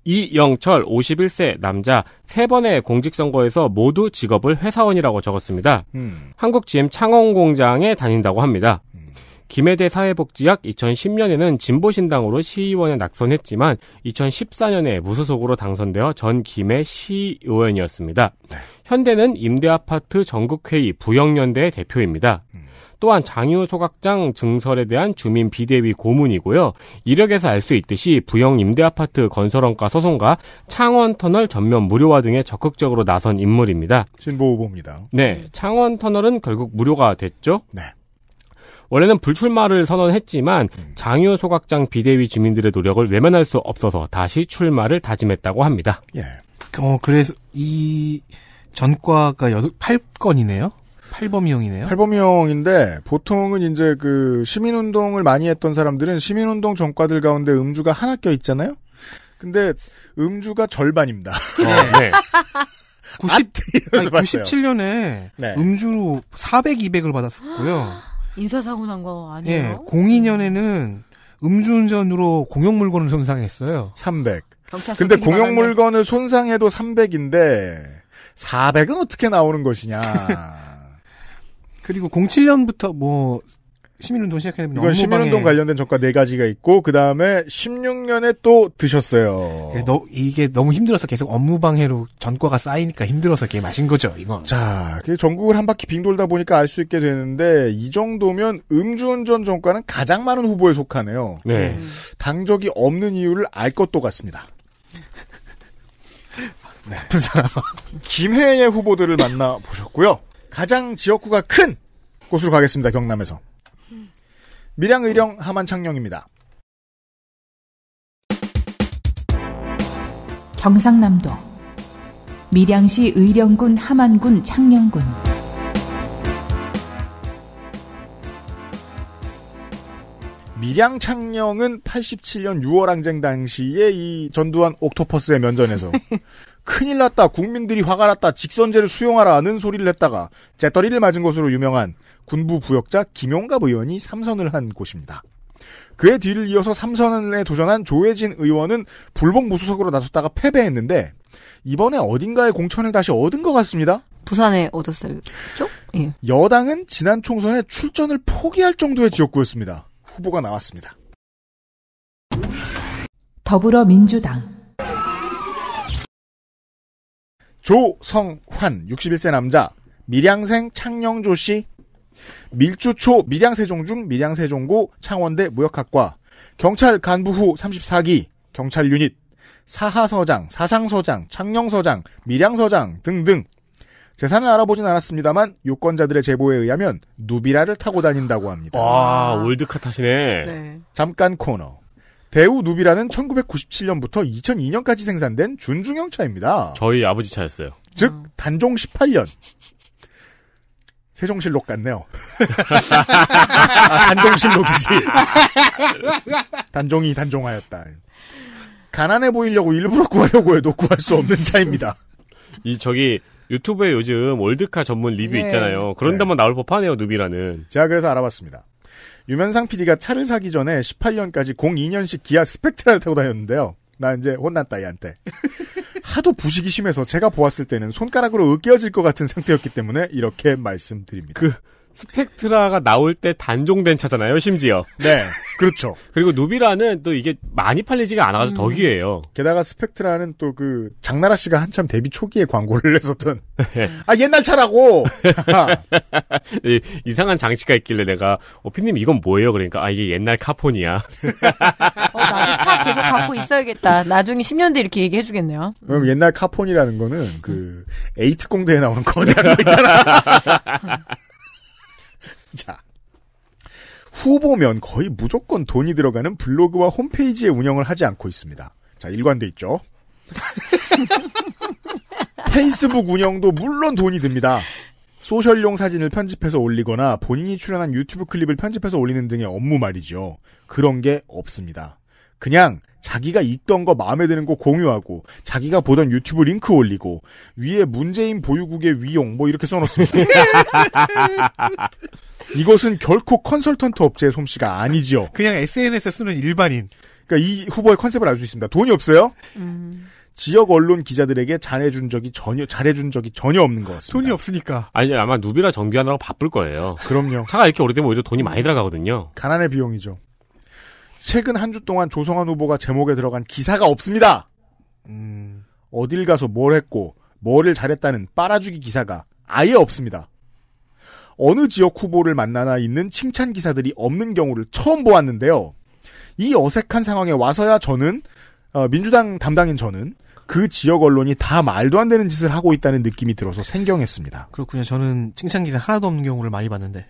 이영철 51세 남자 세 번의 공직선거에서 모두 직업을 회사원이라고 적었습니다. 음. 한국 GM 창원 공장에 다닌다고 합니다. 음. 김해대 사회복지학 2010년에는 진보신당으로 시의원에 낙선했지만 2014년에 무소속으로 당선되어 전 김해 시의원이었습니다. 네. 현대는 임대아파트 전국회의 부영연대 대표입니다. 음. 또한 장유 소각장 증설에 대한 주민 비대위 고문이고요. 이력에서 알 수 있듯이 부영 임대아파트 건설원가 소송과 창원 터널 전면 무료화 등에 적극적으로 나선 인물입니다. 진보 후보입니다. 네, 창원 터널은 결국 무료가 됐죠. 네. 원래는 불출마를 선언했지만 음. 장유 소각장 비대위 주민들의 노력을 외면할 수 없어서 다시 출마를 다짐했다고 합니다. 예. 어, 그래서 이 전과가 8건이네요. 팔범위형이네요. 팔범위형인데 보통은 이제 그 시민운동을 많이 했던 사람들은 시민운동 전과들 가운데 음주가 하나 껴 있잖아요. 근데 음주가 절반입니다. 어, <laughs> 네. 90, 아니, 97년에 네. 음주로 400, 200을 받았었고요. 인사사고 난 거 아니에요? 예, 02년에는 음주운전으로 공용 물건을 손상했어요. 300. 근데 공용 물건을 손상해도 300인데 400은 어떻게 나오는 것이냐. 그리고 07년부터 뭐 시민운동 시작했는데 이건 시민운동 관련된 전과 네 가지가 있고 그 다음에 16년에 또 드셨어요. 너, 이게 너무 힘들어서 계속 업무 방해로 전과가 쌓이니까 힘들어서 이게 마신 거죠, 이건. 자, 전국을 한 바퀴 빙 돌다 보니까 알 수 있게 되는데 이 정도면 음주운전 전과는 가장 많은 후보에 속하네요. 네. 네. 당적이 없는 이유를 알 것도 같습니다. 네. <laughs> 김혜의 후보들을 만나 보셨고요. 가장 지역구가 큰 곳으로 가겠습니다. 경남에서. 밀양 의령 하만 창녕입니다. 경상남도 밀양시 의령군 하만군 창녕군 밀양 창녕은 87년 6월 항쟁 당시에 이 전두환 옥토퍼스의 면전에서 <laughs> 큰일 났다 국민들이 화가 났다 직선제를 수용하라는 소리를 했다가 재떨이를 맞은 것으로 유명한 군부 부역자 김용갑 의원이 삼선을 한 곳입니다. 그의 뒤를 이어서 삼선에 도전한 조혜진 의원은 불복 무소속으로 나섰다가 패배했는데 이번에 어딘가에 공천을 다시 얻은 것 같습니다. 부산에 얻었어요. 쪽? 예. 여당은 지난 총선에 출전을 포기할 정도의 지역구였습니다. 후보가 나왔습니다. 더불어민주당 조성환 61세 남자 밀양생 창녕조씨 밀주초 밀양세종중 밀양세종고 창원대 무역학과 경찰 간부 후 34기 경찰 유닛 사하서장 사상서장 창녕서장 밀양서장 등등 재산을 알아보진 않았습니다만 유권자들의 제보에 의하면 누비라를 타고 다닌다고 합니다. 와 올드카 타시네. 네. 잠깐 코너. 대우 누비라는 1997년부터 2002년까지 생산된 준중형 차입니다. 저희 아버지 차였어요. 즉 음. 단종 18년. 세종실록 같네요. <laughs> 단종실록이지. <laughs> 단종이 단종하였다. 가난해 보이려고 일부러 구하려고 해도 구할 수 없는 차입니다. 이 저기 유튜브에 요즘 월드카 전문 리뷰 네. 있잖아요. 그런 데만 네. 나올 법하네요, 누비라는. 제가 그래서 알아봤습니다. 유면상 PD가 차를 사기 전에 18년까지 02년식 기아 스펙트라를 타고 다녔는데요. 나 이제 혼났다 얘한테. 하도 부식이 심해서 제가 보았을 때는 손가락으로 으깨어질 것 같은 상태였기 때문에 이렇게 말씀드립니다. 그 스펙트라가 나올 때 단종된 차잖아요, 심지어. 네. 그렇죠. 그리고 누비라는 또 이게 많이 팔리지가 않아서 음. 덕이에요. 게다가 스펙트라는 또 그 장나라 씨가 한참 데뷔 초기에 광고를 <laughs> 했었던 네. 아 옛날 차라고 <laughs> 이, 이상한 장치가 있길래 내가 어 피님 이건 뭐예요? 그러니까 아 이게 옛날 카폰이야. 어, 나도 차 계속 갖고 있어야겠다. 나중에 10년 뒤 이렇게 얘기해 주겠네요. 음. 그럼 옛날 카폰이라는 거는 그 에이트 공대에 나오는 거대한 거 있잖아. <laughs> <laughs> 자. 후보면 거의 무조건 돈이 들어가는 블로그와 홈페이지의 운영을 하지 않고 있습니다. 자, 일관돼 있죠. <laughs> 페이스북 운영도 물론 돈이 듭니다. 소셜용 사진을 편집해서 올리거나 본인이 출연한 유튜브 클립을 편집해서 올리는 등의 업무 말이죠. 그런 게 없습니다. 그냥 자기가 읽던 거 마음에 드는 거 공유하고 자기가 보던 유튜브 링크 올리고 위에 문재인 보유국의 위용 뭐 이렇게 써놓습니다. <laughs> 이것은 결코 컨설턴트 업체의 솜씨가 아니지요. 그냥 SNS에 쓰는 일반인. 그러니까 이 후보의 컨셉을 알 수 있습니다. 돈이 없어요. 음. 지역 언론 기자들에게 잘해준 적이 전혀 잘해준 적이 전혀 없는 것 같습니다. 돈이 없으니까. 아니 아마 누비라 정비하느라고 바쁠 거예요. 그럼요. 차가 이렇게 오래되면 오히려 돈이 많이 들어가거든요. 가난의 비용이죠. 최근 한 주 동안 조성한 후보가 제목에 들어간 기사가 없습니다. 음... 어딜 가서 뭘 했고 뭐를 잘했다는 빨아주기 기사가 아예 없습니다. 어느 지역 후보를 만나나 있는 칭찬 기사들이 없는 경우를 처음 보았는데요. 이 어색한 상황에 와서야 저는 어, 민주당 담당인 저는 그 지역 언론이 다 말도 안 되는 짓을 하고 있다는 느낌이 들어서 생경했습니다. 그렇군요. 저는 칭찬 기사 하나도 없는 경우를 많이 봤는데.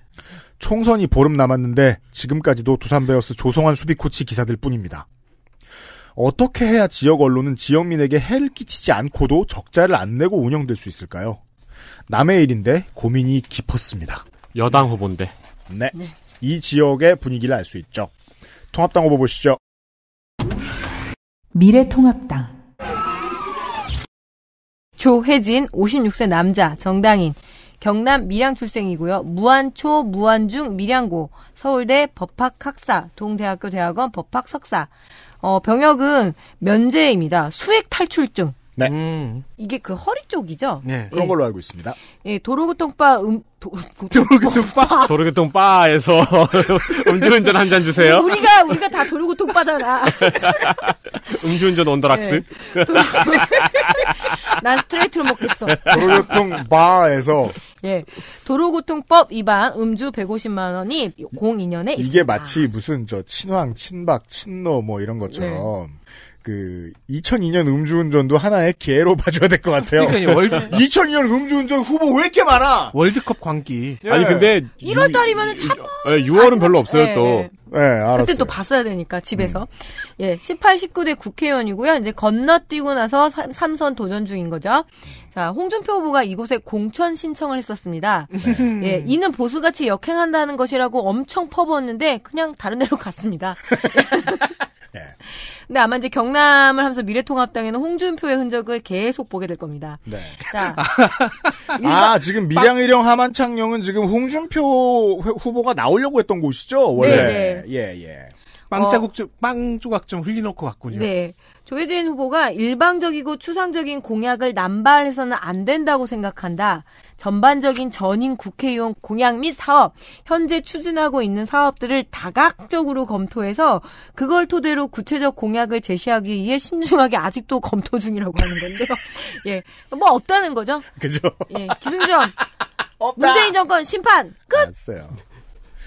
총선이 보름 남았는데 지금까지도 두산베어스 조성한 수비 코치 기사들 뿐입니다. 어떻게 해야 지역 언론은 지역민에게 해를 끼치지 않고도 적자를 안 내고 운영될 수 있을까요? 남의 일인데 고민이 깊었습니다. 여당 후보인데. 네. 네. 이 지역의 분위기를 알 수 있죠. 통합당 후보 보시죠. 미래통합당. 조혜진 56세 남자 정당인 경남 밀양 출생이고요. 무안초, 무안중, 밀양고, 서울대 법학학사, 동대학교 대학원 법학석사. 어, 병역은 면제입니다. 수액 탈출증. 네. 음. 이게 그 허리 쪽이죠? 네. 예. 그런 예. 걸로 알고 있습니다. 예, 도로교통바 음, 도, 로교통바 <laughs> 도로교통바에서 <laughs> 음주운전 한 잔 주세요. 우리가, 우리가 다 도로교통바잖아. <laughs> 음주운전 온더락스. 예. 도로... 난 스트레이트로 먹겠어. 도로교통바에서 예. 도로교통법 위반 음주 150만 원이 02년에 이게 있습니다. 마치 무슨 저 친황, 친박, 친노 뭐 이런 것처럼 네. 그 2002년 음주운전도 하나의 기회로 <laughs> 봐줘야 될 것 같아요. 그러니까 월... 2002년 <laughs> 음주운전 후보 왜 이렇게 많아? 월드컵 광기. 예. 아니 근데 1월 달이면은 참. 예, 6월은 별로 없어요 예, 또. 예. 예, 알았어요. 그때 또 봤어야 되니까 집에서. 음. 예, 18, 19대 국회의원이고요. 이제 건너뛰고 나서 삼선 도전 중인 거죠. 자, 홍준표 후보가 이곳에 공천 신청을 했었습니다. 네. 예, 이는 보수같이 역행한다는 것이라고 엄청 퍼부었는데 그냥 다른 데로 갔습니다. <laughs> 네. 근데 아마 이제 경남을 하면서 미래통합당에는 홍준표의 흔적을 계속 보게 될 겁니다. 네. 자, <laughs> 아, 아 지금 미량의령 하만창룡은 지금 홍준표 후보가 나오려고 했던 곳이죠 원래. 네, 네. 예 예. 빵 자국 좀빵 조각 좀흘리놓고 갔군요. 네. 조혜진 후보가 일방적이고 추상적인 공약을 남발해서는 안 된다고 생각한다. 전반적인 전인 국회의원 공약 및 사업, 현재 추진하고 있는 사업들을 다각적으로 검토해서 그걸 토대로 구체적 공약을 제시하기 위해 신중하게 아직도 검토 중이라고 하는 건데요. <laughs> 예. 뭐 없다는 거죠. 그죠. 예. 기승전. 문재인 정권 심판 끝. 알어요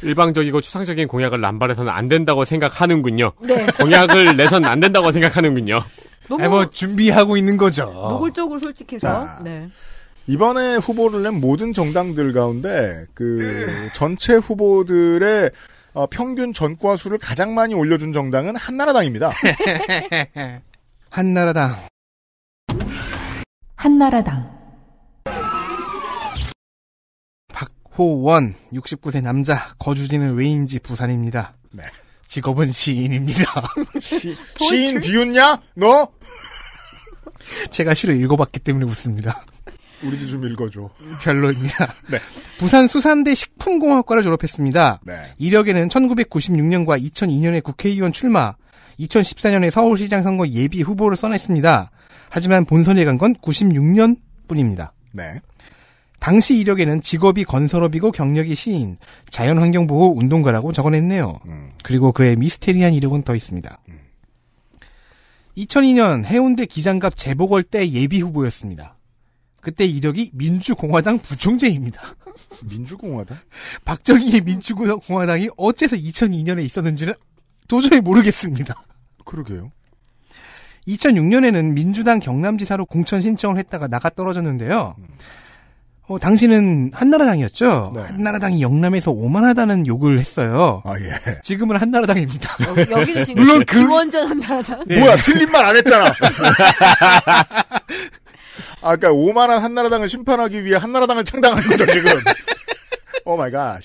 일방적이고 추상적인 공약을 남발해서는 안 된다고 생각하는군요. 네. 공약을 내선 안 된다고 생각하는군요. 너무 아니, 뭐 준비하고 있는 거죠. 노골적으로 솔직해서. 자, 네. 이번에 후보를 낸 모든 정당들 가운데 그 전체 후보들의 어, 평균 전과 수를 가장 많이 올려준 정당은 한나라당입니다. <laughs> 한나라당. 한나라당. 박호원 69세 남자 거주지는 왜인지 부산입니다. 네. 직업은 시인입니다. 시, <laughs> 인 비웃냐? 너? 제가 시를 읽어봤기 때문에 웃습니다. 우리도 좀 읽어줘. <laughs> 별로입니다. 네. 부산 수산대 식품공학과를 졸업했습니다. 네. 이력에는 1996년과 2002년에 국회의원 출마, 2014년에 서울시장 선거 예비 후보를 써냈습니다. 하지만 본선에 간 건 96년 뿐입니다. 네. 당시 이력에는 직업이 건설업이고 경력이 시인, 자연환경보호 운동가라고 적어냈네요. 음. 그리고 그의 미스테리한 이력은 더 있습니다. 음. 2002년 해운대 기장갑 재보궐 때 예비 후보였습니다. 그때 이력이 민주공화당 부총재입니다. 민주공화당? 박정희의 민주공화당이 어째서 2002년에 있었는지는 도저히 모르겠습니다. 그러게요. 2006년에는 민주당 경남지사로 공천 신청을 했다가 나가 떨어졌는데요. 어, 당신은 한나라당이었죠. 네. 한나라당이 영남에서 오만하다는 욕을 했어요. 아 예. 지금은 한나라당입니다. 여, 어, 여기는 지금 물론 그... 원전 한나라당. 네. 뭐야 틀린 말 안 했잖아. <laughs> 아, 그러니까 오만한 한나라당을 심판하기 위해 한나라당을 창당한 거죠 지금. 오 마이 갓.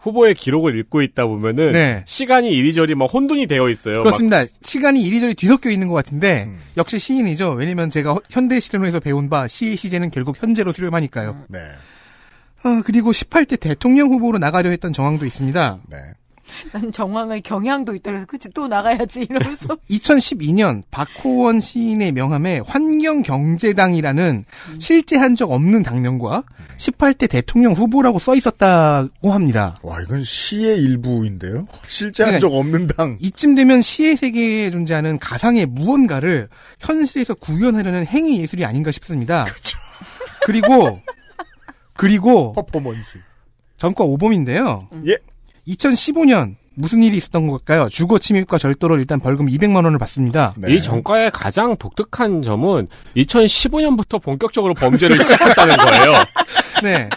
후보의 기록을 읽고 있다 보면은 네. 시간이 이리저리 막 혼돈이 되어 있어요. 그렇습니다. 시간이 이리저리 뒤섞여 있는 것 같은데 음. 역시 시인이죠. 왜냐면 제가 현대 실험에서 배운 바 시의 시제는 결국 현재로 수렴하니까요. 네. 아, 그리고 18대 대통령 후보로 나가려 했던 정황도 있습니다. 네. 난 정황의 경향도 있다그서 그치 또 나가야지 이러면서 2012년 <laughs> 박호원 시인의 명함에 환경경제당이라는 음. 실제 한 적 없는 당명과 18대 대통령 후보라고 써 있었다고 합니다. 와 이건 시의 일부인데요. 실제 그러니까 한적 네. 없는 당. 이쯤 되면 시의 세계에 존재하는 가상의 무언가를 현실에서 구현하려는 행위 예술이 아닌가 싶습니다. 그렇죠. 그리고 그리고 퍼포먼스. 전과 오범인데요. 예. 2015년 무슨 일이 있었던 걸까요? 주거 침입과 절도로 일단 벌금 200만 원을 받습니다. 네. 이 정가의 가장 독특한 점은 2015년부터 본격적으로 범죄를 시작했다는 거예요. <laughs> 네.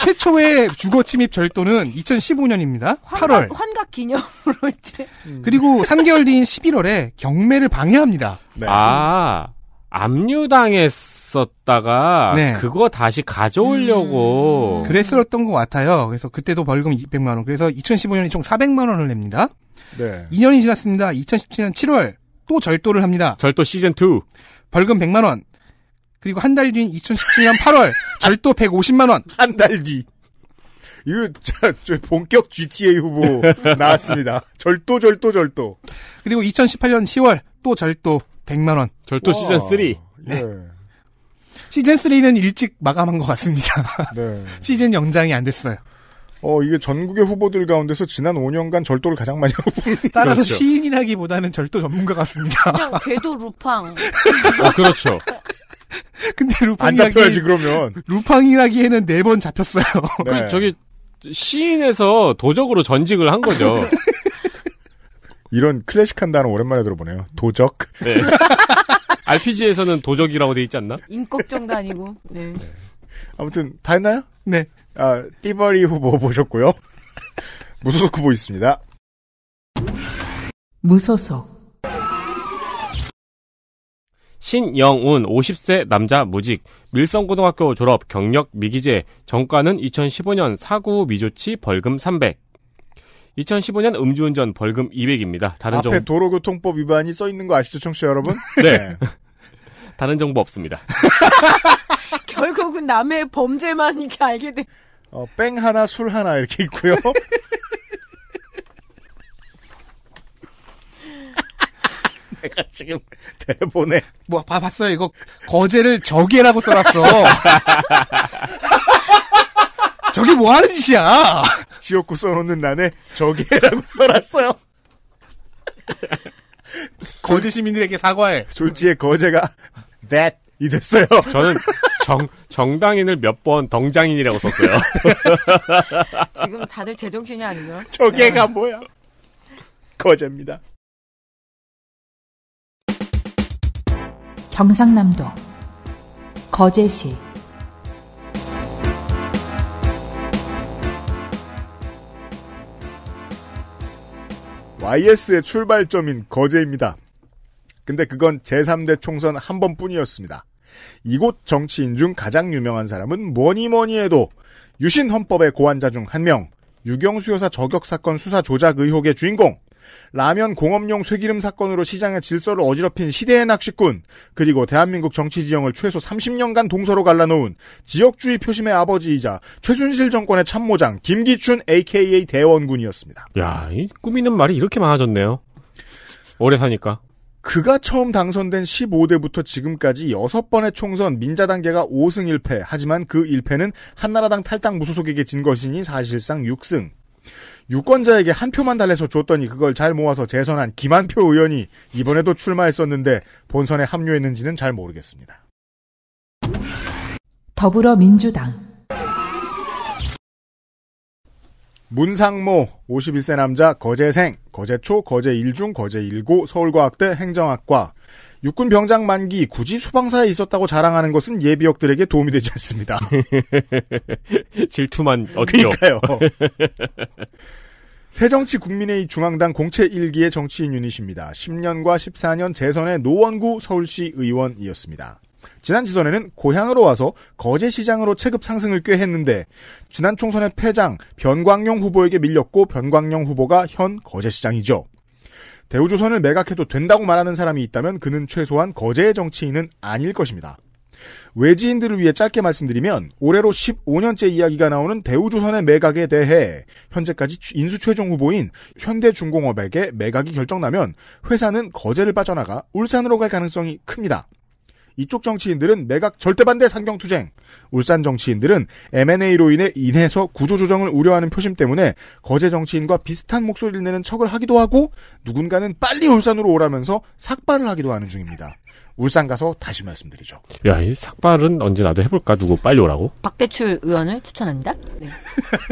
최초의 주거 침입 절도는 2015년입니다. 환각, 8월. 환각 기념으로 이제. 음. 그리고 3개월 뒤인 11월에 경매를 방해합니다. 네. 아, 압류당했어. 있었다가 네. 그거 다시 가져오려고 음. 그랬었던 것 같아요. 그래서 그때도 벌금 200만 원. 그래서 2015년에 총 400만 원을 냅니다. 네. 2년이 지났습니다. 2017년 7월 또 절도를 합니다. 절도 시즌 2 벌금 100만 원. 그리고 한 달 뒤인 2017년 8월 <laughs> 절도 150만 원. 한 달 뒤. 이거 저 본격 GTA 후보 <laughs> 나왔습니다. 절도 절도 절도. 그리고 2018년 10월 또 절도 100만 원. 절도 와. 시즌 3. 예. 네. 예. 시즌 3는 일찍 마감한 것 같습니다. <laughs> 네. 시즌 연장이 안 됐어요. 어, 이게 전국의 후보들 가운데서 지난 5년간 절도를 가장 많이 하고 <laughs> 따라서 그렇죠. 시인이라기보다는 절도 전문가 같습니다. 그냥 궤도 루팡. 아, 그렇죠. <laughs> 근데 루팡안 잡혀야지 그러면. 루팡이라기에는 네 번 잡혔어요. 네. 그, 저기 시인에서 도적으로 전직을 한 거죠. 이런 클래식한 단어 오랜만에 들어보네요. 도적. 네. RPG에서는 도적이라고 돼 있지 않나? 인걱정도 아니고. 네. 네. 아무튼 다 했나요? 네. 아, 띠버리 후보 보셨고요. <laughs> 무소속 후보 있습니다. 무소속 신영운 50세 남자 무직 밀성고등학교 졸업 경력 미기재 정가는 2015년 사구 미조치 벌금 300 2015년 음주운전 벌금 200입니다. 다른 앞에 정... 도로교통법 위반이 써 있는 거 아시죠, 청취자 여러분? 네. 네. <laughs> 다른 정보 없습니다. <laughs> 결국은 남의 범죄만 이렇게 알게 돼. 어, 뺑 하나, 술 하나 이렇게 있고요. <laughs> 내가 지금 대본에 뭐 봐, 봤어요 이거 거제를 저기라고 써놨어. 저게 뭐 하는 짓이야? 지옥구 써놓는 난에 저게라고 써놨어요. 거제 시민들에게 사과해. 졸지의 거제가 that 이 됐어요. 저는 정, 정당인을 몇 번 덩장인이라고 썼어요. <laughs> 지금 다들 제정신이 아니요 저게가 네. 뭐야? 거제입니다. 경상남도 거제시 YS의 출발점인 거제입니다. 근데 그건 제3대 총선 한 번뿐이었습니다. 이곳 정치인 중 가장 유명한 사람은 뭐니 뭐니 해도 유신 헌법의 고환자 중 한 명, 유경수 여사 저격 사건 수사 조작 의혹의 주인공 라면 공업용 쇠기름 사건으로 시장의 질서를 어지럽힌 시대의 낚시꾼, 그리고 대한민국 정치 지형을 최소 30년간 동서로 갈라놓은 지역주의 표심의 아버지이자 최순실 정권의 참모장 김기춘 AKA 대원군이었습니다. 야, 이 꾸미는 말이 이렇게 많아졌네요. 오래 사니까. 그가 처음 당선된 15대부터 지금까지 6번의 총선 민자단계가 5승 1패, 하지만 그 1패는 한나라당 탈당 무소속에게 진 것이니 사실상 6승. 유권자에게 한 표만 달래서 줬더니 그걸 잘 모아서 재선한 김한표 의원이 이번에도 출마했었는데 본선에 합류했는지는 잘 모르겠습니다. 더불어민주당 문상모 51세 남자 거제생 거제초 거제1중 거제1고 서울과학대 행정학과 육군 병장 만기 굳이 수방사에 있었다고 자랑하는 것은 예비역들에게 도움이 되지 않습니다. <laughs> 질투만 어떻게러까요 <laughs> 새정치 국민의 중앙당 공채 1기의 정치인 유닛입니다. 10년과 14년 재선의 노원구 서울시 의원이었습니다. 지난 지선에는 고향으로 와서 거제시장으로 체급 상승을 꽤 했는데 지난 총선의 패장 변광용 후보에게 밀렸고 변광용 후보가 현 거제시장이죠. 대우조선을 매각해도 된다고 말하는 사람이 있다면 그는 최소한 거제의 정치인은 아닐 것입니다. 외지인들을 위해 짧게 말씀드리면 올해로 15년째 이야기가 나오는 대우조선의 매각에 대해 현재까지 인수 최종 후보인 현대중공업에게 매각이 결정나면 회사는 거제를 빠져나가 울산으로 갈 가능성이 큽니다. 이쪽 정치인들은 매각 절대 반대 상경 투쟁. 울산 정치인들은 M&A로 인해 인해서 구조 조정을 우려하는 표심 때문에 거제 정치인과 비슷한 목소리를 내는 척을 하기도 하고 누군가는 빨리 울산으로 오라면서 삭발을 하기도 하는 중입니다. 울산 가서 다시 말씀드리죠. 야, 이 삭발은 언제 나도 해볼까? 누구 빨리 오라고? 박대출 의원을 추천합니다. 네.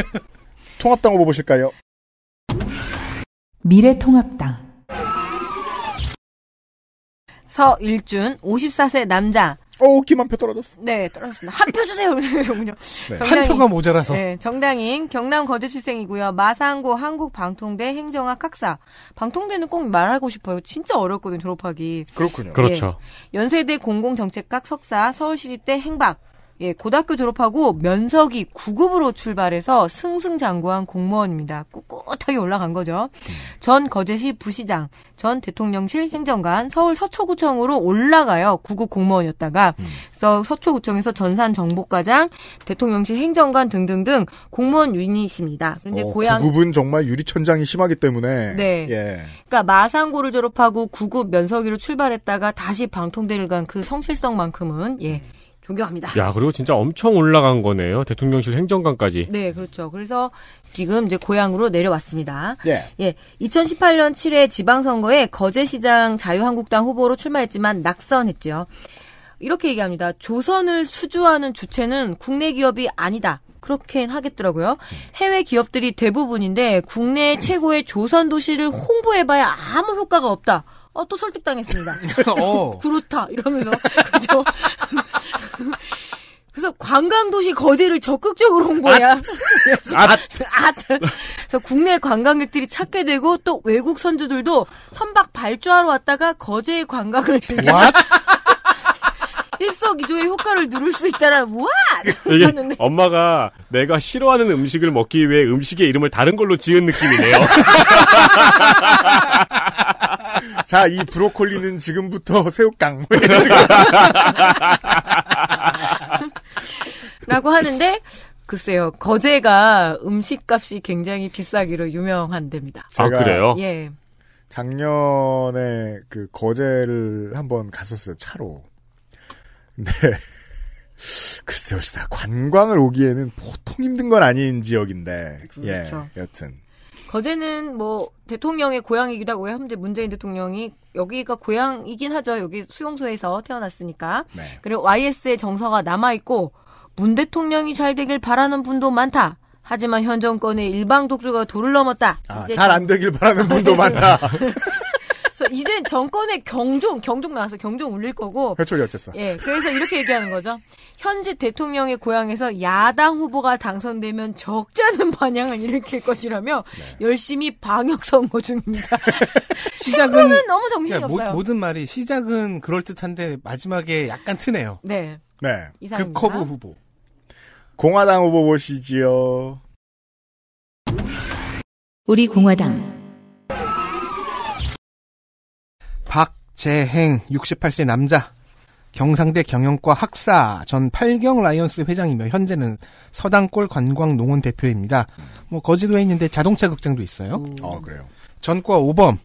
<laughs> 통합당 후보 보실까요? 미래통합당 서일준 54세 남자. 오, 어, 김한표 떨어졌어. 네, 떨어졌습니다. 한 표 주세요. 그군요 네. 정당인, 한 표가 모자라서. 네, 정당인 경남 거제 출생이고요. 마산고 한국방통대 행정학 학사. 방통대는 꼭 말하고 싶어요. 진짜 어렵거든요, 졸업하기. 그렇군요. 네. 그렇죠. 예. 연세대 공공정책학 석사, 서울시립대 행박. 예, 고등학교 졸업하고 면석이 9급으로 출발해서 승승장구한 공무원입니다. 꿋꿋하게 올라간 거죠. 전 거제시 부시장, 전 대통령실 행정관, 서울 서초구청으로 올라가요. 9급 공무원이었다가 그래서 서초구청에서 전산 정보과장, 대통령실 행정관 등등등 공무원 유닛입니다. 그런데 어, 고향 9급은 정말 유리천장이 심하기 때문에 네. 예. 그러니까 마산고를 졸업하고 9급 면석이로 출발했다가 다시 방통대를 간 그 성실성만큼은 예. 음. 존경합니다. 야, 그리고 진짜 엄청 올라간 거네요. 대통령실 행정관까지. 네, 그렇죠. 그래서 지금 이제 고향으로 내려왔습니다. 네. 예. 예. 2018년 7회 지방선거에 거제시장 자유한국당 후보로 출마했지만 낙선했죠. 이렇게 얘기합니다. 조선을 수주하는 주체는 국내 기업이 아니다. 그렇긴 하겠더라고요. 해외 기업들이 대부분인데 국내 최고의 조선 도시를 홍보해봐야 아무 효과가 없다. 어, 또 설득당했습니다. <laughs> 어. 그렇다 이러면서 <laughs> 그죠? 그래서 관광도시 거제를 적극적으로 홍보해야. 앗. 앗. 그래서 국내 관광객들이 찾게 되고 또 외국 선주들도 선박 발주하러 왔다가 거제의 관광을 즐기는. <laughs> 기조의 효과를 누를수 있다라는 와! 이 엄마가 내가 싫어하는 음식을 먹기 위해 음식의 이름을 다른 걸로 지은 느낌이네요. <laughs> 자, 이 브로콜리는 지금부터 새우깡. <laughs> 라고 하는데 글쎄요. 거제가 음식값이 굉장히 비싸기로 유명한데입니다 아, 그래요? 예. 작년에 그 거제를 한번 갔었어요. 차로. 네. <laughs> 글쎄요, 시다 관광을 오기에는 보통 힘든 건 아닌 지역인데. 그렇죠. 예, 여튼. 거제는 뭐 대통령의 고향이기도 하고 현재 문재인 대통령이 여기가 고향이긴 하죠. 여기 수용소에서 태어났으니까. 네. 그리고 YS의 정서가 남아 있고 문 대통령이 잘 되길 바라는 분도 많다. 하지만 현 정권의 일방 독주가 도를 넘었다. 아, 잘안 되길 바라는 분도 많다. <laughs> 그래서 이제 정권의 경종, 경종 나와서 경종 울릴 거고. 회초리 어쨌어 예, 그래서 이렇게 얘기하는 거죠. 현지 대통령의 고향에서 야당 후보가 당선되면 적잖은 반향을 일으킬 것이라며 네. 열심히 방역 선거 중입니다. <laughs> 시작은 너무 정신이 그 없어요. 모, 든 말이 시작은 그럴 듯한데 마지막에 약간 트네요. 네. 네. 이커브 후보. 공화당 후보 보시지요. 우리 공화당. 재행 68세 남자 경상대 경영과 학사 전 팔경 라이언스 회장이며 현재는 서당골 관광 농원 대표입니다. 뭐 거제도에 있는데 자동차 극장도 있어요. 음. 어 그래요. 전과 5범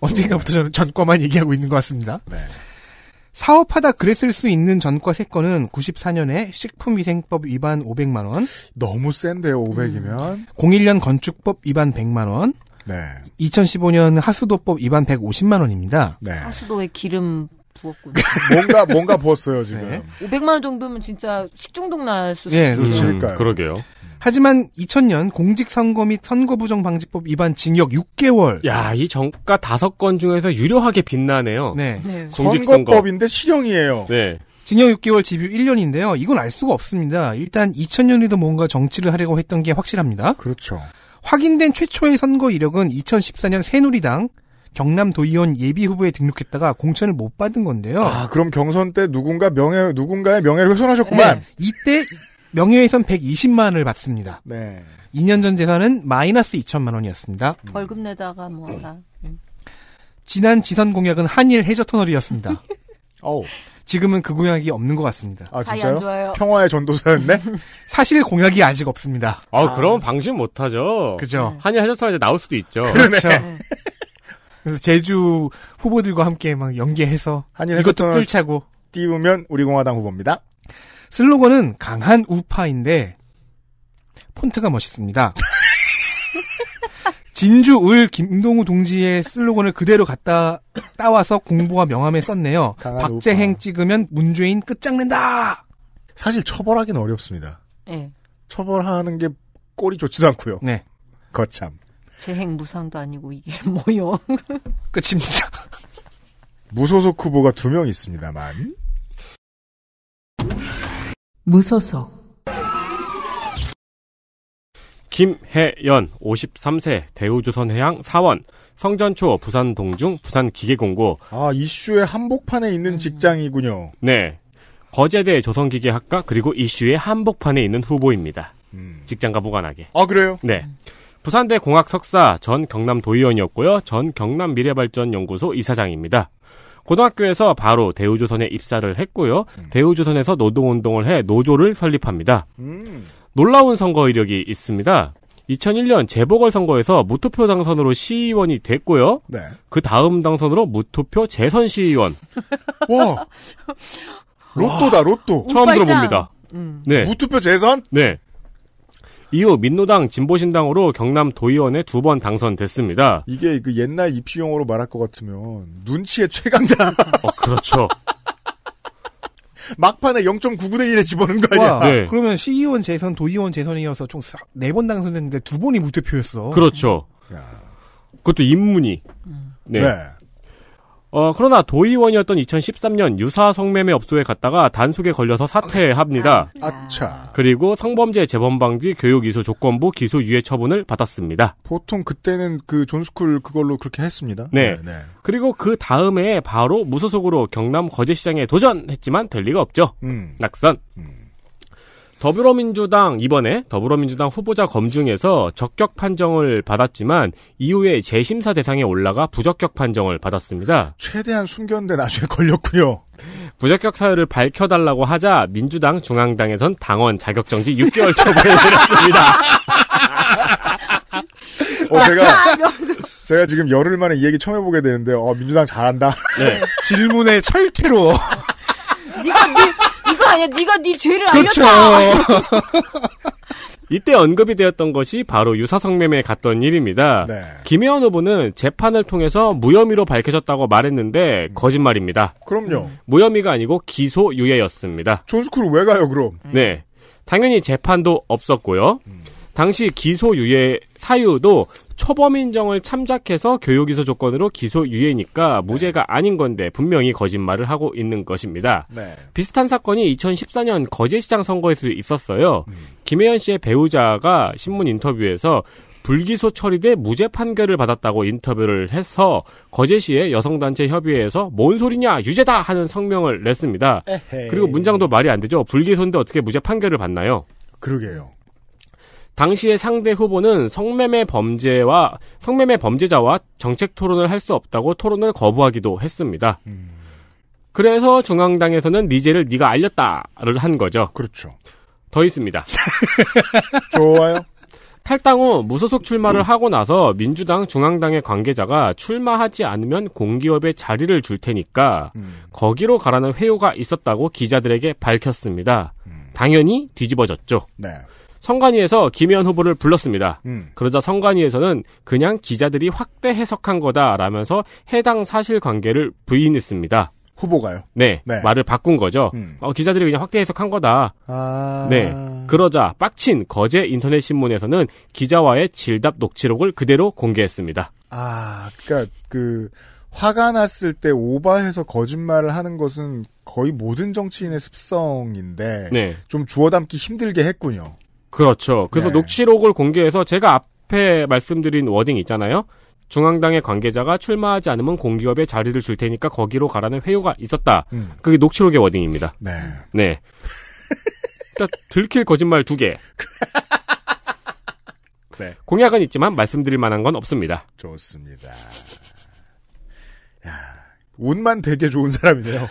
언젠가부터 저는 전과만 얘기하고 있는 것 같습니다. 네. 사업하다 그랬을 수 있는 전과 3건은 94년에 식품위생법 위반 500만 원. 너무 센데요, 500이면. 음. 01년 건축법 위반 100만 원. 네. 2015년 하수도법 위반 150만 원입니다. 네. 하수도에 기름 부었군요. 뭔가 뭔가 부었어요 지금. 네. 500만 원 정도면 진짜 식중독 날 수 있어요. 예, 그 음, 그러게요. 하지만 2000년 공직선거 및 선거부정방지법 위반 징역 6개월. 야, 이 정가 5건 중에서 유려하게 빛나네요. 네. 네. 공직선거. 선거법인데 실형이에요. 네. 징역 6개월 집유 1년인데요. 이건 알 수가 없습니다. 일단 2000년에도 뭔가 정치를 하려고 했던 게 확실합니다. 그렇죠. 확인된 최초의 선거 이력은 2014년 새누리당 경남도의원 예비후보에 등록했다가 공천을 못 받은 건데요. 아, 그럼 경선 때 누군가 명예, 누군가의 명예를 훼손하셨구만. 네, 이때 명예훼손 120만을 받습니다. 네. 2년 전 재산은 마이너스 2천만 원이었습니다. 음. 벌금 내다가 뭐라. 지난 지선 공약은 한일 해저 터널이었습니다. <laughs> 어우. 지금은 그 공약이 없는 것 같습니다. 아 진짜요? 평화의 전도사였네? <laughs> 사실 공약이 아직 없습니다. 아, 아. 그럼 방심 못하죠. 그죠. 네. 한의하셨으면 이제 나올 수도 있죠. 그렇죠. 네. 그래서 제주 후보들과 함께 막 연계해서 이것도 풀차고 띄우면 우리 공화당 후보입니다. 슬로건은 강한 우파인데 폰트가 멋있습니다. <laughs> 진주 을 김동우 동지의 슬로건을 그대로 갖다 따와서 공부와 명함에 썼네요. 박재행 오빠. 찍으면 문재인 끝장낸다. 사실 처벌하기는 어렵습니다. 네. 처벌하는 게 꼴이 좋지도 않고요. 네. 거참. 재행 무상도 아니고 이게 <laughs> 뭐요? 끝입니다. 무소속 후보가 두 명 있습니다만. 무소속 김혜연 53세 대우조선해양 사원 성전초 부산 동중 부산 기계공고 아 이슈의 한복판에 있는 직장이군요. 네 거제대 조선기계학과 그리고 이슈의 한복판에 있는 후보입니다. 음. 직장과 무관하게. 아 그래요? 네. 부산대 공학 석사 전 경남 도의원이었고요 전 경남 미래발전연구소 이사장입니다. 고등학교에서 바로 대우조선에 입사를 했고요. 음. 대우조선에서 노동운동을 해 노조를 설립합니다. 음. 놀라운 선거 이력이 있습니다. 2001년 재보궐선거에서 무투표 당선으로 시의원이 됐고요. 네. 그 다음 당선으로 무투표 재선 시의원. 와. 로또다, 로또. 처음 들어봅니다. 음. 네. 무투표 재선? 네. 이후 민노당 진보신당으로 경남 도의원에 두 번 당선됐습니다. 이게 그 옛날 입시용으로 말할 것 같으면 눈치의 최강자. 어, 그렇죠. <laughs> 막판에 0.99대 1에 집어넣은 거 아니야? 네. 그러면 시의원 e 재선, 도의원 재선이어서 총네번 당선됐는데 두 번이 무대표였어. 그렇죠. 야. 그것도 인문이. 음. 네. 네. 어, 그러나 도의원이었던 2013년 유사 성매매 업소에 갔다가 단속에 걸려서 사퇴합니다. 아, 아차. 그리고 성범죄 재범 방지 교육 이수 조건부 기소 유예 처분을 받았습니다. 보통 그때는 그 존스쿨 그걸로 그렇게 했습니다. 네. 네, 네. 그리고 그 다음에 바로 무소속으로 경남 거제시장에 도전했지만 될 리가 없죠. 음. 낙선. 음. 더불어민주당 이번에 더불어민주당 후보자 검증에서 적격 판정을 받았지만 이후에 재심사 대상에 올라가 부적격 판정을 받았습니다. 최대한 숨겼는데 나중에 걸렸고요 부적격 사유를 밝혀달라고 하자 민주당 중앙당에선 당원 자격정지 6개월 처분을 내렸습니다. 어, 제가 제가 지금 열흘 만에 이 얘기 처음 해보게 되는데 어, 민주당 잘한다. 네. <laughs> 질문에 철퇴로 아니야. 네가 네 죄를 그렇죠. 알렸다. <laughs> 이때 언급이 되었던 것이 바로 유사성매매에 갔던 일입니다. 네. 김혜원 후보는 재판을 통해서 무혐의로 밝혀졌다고 말했는데 거짓말입니다. 그럼요. 무혐의가 아니고 기소유예였습니다. 존스쿨 왜 가요 그럼? 음. 네. 당연히 재판도 없었고요. 음. 당시 기소유예 사유도 초범 인정을 참작해서 교육이소 조건으로 기소유예니까 무죄가 네. 아닌 건데 분명히 거짓말을 하고 있는 것입니다. 네. 비슷한 사건이 2014년 거제시장 선거에서 있었어요. 음. 김혜연 씨의 배우자가 신문 인터뷰에서 불기소 처리돼 무죄 판결을 받았다고 인터뷰를 해서 거제시의 여성단체 협의회에서 뭔 소리냐 유죄다 하는 성명을 냈습니다. 에헤이. 그리고 문장도 말이 안 되죠. 불기소인데 어떻게 무죄 판결을 받나요? 그러게요. 당시의 상대 후보는 성매매 범죄와 성매매 범죄자와 정책 토론을 할 수 없다고 토론을 거부하기도 했습니다. 음. 그래서 중앙당에서는 니제를 네가 알렸다를 한 거죠. 그렇죠. 더 있습니다. <laughs> 좋아요. 탈당 후 무소속 출마를 하고 나서 민주당 중앙당의 관계자가 출마하지 않으면 공기업에 자리를 줄 테니까 음. 거기로 가라는 회유가 있었다고 기자들에게 밝혔습니다. 음. 당연히 뒤집어졌죠. 네. 선관위에서 김혜연 후보를 불렀습니다. 음. 그러자 선관위에서는 그냥 기자들이 확대 해석한 거다라면서 해당 사실관계를 부인했습니다. 후보가요? 네, 네, 말을 바꾼 거죠. 음. 어, 기자들이 그냥 확대 해석한 거다. 아... 네. 그러자 빡친 거제 인터넷 신문에서는 기자와의 질답 녹취록을 그대로 공개했습니다. 아, 그러니까 그 화가 났을 때 오바해서 거짓말을 하는 것은 거의 모든 정치인의 습성인데 네. 좀 주워 담기 힘들게 했군요. 그렇죠. 그래서 네. 녹취록을 공개해서 제가 앞에 말씀드린 워딩 있잖아요. 중앙당의 관계자가 출마하지 않으면 공기업에 자리를 줄 테니까 거기로 가라는 회유가 있었다. 음. 그게 녹취록의 워딩입니다. 네. 네. 그 들킬 거짓말 두 개. <laughs> 네. 공약은 있지만 말씀드릴 만한 건 없습니다. 좋습니다. 야, 운만 되게 좋은 사람이네요.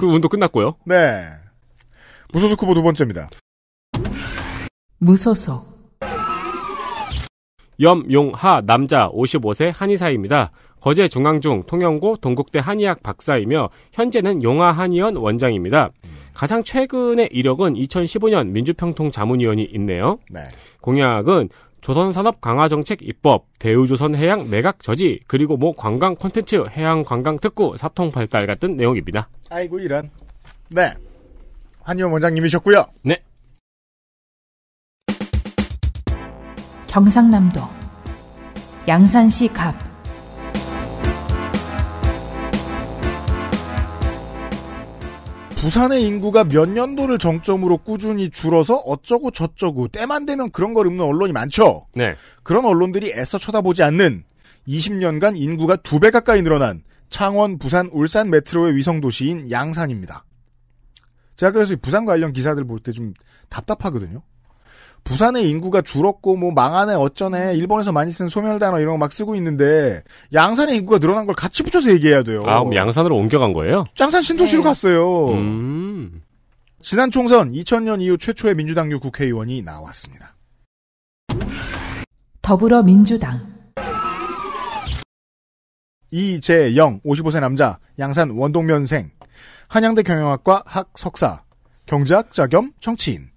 그 운도 끝났고요. 네. 무소속 후보 두 번째입니다. 무소속. 염용하 남자 55세 한의사입니다. 거제 중앙중 통영고 동국대 한의학 박사이며 현재는 용하 한의원 원장입니다. 가장 최근의 이력은 2015년 민주평통 자문위원이 있네요. 네. 공약은 조선산업 강화 정책 입법, 대우조선 해양 매각 저지, 그리고 뭐 관광 콘텐츠, 해양 관광 특구, 사통 발달 같은 내용입니다. 아이고 이런. 네. 한의원 원장님이셨고요. 네. 경상남도 양산시 갑 부산의 인구가 몇 년도를 정점으로 꾸준히 줄어서 어쩌고 저쩌고 때만 되면 그런 걸 읊는 언론이 많죠. 네. 그런 언론들이 애써 쳐다보지 않는 20년간 인구가 두 배 가까이 늘어난 창원, 부산, 울산 메트로의 위성 도시인 양산입니다. 제가 그래서 부산 관련 기사들 볼 때 좀 답답하거든요. 부산의 인구가 줄었고 뭐 망하네 어쩌네 음. 일본에서 많이 쓰는 소멸 단어 이런 거 막 쓰고 있는데 양산의 인구가 늘어난 걸 같이 붙여서 얘기해야 돼요. 아 그럼 양산으로 옮겨간 거예요? 양산 신도시로 네. 갔어요. 음. 지난 총선 2000년 이후 최초의 민주당류 국회의원이 나왔습니다. 더불어민주당 이재영 55세 남자 양산 원동면생 한양대 경영학과 학 석사 경제학자 겸 정치인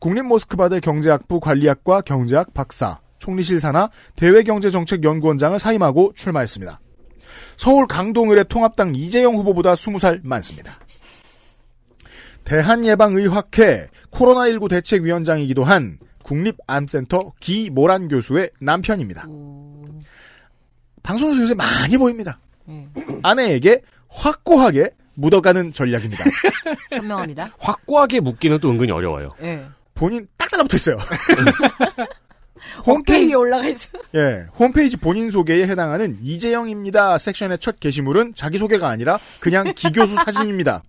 국립모스크바대 경제학부 관리학과 경제학 박사, 총리실 산하 대외경제정책연구원장을 사임하고 출마했습니다. 서울 강동을의 통합당 이재영 후보보다 20살 많습니다. 대한예방의학회 코로나19 대책위원장이기도 한 국립암센터 기모란 교수의 남편입니다. 방송에서 요새 많이 보입니다. 네. 아내에게 확고하게 묻어가는 전략입니다. <laughs> 현명합니다. 확고하게 묻기는 또 은근히 어려워요. 네. 본인 딱 달라붙어 있어요. <laughs> 홈페이지 올라가 있어. 예, 홈페이지 본인 소개에 해당하는 이재영입니다 섹션의 첫 게시물은 자기 소개가 아니라 그냥 기교수 <laughs> 사진입니다.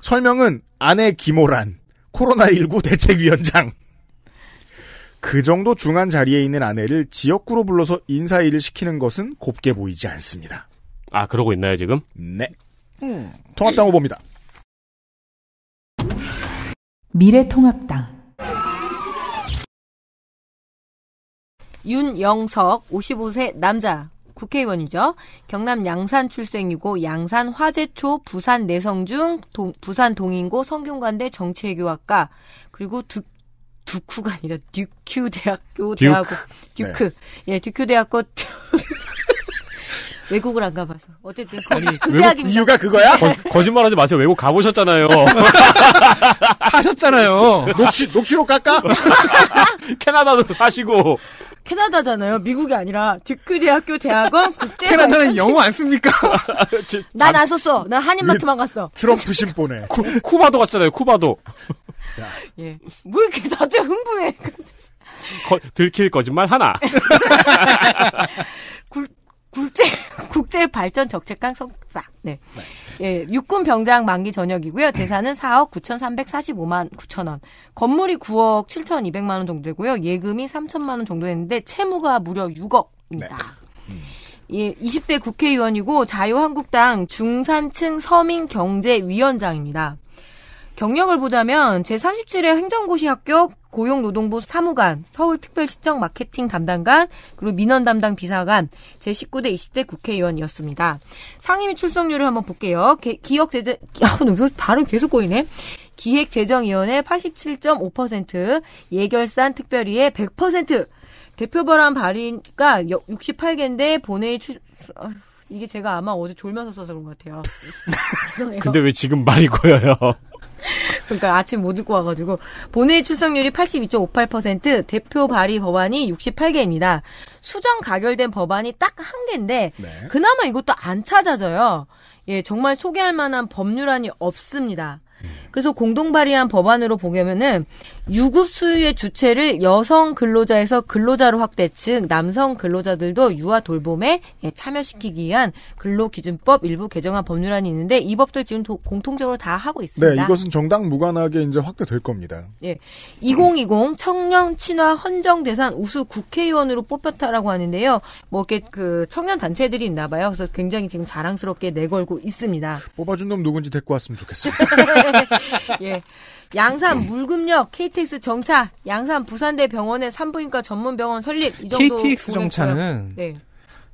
설명은 아내 김호란 코로나19 대책위원장. 그 정도 중한 자리에 있는 아내를 지역구로 불러서 인사일을 시키는 것은 곱게 보이지 않습니다. 아 그러고 있나요 지금? 네. 음. 통합당 후보입니다. 미래통합당 윤영석 55세 남자 국회의원이죠. 경남 양산 출생이고 양산 화재초 부산 내성중 동, 부산 동인고 성균관대 정치외교학과 그리고 두, 두쿠가 아니라 듀큐 대학교 듀크. 대학원 듀크 네. 예 듀큐 대학교 외국을 안 가봐서. 어쨌든 아니, 외국, 이유가 그거야? 네. 거, 짓말하지 마세요. 외국 가보셨잖아요. 하셨잖아요 <laughs> 녹취 녹취로 깎아? <laughs> 캐나다도 사시고. 캐나다잖아요. 미국이 아니라 듀크 대학교 대학원 국제 캐나다는 영어 안 씁니까? 나나섰어난 한인마트만 갔어. 트럼프 심보네. 쿠, 바도 갔잖아요. 쿠바도. 자. 예. 뭐 이렇게 다들 흥분해. 거, 들킬 거짓말 하나. <laughs> 굴, 국제 <laughs> 국제 발전 적책강 성사. 네. 예, 육군 병장 만기 전역이고요. 재산은 4억 9,345만 9천 원. 건물이 9억 7,200만 원 정도 되고요. 예금이 3천만 원 정도 되는데 채무가 무려 6억입니다. 네. 예, 20대 국회의원이고 자유한국당 중산층 서민경제위원장입니다. 경력을 보자면 제37회 행정고시 학교 고용노동부 사무관, 서울특별시청 마케팅 담당관, 그리고 민원 담당 비서관, 제19대 20대 국회의원이었습니다. 상임위 출석률을 한번 볼게요. 기억제재, 아, 발음 계속 꼬이네. 기획재정위원회 87.5%, 예결산 특별위의 100%, 대표발언 발의가 68개인데 본회의 추, 아, 이게 제가 아마 어제 졸면서 써서 그런 것 같아요. <laughs> 죄송해요. 근데 왜 지금 말이 고여요? 그러니까 아침 못 읽고 와가지고 본회의 출석률이 82.58% 대표 발의 법안이 68개입니다. 수정 가결된 법안이 딱 한 개인데 네. 그나마 이것도 안 찾아져요. 예, 정말 소개할 만한 법률안이 없습니다. 음. 그래서 공동 발의한 법안으로 보면은 게 유급 수유의 주체를 여성 근로자에서 근로자로 확대, 즉 남성 근로자들도 유아 돌봄에 예, 참여시키기 위한 근로기준법 일부 개정안 법률안이 있는데 이 법들 지금 도, 공통적으로 다 하고 네, 있습니다. 네, 이것은 정당 무관하게 이제 확대될 겁니다. 예, 2020 청년 친화 헌정 대산 우수 국회의원으로 뽑혔다라고 하는데요. 뭐그 청년 단체들이 있나 봐요. 그래서 굉장히 지금 자랑스럽게 내걸고 있습니다. 뽑아준 놈 누군지 데리고 왔으면 좋겠어요. <laughs> 예. 양산 물금역 KTX 정차, 양산 부산대 병원의 산부인과 전문병원 설립 이 정도 KTX 정차는 네.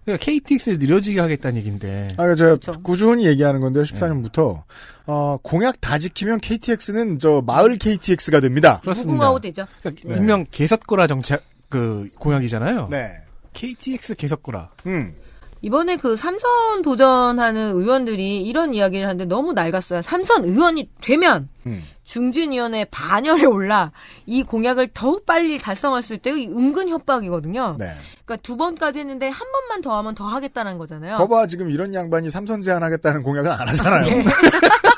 그러니까 KTX를 느려지게 하겠다는 얘기인데. 아, 그러니까 제 그렇죠. 꾸준히 얘기하는 건데 14년부터 네. 어, 공약 다 지키면 KTX는 저 마을 KTX가 됩니다. 그렇습니다. 무궁화호 되죠. 그러니까 네. 분명 개석거라 정책 그 공약이잖아요. 네. KTX 개석거라. 음. 이번에 그 삼선 도전하는 의원들이 이런 이야기를 하는데 너무 낡았어요. 삼선 의원이 되면 음. 중진위원회 반열에 올라 이 공약을 더욱 빨리 달성할 수있다 은근 협박이거든요. 네. 그러니까 두 번까지 했는데 한 번만 더 하면 더 하겠다는 거잖아요. 거봐 지금 이런 양반이 삼선 제안하겠다는 공약은 안 하잖아요. 네.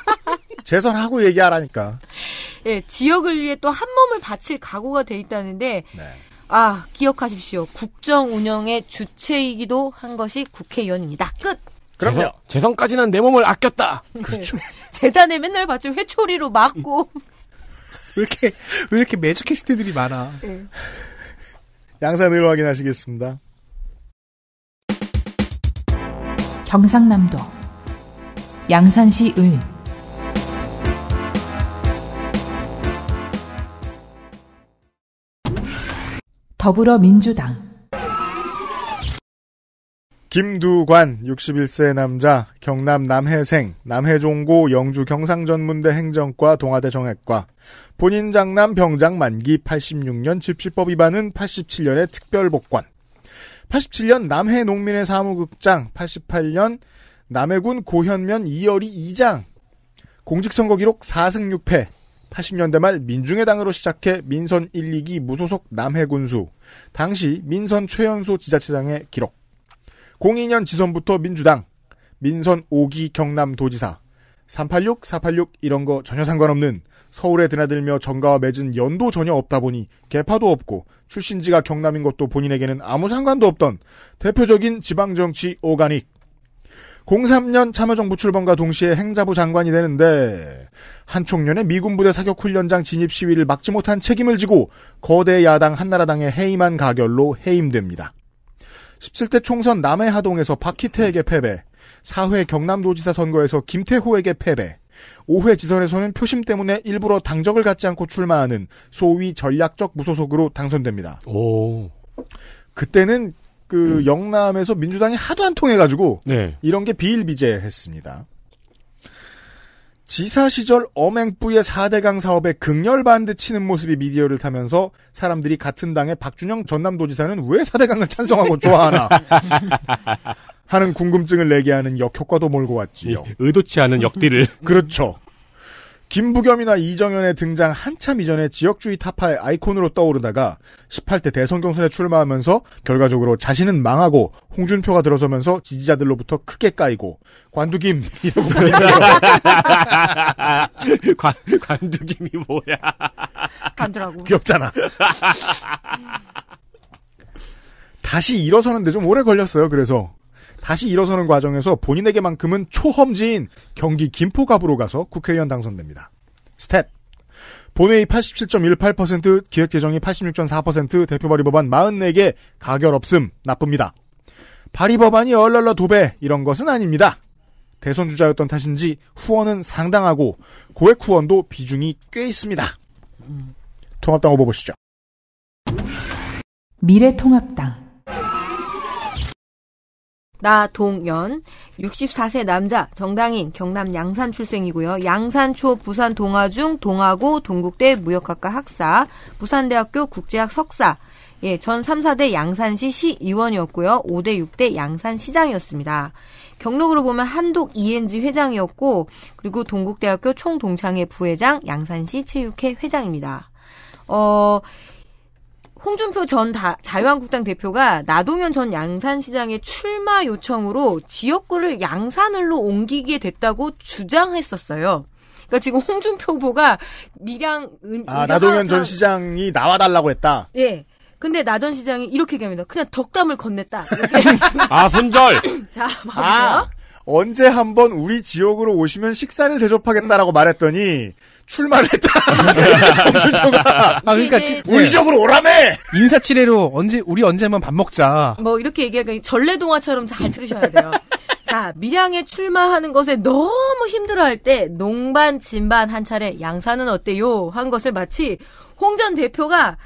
<laughs> 재선하고 얘기하라니까. 예, 지역을 위해 또 한 몸을 바칠 각오가 돼 있다는데 네. 아, 기억하십시오. 국정 운영의 주체이기도 한 것이 국회의원입니다. 끝! 그럼요. 재성, 까지는내 몸을 아꼈다. 네. 그렇죠. <laughs> 재단에 맨날 봤죠. 회초리로 맞고. 왜 이렇게, 왜 이렇게 매주캐스트들이 많아. 네. 양산으 확인하시겠습니다. 경상남도 양산시 을 더불어민주당 김두관 61세 남자 경남 남해생 남해종고 영주 경상전문대 행정과 동아대 정액과 본인 장남 병장 만기 86년 집시법 위반은 87년에 특별복권 87년 남해 농민의 사무국장 88년 남해군 고현면 이열이 2장 공직선거 기록 4승 6패 80년대 말 민중의당으로 시작해 민선 1, 2기 무소속 남해군수, 당시 민선 최연소 지자체장의 기록. 02년 지선부터 민주당, 민선 5기 경남도지사, 386, 486 이런 거 전혀 상관없는 서울에 드나들며 정가와 맺은 연도 전혀 없다 보니 개파도 없고 출신지가 경남인 것도 본인에게는 아무 상관도 없던 대표적인 지방정치 오가닉. 03년 참여정부 출범과 동시에 행자부 장관이 되는데 한 총련의 미군 부대 사격 훈련장 진입 시위를 막지 못한 책임을 지고 거대 야당 한나라당의 해임한 가결로 해임됩니다. 17대 총선 남해하동에서 박희태에게 패배, 4회 경남도지사 선거에서 김태호에게 패배, 5회 지선에서는 표심 때문에 일부러 당적을 갖지 않고 출마하는 소위 전략적 무소속으로 당선됩니다. 오. 그때는 그 음. 영남에서 민주당이 하도 안 통해가지고 네. 이런 게 비일비재했습니다. 지사 시절 엄행뿌의 4대강 사업에 극렬반대 치는 모습이 미디어를 타면서 사람들이 같은 당의 박준영 전남도지사는 왜 4대강을 찬성하고 좋아하나 <laughs> 하는 궁금증을 내게 하는 역효과도 몰고 왔지요. 의도치 않은 역딜을. 그렇죠. 김부겸이나 이정현의 등장 한참 이전에 지역주의 타파의 아이콘으로 떠오르다가 18대 대선경선에 출마하면서 결과적으로 자신은 망하고 홍준표가 들어서면서 지지자들로부터 크게 까이고 관두김이라고 <laughs> 불리는 <laughs> 관 관두김이 뭐야? 간드라고 귀엽잖아. 다시 일어서는데 좀 오래 걸렸어요. 그래서 다시 일어서는 과정에서 본인에게만큼은 초험지인 경기 김포갑으로 가서 국회의원 당선됩니다. 스탯. 본회의 87.18%, 기획재정이 86.4%, 대표발의 법안 44개, 가결 없음, 나쁩니다. 발의 법안이 얼랄라 도배, 이런 것은 아닙니다. 대선 주자였던 탓인지 후원은 상당하고 고액 후원도 비중이 꽤 있습니다. 음. 통합당 후보 보시죠. 미래통합당 나동연 64세 남자 정당인 경남 양산 출생이고요. 양산초 부산 동아중 동아고 동국대 무역학과 학사 부산대학교 국제학 석사 예, 전 3사대 양산시 시의원이었고요. 5대 6대 양산시장이었습니다. 경력으로 보면 한독 ENG 회장이었고 그리고 동국대학교 총동창회 부회장, 양산시 체육회 회장입니다. 어, 홍준표 전 다, 자유한국당 대표가 나동현 전 양산시장의 출마 요청으로 지역구를 양산을로 옮기게 됐다고 주장했었어요. 그러니까 지금 홍준표 후보가 밀양 음, 아 나동현 전 시장이 나와달라고 했다. 예. 근데 나전 시장이 이렇게 얘기합니다. 그냥 덕담을 건넸다. <laughs> 아 손절. <laughs> 자, 봐 아. 언제 한번 우리 지역으로 오시면 식사를 대접하겠다라고 말했더니 출마했다. 를아 <laughs> 그러니까 네, 네, 지, 네. 우리 지역으로 오라매 인사치레로 언제 우리 언제 한번 밥 먹자. 뭐 이렇게 얘기하니까 전래동화처럼 잘 들으셔야 돼요. <laughs> 자 밀양에 출마하는 것에 너무 힘들어할 때 농반 진반 한 차례 양산은 어때요 한 것을 마치 홍전 대표가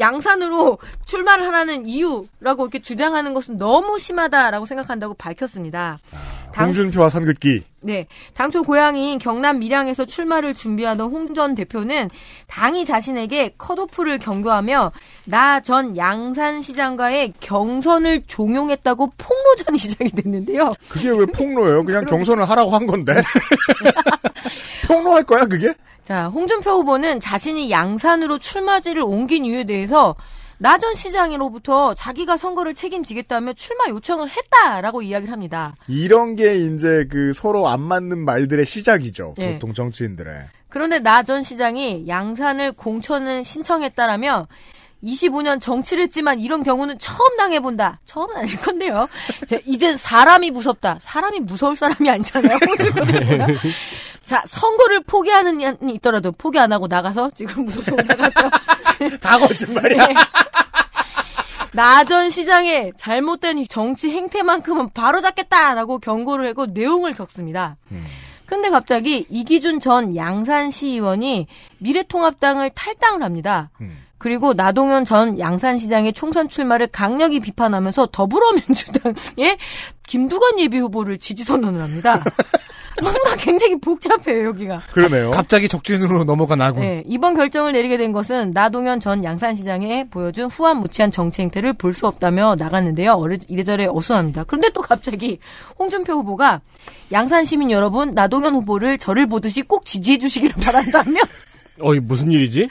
양산으로 출마를 하라는 이유라고 이렇게 주장하는 것은 너무 심하다라고 생각한다고 밝혔습니다. 아, 당... 홍준표와 선긋기. 네. 당초 고향인 경남 밀양에서 출마를 준비하던 홍 전 대표는 당이 자신에게 컷오프를 경고하며 나 전 양산시장과의 경선을 종용했다고 폭로전이 <laughs> 시작이 됐는데요. 그게 왜 폭로예요? 그냥 그럼... 경선을 하라고 한 건데. <laughs> <laughs> 폭로할 거야, 그게? 자, 홍준표 후보는 자신이 양산으로 출마지를 옮긴 이유에 대해서 나전 시장으로부터 자기가 선거를 책임지겠다며 출마 요청을 했다라고 이야기를 합니다. 이런 게 이제 그 서로 안 맞는 말들의 시작이죠. 네. 보통 정치인들의. 그런데 나전 시장이 양산을 공천을 신청했다라며 25년 정치를 했지만 이런 경우는 처음 당해본다. 처음은 아닐 건데요. <laughs> 이제 사람이 무섭다. 사람이 무서울 사람이 아니잖아요. <laughs> 자, 선거를 포기하는 년이 있더라도 포기 안 하고 나가서 지금 무소속 나갔죠. <laughs> 다 거짓말이야. 네. 나전 시장의 잘못된 정치 행태만큼은 바로잡겠다라고 경고를 하고 내용을 겪습니다. 음. 근데 갑자기 이기준 전 양산시의원이 미래통합당을 탈당을 합니다. 음. 그리고 나동현 전 양산시장의 총선 출마를 강력히 비판하면서 더불어민주당의 <laughs> 김두관 예비 후보를 지지 선언을 합니다. <laughs> 뭔가 굉장히 복잡해요 여기가. 그러네요. 갑자기 적진으로 넘어가나군 네, 이번 결정을 내리게 된 것은 나동현 전 양산시장에 보여준 후한무치한 정치 행태를 볼 수 없다며 나갔는데요. 이래저래 어수합니다. 그런데 또 갑자기 홍준표 후보가 양산 시민 여러분 나동현 후보를 저를 보듯이 꼭 지지해 주시기를 바란다며. <laughs> 어이 무슨 일이지?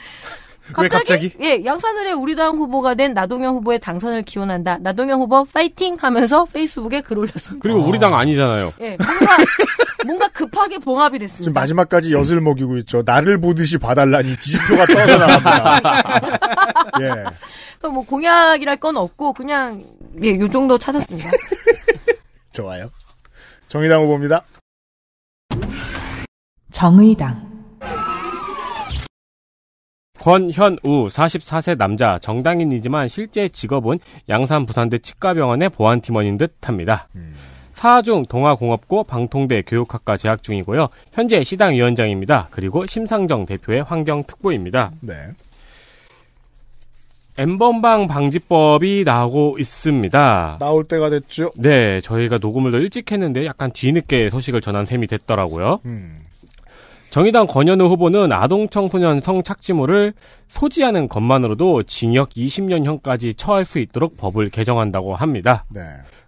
갑자기? 왜 갑자기? 예, 양산을의 우리당 후보가 된 나동영 후보의 당선을 기원한다. 나동영 후보 파이팅 하면서 페이스북에 글 올렸습니다. 그리고 우리당 아니잖아요. 예, 뭔가 뭔가 급하게 봉합이 됐습니다. 지금 마지막까지 엿을 먹이고 있죠. 나를 보듯이 봐달라니 지지표가 떨어져 나갑니다. <laughs> 예. 그뭐 공약이랄 건 없고 그냥 예, 요 정도 찾았습니다. <laughs> 좋아요. 정의당 후보입니다. 정의당 권현우 44세 남자 정당인이지만 실제 직업은 양산 부산대 치과병원의 보안팀원인 듯합니다. 음. 사중 동아공업고 방통대 교육학과 재학 중이고요. 현재 시당 위원장입니다. 그리고 심상정 대표의 환경특보입니다. 네. 엠번방 방지법이 나오고 있습니다. 나올 때가 됐죠? 네, 저희가 녹음을 더 일찍 했는데 약간 뒤늦게 소식을 전한 셈이 됐더라고요. 음. 정의당 권현우 후보는 아동 청소년 성착취물을 소지하는 것만으로도 징역 20년형까지 처할 수 있도록 법을 개정한다고 합니다. 네.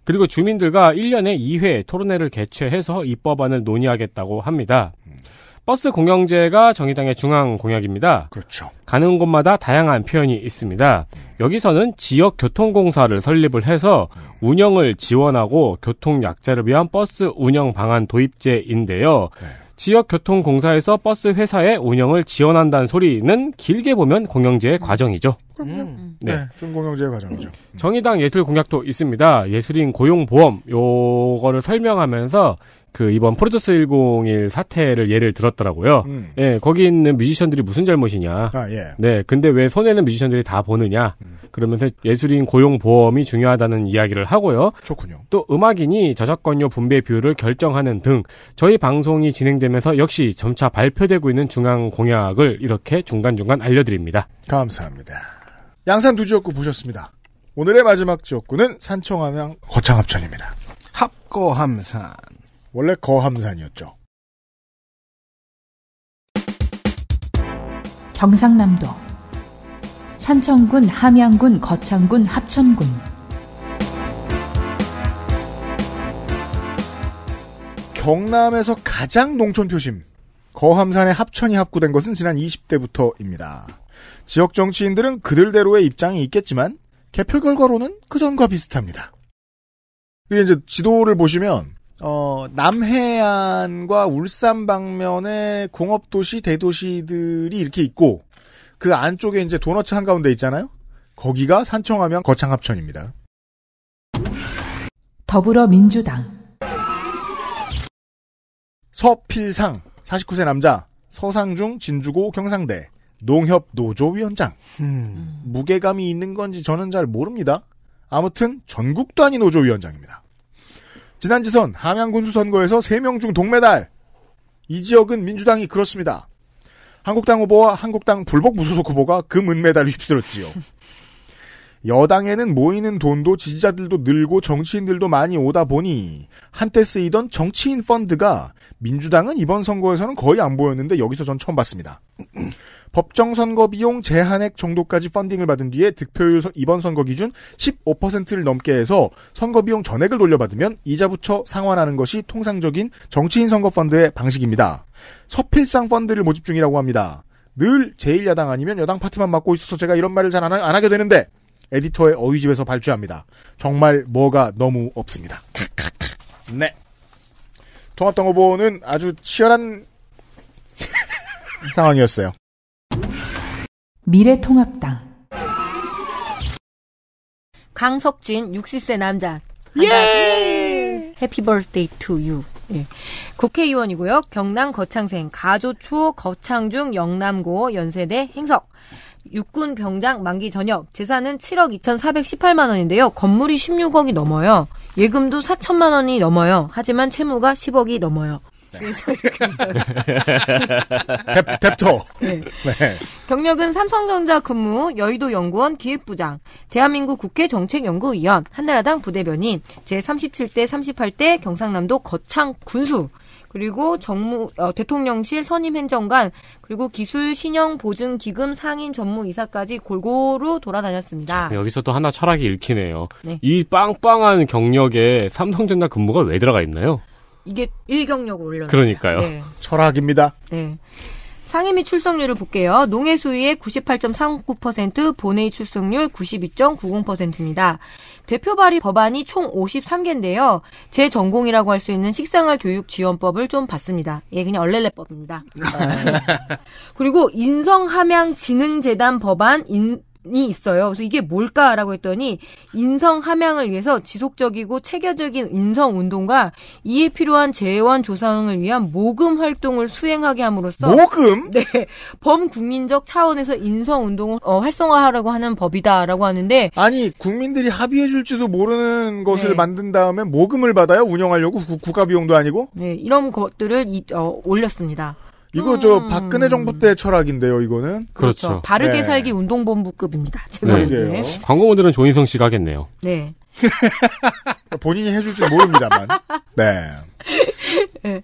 그리고 주민들과 1년에 2회 토론회를 개최해서 입법안을 논의하겠다고 합니다. 음. 버스 공영제가 정의당의 중앙 공약입니다. 그렇죠. 가는 곳마다 다양한 표현이 있습니다. 음. 여기서는 지역 교통공사를 설립을 해서 음. 운영을 지원하고 교통 약자를 위한 버스 운영 방안 도입제인데요. 네. 지역교통공사에서 버스 회사의 운영을 지원한다는 소리는 길게 보면 공영제의 과정이죠. 음. 음. 네. 네. 준공영제의 과정이죠. 정의당 예술공약도 있습니다. 예술인 고용보험 요거를 설명하면서 그 이번 프로듀스 101 사태를 예를 들었더라고요. 음. 예, 거기 있는 뮤지션들이 무슨 잘못이냐. 아, 예. 네, 근데 왜 손해는 뮤지션들이 다 보느냐. 음. 그러면서 예술인 고용 보험이 중요하다는 이야기를 하고요. 좋군요. 또 음악인이 저작권료 분배 비율을 결정하는 등 저희 방송이 진행되면서 역시 점차 발표되고 있는 중앙 공약을 이렇게 중간중간 알려드립니다. 감사합니다. 양산 두 지역구 보셨습니다. 오늘의 마지막 지역구는 산청안양 거창합천입니다. 합거함산. 원래 거함산이었죠. 경상남도 산청군, 함양군, 거창군, 합천군 경남에서 가장 농촌 표심 거함산의 합천이 합구된 것은 지난 20대부터입니다. 지역 정치인들은 그들대로의 입장이 있겠지만 개표 결과로는 그전과 비슷합니다. 이게 이제 지도를 보시면 어, 남해안과 울산 방면의 공업도시, 대도시들이 이렇게 있고, 그 안쪽에 이제 도너츠 한가운데 있잖아요? 거기가 산청하면 거창합천입니다. 더불어민주당. 서필상, 49세 남자, 서상중, 진주고, 경상대, 농협 노조위원장. 음. 무게감이 있는 건지 저는 잘 모릅니다. 아무튼 전국단위 노조위원장입니다. 지난지선 함양군수 선거에서 3명 중 동메달. 이 지역은 민주당이 그렇습니다. 한국당 후보와 한국당 불복 무소속 후보가 금은메달을 휩쓸었지요. <laughs> 여당에는 모이는 돈도 지지자들도 늘고 정치인들도 많이 오다 보니 한때 쓰이던 정치인 펀드가 민주당은 이번 선거에서는 거의 안 보였는데 여기서 전 처음 봤습니다. 법정 선거 비용 제한액 정도까지 펀딩을 받은 뒤에 득표율 이번 선거 기준 15%를 넘게 해서 선거 비용 전액을 돌려받으면 이자 부처 상환하는 것이 통상적인 정치인 선거 펀드의 방식입니다. 서필상 펀드를 모집 중이라고 합니다. 늘 제1야당 아니면 여당 파트만 맡고 있어서 제가 이런 말을 잘안 하게 되는데 에디터의 어휘집에서 발주합니다 정말 뭐가 너무 없습니다. <laughs> 네. 통합당 후보는 아주 치열한 <laughs> 상황이었어요. 미래통합당 강석진 60세 남자 예! 해피 버스데이 투 유. 예. 국회의원이고요. 경남 거창생, 가조초, 거창중, 영남고, 연세대, 행석. 육군 병장 만기 전역. 재산은 7억 2,418만 원인데요. 건물이 16억이 넘어요. 예금도 4천만 원이 넘어요. 하지만 채무가 10억이 넘어요. 네. 네 저희가 그 있어요. 터 네. 네. 경력은 삼성전자 근무, 여의도 연구원 기획부장, 대한민국 국회 정책연구위원, 한나라당 부대변인, 제37대, 38대 경상남도 거창 군수, 그리고 정무 어, 대통령실 선임 행정관 그리고 기술 신형 보증 기금 상임 전무 이사까지 골고루 돌아다녔습니다. 네, 여기서 또 하나 철학이 읽히네요. 네. 이 빵빵한 경력에 삼성전자 근무가 왜 들어가 있나요? 이게 일경력을 올려. 요 그러니까요. 네. 철학입니다. 네. 상임위 출석률을 볼게요. 농해 수위의 98.39%, 본회의 출석률 92.90%입니다. 대표 발의 법안이 총 53개인데요. 제 전공이라고 할 수 있는 식생활 교육 지원법을 좀 봤습니다. 예, 그냥 얼렐레법입니다. 아. <laughs> 그리고 인성함양진흥재단 법안, 인, 이 있어요. 그래서 이게 뭘까라고 했더니 인성 함양을 위해서 지속적이고 체계적인 인성 운동과 이에 필요한 재원 조성을 위한 모금 활동을 수행하게 함으로써 모금 네 범국민적 차원에서 인성 운동을 어, 활성화하라고 하는 법이다라고 하는데 아니 국민들이 합의해줄지도 모르는 것을 네. 만든 다음에 모금을 받아요 운영하려고 국가 비용도 아니고 네 이런 것들을 이, 어, 올렸습니다. 이거 음. 저 박근혜 정부 때 철학인데요, 이거는. 그렇죠. 그렇죠. 바르게 네. 살기 운동본부급입니다. 제목이에요. 네. 광고 모델은 조인성 씨가 하겠네요. 네. <laughs> 본인이 해줄지 모릅니다만. 네. <laughs> 네.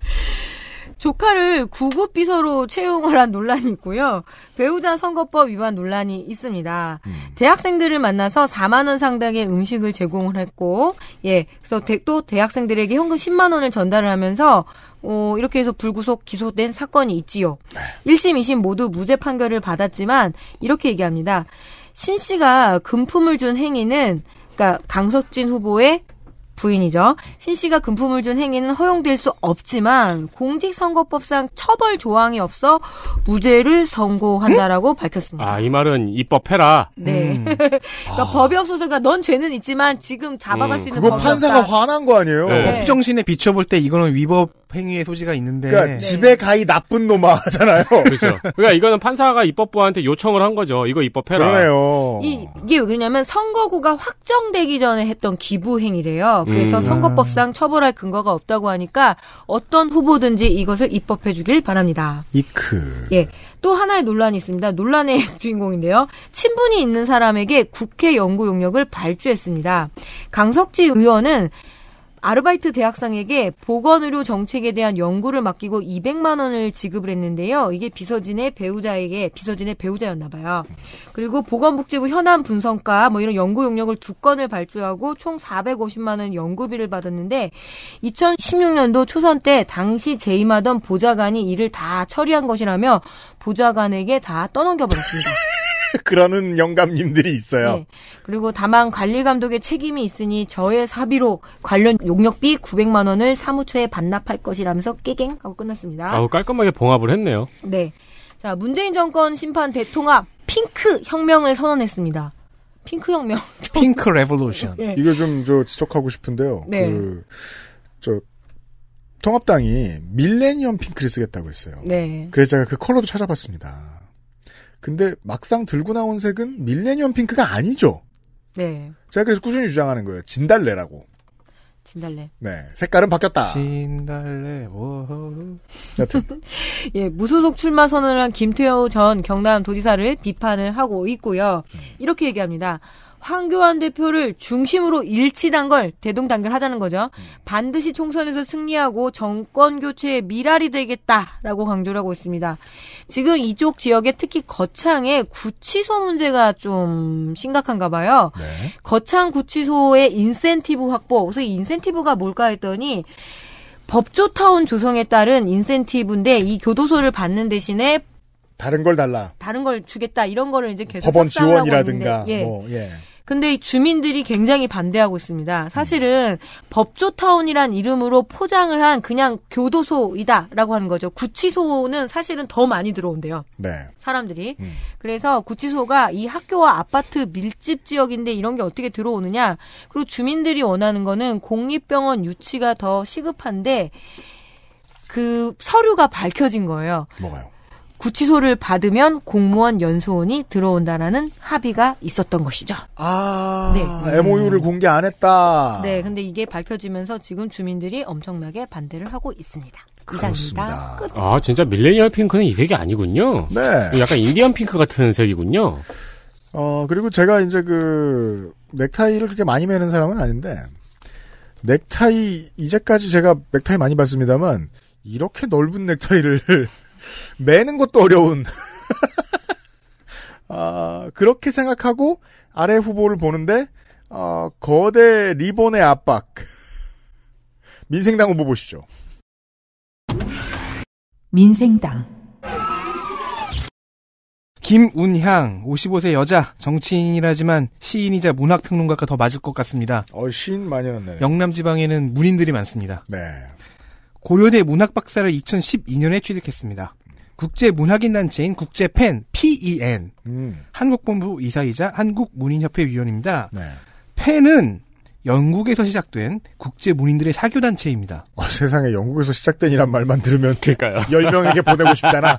조카를 구급 비서로 채용을 한 논란이 있고요. 배우자 선거법 위반 논란이 있습니다. 음. 대학생들을 만나서 4만 원 상당의 음식을 제공을 했고, 예, 그래서 대, 또 대학생들에게 현금 10만 원을 전달을 하면서 어, 이렇게 해서 불구속 기소된 사건이 있지요. 1심, 2심 모두 무죄 판결을 받았지만 이렇게 얘기합니다. 신 씨가 금품을 준 행위는 그러니까 강석진 후보의 부인이죠. 신 씨가 금품을 준 행위는 허용될 수 없지만 공직선거법상 처벌 조항이 없어 무죄를 선고한다라고 밝혔습니다. 아, 이 말은 입법해라. 네. 음. <laughs> 그러니까 아. 법이 없어서가 넌 죄는 있지만 지금 잡아갈 음. 수 있는 그거 판사가 없다. 화난 거 아니에요? 네. 네. 법정신에 비춰볼 때 이거는 위법 행위의 소지가 있는데. 그러니까 네. 집에 가이 나쁜 놈아 하잖아요. <laughs> 그렇죠. 그러니까 이거는 판사가 입법부한테 요청을 한 거죠. 이거 입법해라. 그러요 이, 이게 왜 그러냐면 선거구가 확정되기 전에 했던 기부 행위래요. 그래서 음. 선거법상 처벌할 근거가 없다고 하니까 어떤 후보든지 이것을 입법해 주길 바랍니다. 이크. 예. 또 하나의 논란이 있습니다. 논란의 <laughs> 주인공인데요. 친분이 있는 사람에게 국회 연구 용역을 발주했습니다. 강석지 의원은 아르바이트 대학상에게 보건의료 정책에 대한 연구를 맡기고 200만 원을 지급을 했는데요. 이게 비서진의 배우자에게 비서진의 배우자였나 봐요. 그리고 보건복지부 현안 분석과 뭐 이런 연구 용역을 두 건을 발주하고 총 450만 원 연구비를 받았는데 2016년도 초선 때 당시 재임하던 보좌관이 이를 다 처리한 것이라며 보좌관에게 다 떠넘겨 버렸습니다. <laughs> 그러는 영감님들이 있어요. 네. 그리고 다만 관리 감독의 책임이 있으니 저의 사비로 관련 용역비 900만 원을 사무처에 반납할 것이라면서 깨갱 하고 끝났습니다. 아 깔끔하게 봉합을 했네요. 네. 자, 문재인 정권 심판 대통합 핑크 혁명을 선언했습니다. 핑크 혁명. 핑크 <laughs> 레볼루션. 네. 이게 좀 저 지적하고 싶은데요. 네. 그, 저 통합당이 밀레니엄 핑크를 쓰겠다고 했어요. 네. 그래서 제가 그 컬러도 찾아봤습니다. 근데 막상 들고 나온 색은 밀레니엄 핑크가 아니죠. 네. 제가 그래서 꾸준히 주장하는 거예요. 진달래라고. 진달래. 네, 색깔은 바뀌었다. 진달래. 워허. <laughs> 예, 무소속 출마 선언을 한 김태호 전 경남 도지사를 비판을 하고 있고요. 음. 이렇게 얘기합니다. 황교안 대표를 중심으로 일치단 걸 대동단결하자는 거죠. 음. 반드시 총선에서 승리하고 정권 교체의 미랄이 되겠다라고 강조를 하고 있습니다. 지금 이쪽 지역에 특히 거창의 구치소 문제가 좀 심각한가 봐요. 네. 거창 구치소의 인센티브 확보. 우선 인센티브가 뭘까 했더니 법조타운 조성에 따른 인센티브인데 이 교도소를 받는 대신에 다른 걸 달라. 다른 걸 주겠다 이런 거를 이제 계속 법원 지원이라든가 예. 뭐 예. 근데 이 주민들이 굉장히 반대하고 있습니다. 사실은 음. 법조타운이란 이름으로 포장을 한 그냥 교도소이다라고 하는 거죠. 구치소는 사실은 더 많이 들어온대요. 네. 사람들이. 음. 그래서 구치소가 이 학교와 아파트 밀집 지역인데 이런 게 어떻게 들어오느냐. 그리고 주민들이 원하는 거는 공립병원 유치가 더 시급한데 그 서류가 밝혀진 거예요. 뭐가요? 구치소를 받으면 공무원 연소원이 들어온다라는 합의가 있었던 것이죠. 아, 네. MOU를 음. 공개 안 했다. 네, 근데 이게 밝혀지면서 지금 주민들이 엄청나게 반대를 하고 있습니다. 그렇습니다. 끝. 아, 진짜 밀레니얼 핑크는 이 색이 아니군요. 네. 약간 인디언 핑크 같은 색이군요. 어, 그리고 제가 이제 그, 넥타이를 그렇게 많이 매는 사람은 아닌데, 넥타이, 이제까지 제가 넥타이 많이 봤습니다만, 이렇게 넓은 넥타이를 매는 것도 어려운. <laughs> 아, 그렇게 생각하고 아래 후보를 보는데 어, 거대 리본의 압박. 민생당 후보 보시죠. 민생당 김운향 55세 여자 정치인이라지만 시인이자 문학평론가가 더 맞을 것 같습니다. 어 시인 많이 왔네. 영남 지방에는 문인들이 많습니다. 네. 고려대 문학박사를 2012년에 취득했습니다. 국제문학인단체인 국제팬 PEN 음. 한국본부 이사이자 한국문인협회 위원입니다. 네. 펜은 영국에서 시작된 국제 문인들의 사교 단체입니다. 어, 세상에 영국에서 시작된이란 말만 들으면 그러니까요. 10명에게 <laughs> 보내고 싶잖아.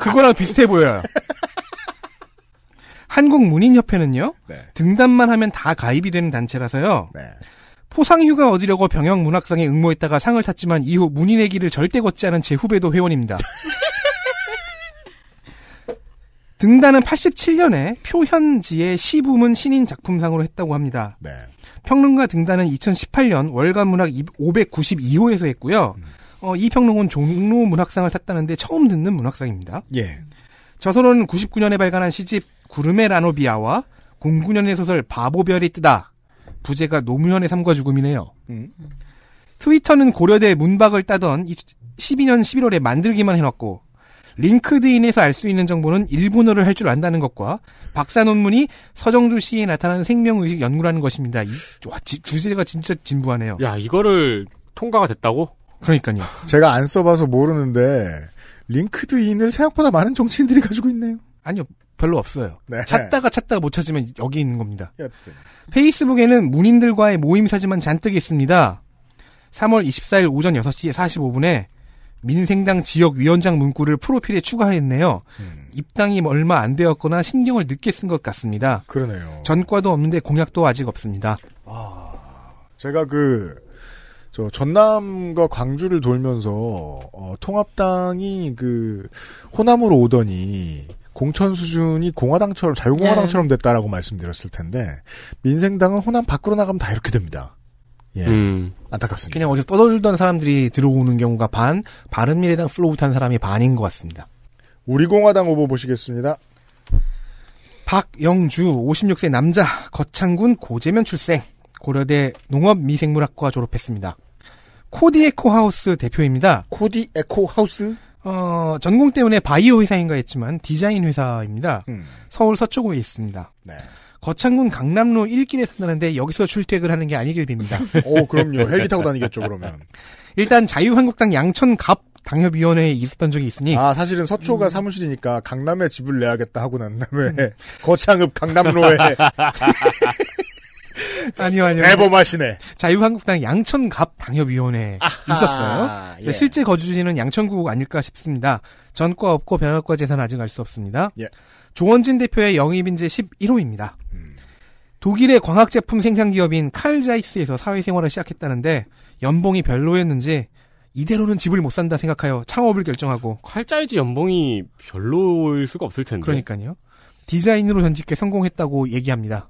그거랑 비슷해 보여요. <laughs> 한국 문인 협회는요. 네. 등단만 하면 다 가입이 되는 단체라서요. 네. 포상 휴가 얻으려고 병영 문학상에 응모했다가 상을 탔지만 이후 문인의 길을 절대 걷지 않은 제 후배도 회원입니다. <laughs> 등단은 87년에 표현지의 시부문 신인 작품상으로 했다고 합니다. 네. 평론가 등단은 2018년 월간문학 592호에서 했고요. 음. 어, 이 평론은 종로 문학상을 탔다는데 처음 듣는 문학상입니다. 예. 저서로는 99년에 발간한 시집 구름의 라노비아와 09년의 소설 바보별이 뜨다. 부제가 노무현의 삶과 죽음이네요. 음. 트위터는 고려대 문박을 따던 12년 11월에 만들기만 해놨고 링크드인에서 알 수 있는 정보는 일본어를 할 줄 안다는 것과 박사 논문이 서정주 시에 나타나는 생명의식 연구라는 것입니다. 이, 와, 지, 주제가 진짜 진부하네요. 야, 이거를 통과가 됐다고? 그러니까요. <laughs> 제가 안 써봐서 모르는데 링크드인을 생각보다 많은 정치인들이 <laughs> 가지고 있네요. 아니요. 별로 없어요. 네. 찾다가 찾다가 못 찾으면 여기 있는 겁니다. 여튼. 페이스북에는 문인들과의 모임 사진만 잔뜩 있습니다. 3월 24일 오전 6시 45분에 민생당 지역위원장 문구를 프로필에 추가했네요. 음. 입당이 얼마 안 되었거나 신경을 늦게 쓴 것 같습니다. 그러네요. 전과도 없는데 공약도 아직 없습니다. 아, 제가 그, 저 전남과 광주를 돌면서 어, 통합당이 그 호남으로 오더니 공천 수준이 공화당처럼 자유공화당처럼 네. 됐다라고 말씀드렸을 텐데 민생당은 호남 밖으로 나가면 다 이렇게 됩니다. 예. 음. 안타깝습니다. 그냥 어디서 떠돌던 사람들이 들어오는 경우가 반, 바른미래당 플로우 탄 사람이 반인 것 같습니다. 우리공화당 후보 보시겠습니다. 박영주, 56세 남자, 거창군 고재면 출생, 고려대 농업미생물학과 졸업했습니다. 코디 에코 하우스 대표입니다. 코디 에코 하우스? 어, 전공 때문에 바이오 회사인가 했지만 디자인 회사입니다. 음. 서울 서초구에 있습니다. 네. 거창군 강남로 1길에 산다는데 여기서 출퇴근을 하는 게 아니길 빕니다. <laughs> 오, 그럼요. 헬기 타고 다니겠죠, 그러면. 일단 자유한국당 양천갑 당협위원회에 있었던 적이 있으니. 아, 사실은 서초가 음. 사무실이니까 강남에 집을 내야겠다 하고 난 다음에 음. <laughs> 거창읍 강남로에. <laughs> 아니요, 아니요. 대범하시네. 자유한국당 양천갑 당협위원회에 있었어요. 예. 네, 실제 거주지는 양천구 아닐까 싶습니다. 전과 없고 병역과 재산 아직 알 수 없습니다. 예. 조원진 대표의 영입인재 11호입니다. 독일의 광학제품 생산기업인 칼자이스에서 사회생활을 시작했다는데 연봉이 별로였는지 이대로는 집을 못 산다 생각하여 창업을 결정하고 칼자이즈 연봉이 별로일 수가 없을 텐데 그러니까요. 디자인으로 전직해 성공했다고 얘기합니다.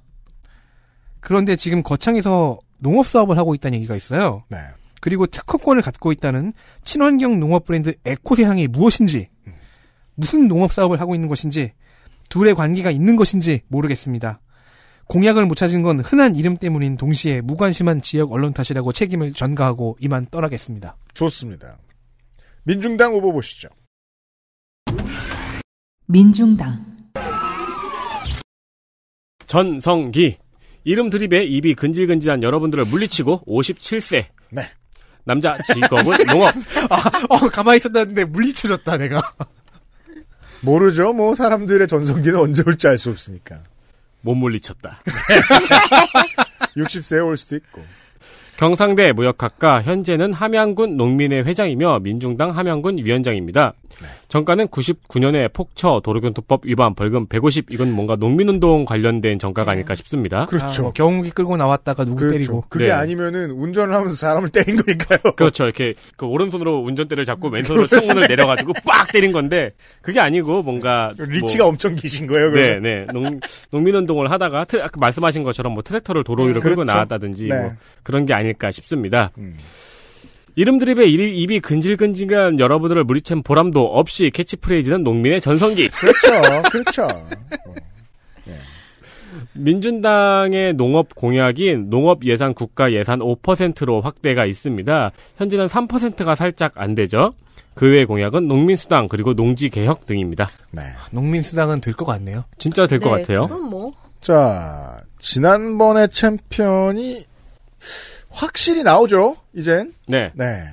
그런데 지금 거창에서 농업 사업을 하고 있다는 얘기가 있어요. 네. 그리고 특허권을 갖고 있다는 친환경 농업 브랜드 에코세상이 무엇인지, 음. 무슨 농업 사업을 하고 있는 것인지, 둘의 관계가 있는 것인지 모르겠습니다. 공약을 못 찾은 건 흔한 이름 때문인 동시에 무관심한 지역 언론 탓이라고 책임을 전가하고 이만 떠나겠습니다. 좋습니다. 민중당 후보 보시죠. 민중당 전성기 이름 드립에 입이 근질근질한 여러분들을 물리치고 57세 네. 남자 직업은 농업 <laughs> 아, 어, 가만히 있었는데 물리쳐졌다 내가 모르죠. 뭐 사람들의 전성기는 언제 올지 알 수 없으니까. 못 물리쳤다. 60세에 <laughs> 올 수도 있고. 경상대 무역학과 현재는 함양군 농민회 회장이며 민중당 함양군 위원장입니다. 네. 정가는 99년에 폭처 도로교통법 위반 벌금 150 이건 뭔가 농민운동 관련된 정가가 음. 아닐까 싶습니다. 그렇죠. 아, 뭐경기 끌고 나왔다가 누구 그렇죠. 때리고 그게 네. 아니면은 운전을 하면서 사람을 때린 거니까요. <laughs> 그렇죠. 이렇게 그 오른손으로 운전대를 잡고 왼손으로 창문을 내려가지고 빡 때린 건데 그게 아니고 뭔가 뭐 리치가 뭐, 엄청 기신 거예요. 그래서. 네, 네. 농, 농민운동을 하다가 아까 말씀하신 것처럼 뭐 트랙터를 도로 위로 음, 그렇죠. 끌고 나왔다든지 뭐 네. 뭐 그런 게 아닐까 싶습니다. 음. 이름 드립에 입이 근질근질한 여러분들을 무리챈 보람도 없이 캐치프레이즈는 농민의 전성기. 그렇죠. 그렇죠. 네. 민준당의 농업 공약인 농업 예산 국가 예산 5%로 확대가 있습니다. 현재는 3%가 살짝 안 되죠. 그 외의 공약은 농민수당 그리고 농지 개혁 등입니다. 네. 아, 농민수당은 될 것 같네요. 진짜 될것 네, 같아요. 그건 뭐. 자, 지난번의 챔피언이 확실히 나오죠. 이젠. 네. 네.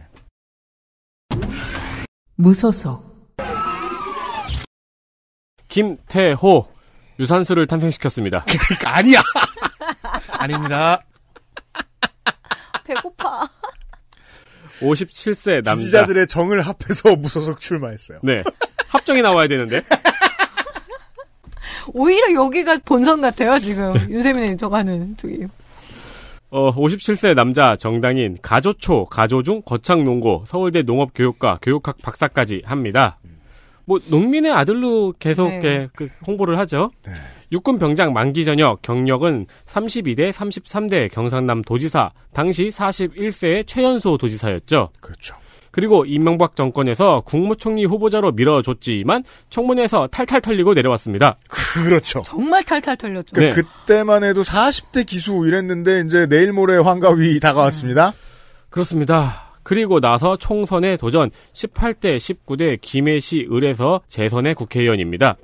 무소속. 김태호 유산소를 탄생시켰습니다. <laughs> 아니야. <laughs> 아닙니다. <laughs> 배고파. 57세 남자. 지지자들의 정을 합해서 무소속 출마했어요. 네. 합정이 나와야 되는데. 오히려 여기가 본선 같아요, 지금. 윤세민이 저가는, 저기, 어, 57세 남자 정당인 가조초, 가조중, 거창농고, 서울대 농업교육과 교육학 박사까지 합니다. 뭐 농민의 아들로 계속 네. 그 홍보를 하죠. 네. 육군 병장 만기 전역 경력은 32대 33대 경상남 도지사, 당시 41세의 최연소 도지사였죠. 그렇죠. 그리고 이명박 정권에서 국무총리 후보자로 밀어줬지만 청문회에서 탈탈 털리고 내려왔습니다. 그렇죠. 정말 탈탈 털렸죠. 네. 그, 네. 그때만 해도 40대 기수 이랬는데 이제 내일 모레 환가위 <laughs> 다가왔습니다. 음. 그렇습니다. 그리고 나서 총선에 도전 18대 19대 김해시 을에서 재선의 국회의원입니다.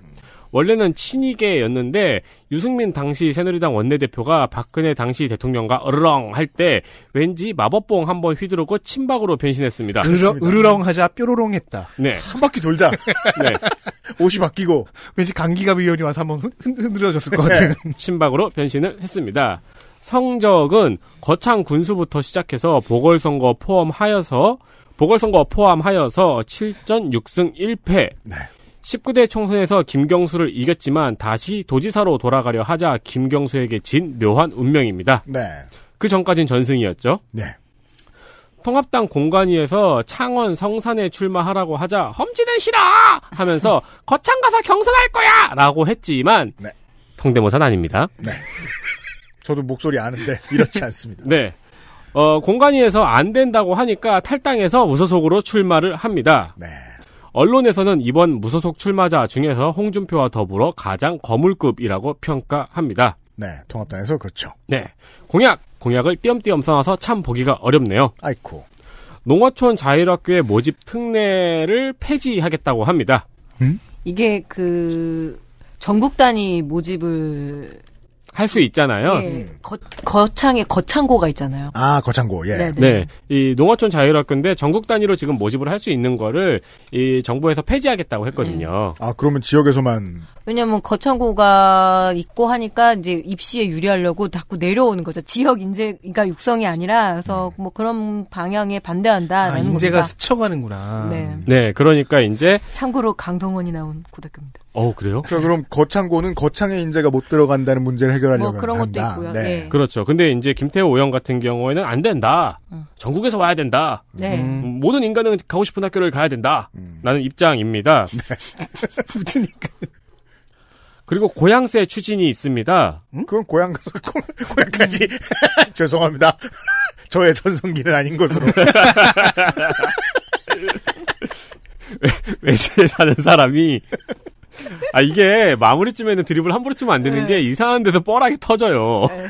원래는 친이계였는데 유승민 당시 새누리당 원내대표가 박근혜 당시 대통령과 으르렁 할 때 왠지 마법봉 한번 휘두르고 친박으로 변신했습니다. 으르렁, 으르렁 하자 뾰로롱 했다. 네. 한 바퀴 돌자. <laughs> 네. 옷이 바뀌고 왠지 강기갑 의원이 와서 한번 흔들어졌을 것 네. 같은 네. <laughs> 친박으로 변신을 했습니다. 성적은 거창 군수부터 시작해서 보궐선거 포함하여서 보궐선거 포함하여서 7전 6승 1패. 네. 19대 총선에서 김경수를 이겼지만 다시 도지사로 돌아가려 하자 김경수에게 진 묘한 운명입니다. 네. 그 전까진 전승이었죠. 네. 통합당 공관위에서 창원 성산에 출마하라고 하자 험지는 싫어 하면서 <laughs> 거창 가서 경선할 거야라고 했지만 네. 성대모사 아닙니다. 네. 저도 목소리 아는데 이렇지 않습니다. <laughs> 네. 어, 공관위에서 안 된다고 하니까 탈당해서 무소속으로 출마를 합니다. 네. 언론에서는 이번 무소속 출마자 중에서 홍준표와 더불어 가장 거물급이라고 평가합니다. 네, 통합당에서 그렇죠. 네, 공약 공약을 띄엄띄엄 써놔서 참 보기가 어렵네요. 아이쿠. 농어촌 자율학교의 모집 특례를 폐지하겠다고 합니다. 음? 이게 그 전국 단위 모집을 할수 있잖아요. 예. 거, 거창에 거창고가 있잖아요. 아, 거창고. 예. 네네. 네. 이 농어촌 자율학교인데 전국 단위로 지금 모집을 할 수 있는 거를 이 정부에서 폐지하겠다고 했거든요. 네. 아, 그러면 지역에서만 왜냐면 거창고가 있고 하니까 이제 입시에 유리하려고 자꾸 내려오는 거죠. 지역 인재가 그러니까 육성이 아니라 그래서 음. 뭐 그런 방향에 반대한다라는 아, 인재가 겁니다. 스쳐가는구나. 네. 네, 그러니까 이제 참고로 강동원이 나온 고등학교입니다. 어, 그래요? 그러니까 그럼 거창고는 거창의 인재가 못 들어간다는 문제를 해결 해결하려고 뭐 그런 한다. 것도 있고요. 네. 네. 그렇죠. 근데 이제 김태호 오영 같은 경우에는 안 된다. 음. 전국에서 와야 된다. 네. 음. 음. 모든 인간은 가고 싶은 학교를 가야 된다. 음. 라는 입장입니다. 무슨 <laughs> 네. 인간? 그리고 고향세 추진이 있습니다. 음? 그건 고향 가서 <laughs> 고향까지 <laughs> 죄송합니다. 저의 전성기는 아닌 것으로. 외지에 사는 사람이 아 이게 마무리쯤에는 드립을 함부로 치면 안 되는 네. 게 이상한 데서 뻘하게 터져요. 네.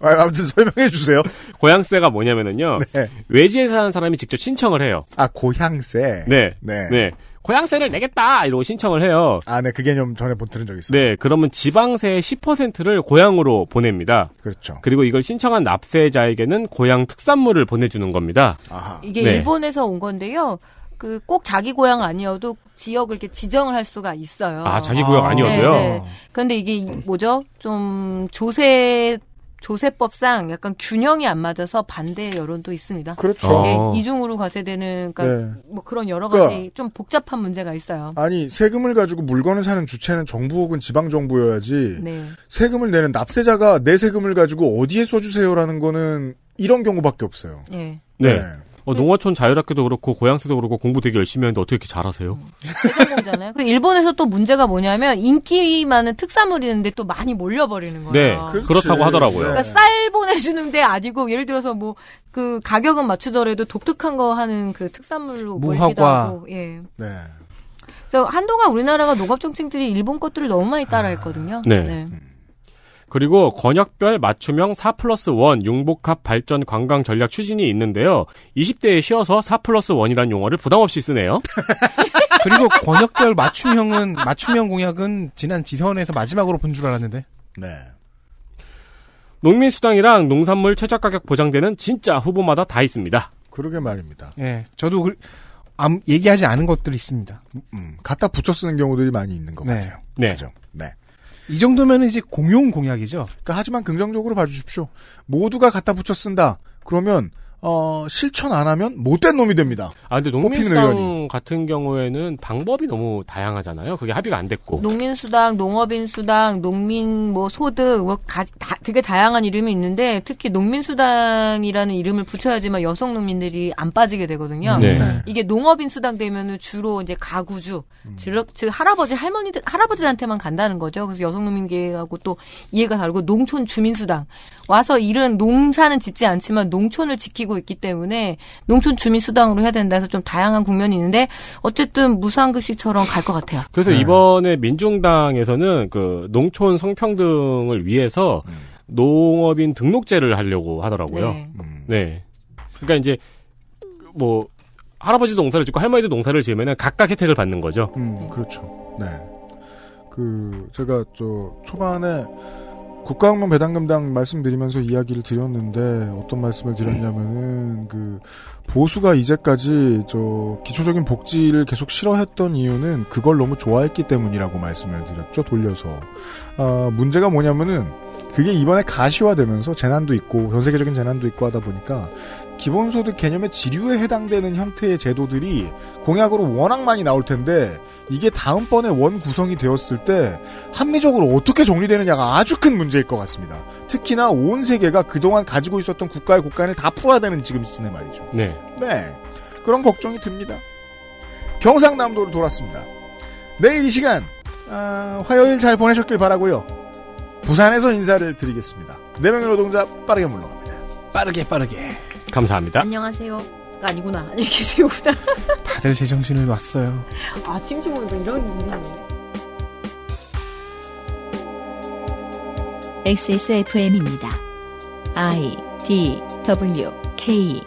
아, 아무튼 설명해 주세요. 고향세가 뭐냐면은요. 네. 외지에 사는 사람이 직접 신청을 해요. 아 고향세. 네. 네. 네. 고향세를 내겠다 이러고 신청을 해요. 아, 네, 그 개념 전에 본 들은 적 있어요. 네, 그러면 지방세의 10%를 고향으로 보냅니다. 그렇죠. 그리고 이걸 신청한 납세자에게는 고향 특산물을 보내주는 겁니다. 아하. 이게 네. 일본에서 온 건데요. 그꼭 자기 고향 아니어도 지역을 이렇게 지정을 할 수가 있어요. 아 자기 고향 아. 아니어도요. 네 그런데 네. 이게 뭐죠? 좀 조세 조세법상 약간 균형이 안 맞아서 반대 여론도 있습니다. 그렇죠. 예, 어. 이중으로 과세되는 그러니까 네. 뭐 그런 여러 가지 그러니까 좀 복잡한 문제가 있어요. 아니 세금을 가지고 물건을 사는 주체는 정부 혹은 지방 정부여야지 네. 세금을 내는 납세자가 내 세금을 가지고 어디에 써주세요라는 거는 이런 경우밖에 없어요. 예. 네. 네. 네. 어, 네. 농어촌 자율학교도 그렇고 고양시도 그렇고 공부 되게 열심히 하는데 어떻게 이렇게 잘하세요? 음, 재전공잖아요. 그 일본에서 또 문제가 뭐냐면 인기 많은 특산물이 있는데 또 많이 몰려버리는 거예요. 네, 그렇지. 그렇다고 하더라고요. 그러니까 네. 쌀 보내주는 데 아니고 예를 들어서 뭐 그 가격은 맞추더라도 독특한 거 하는 그 특산물로 몰기도 하고. 예. 네. 그래서 한동안 우리나라가 농업 정책들이 일본 것들을 너무 많이 따라했거든요. 네. 네. 그리고 권역별 맞춤형 4 플러스 1용복합 발전 관광 전략 추진이 있는데요. 20대에 쉬어서 4 플러스 1이란 용어를 부담없이 쓰네요. <laughs> 그리고 권역별 맞춤형은, 맞춤형 공약은 지난 지선에서 마지막으로 본 줄 알았는데. 네. 농민수당이랑 농산물 최저가격 보장되는 진짜 후보마다 다 있습니다. 그러게 말입니다. 예. 저도 그, 암, 얘기하지 않은 것들이 있습니다. 음, 음. 갖다 붙여 쓰는 경우들이 많이 있는 것 네. 같아요. 네. 맞아. 네. 이 정도면 이제 공용 공약이죠. 그러니까 하지만 긍정적으로 봐주십시오. 모두가 갖다 붙여 쓴다. 그러면 어, 실천 안 하면 못된 놈이 됩니다. 아 근데 농민수당 같은 경우에는 방법이 너무 다양하잖아요. 그게 합의가 안 됐고. 농민수당, 농업인수당, 농민 뭐 소득 뭐 가, 다, 되게 다양한 이름이 있는데 특히 농민수당이라는 이름을 붙여야지만 여성 농민들이 안 빠지게 되거든요. 네. 네. 이게 농업인수당 되면은 주로 이제 가구주, 음. 즉, 즉 할아버지 할머니들 할아버지들한테만 간다는 거죠. 그래서 여성 농민계하고 또 이해가 다르고 농촌 주민수당 와서 일은 농사는 짓지 않지만 농촌을 지키고 가지고 있기 때문에 농촌 주민 수당으로 해야 된다 해서 좀 다양한 국면이 있는데 어쨌든 무상급식처럼 갈 것 같아요. 그래서 네. 이번에 민중당에서는 그 농촌 성평등을 위해서 음. 농업인 등록제를 하려고 하더라고요. 네. 음. 네. 그러니까 이제 뭐 할아버지도 농사를 짓고 할머니도 농사를 지으면 각각 혜택을 받는 거죠. 음, 네. 그렇죠. 네. 그 제가 저 초반에 국가혁명 배당금당 말씀드리면서 이야기를 드렸는데 어떤 말씀을 네. 드렸냐면은 그 보수가 이제까지 저 기초적인 복지를 계속 싫어했던 이유는 그걸 너무 좋아했기 때문이라고 말씀을 드렸죠 돌려서 아, 문제가 뭐냐면은 그게 이번에 가시화되면서 재난도 있고 전 세계적인 재난도 있고 하다 보니까 기본소득 개념의 지류에 해당되는 형태의 제도들이 공약으로 워낙 많이 나올 텐데 이게 다음번에 원 구성이 되었을 때 합리적으로 어떻게 정리되느냐가 아주 큰 문제일 것 같습니다. 특히나 온 세계가 그동안 가지고 있었던 국가의 국간을 다 풀어야 되는 지금 시즌에 말이죠. 네. 네. 그런 걱정이 듭니다. 경상남도를 돌았습니다. 내일 이 시간 아, 화요일 잘 보내셨길 바라고요. 부산에서 인사를 드리겠습니다. 네 명의 노동자 빠르게 물러갑니다. 빠르게 빠르게. 감사합니다. 안녕하세요. 아니구나. 안녕히 계세요구나. <laughs> 다들 제 정신을 놨어요. 아, 찜찜하다. 이런 일이네. XSFM입니다. I D W K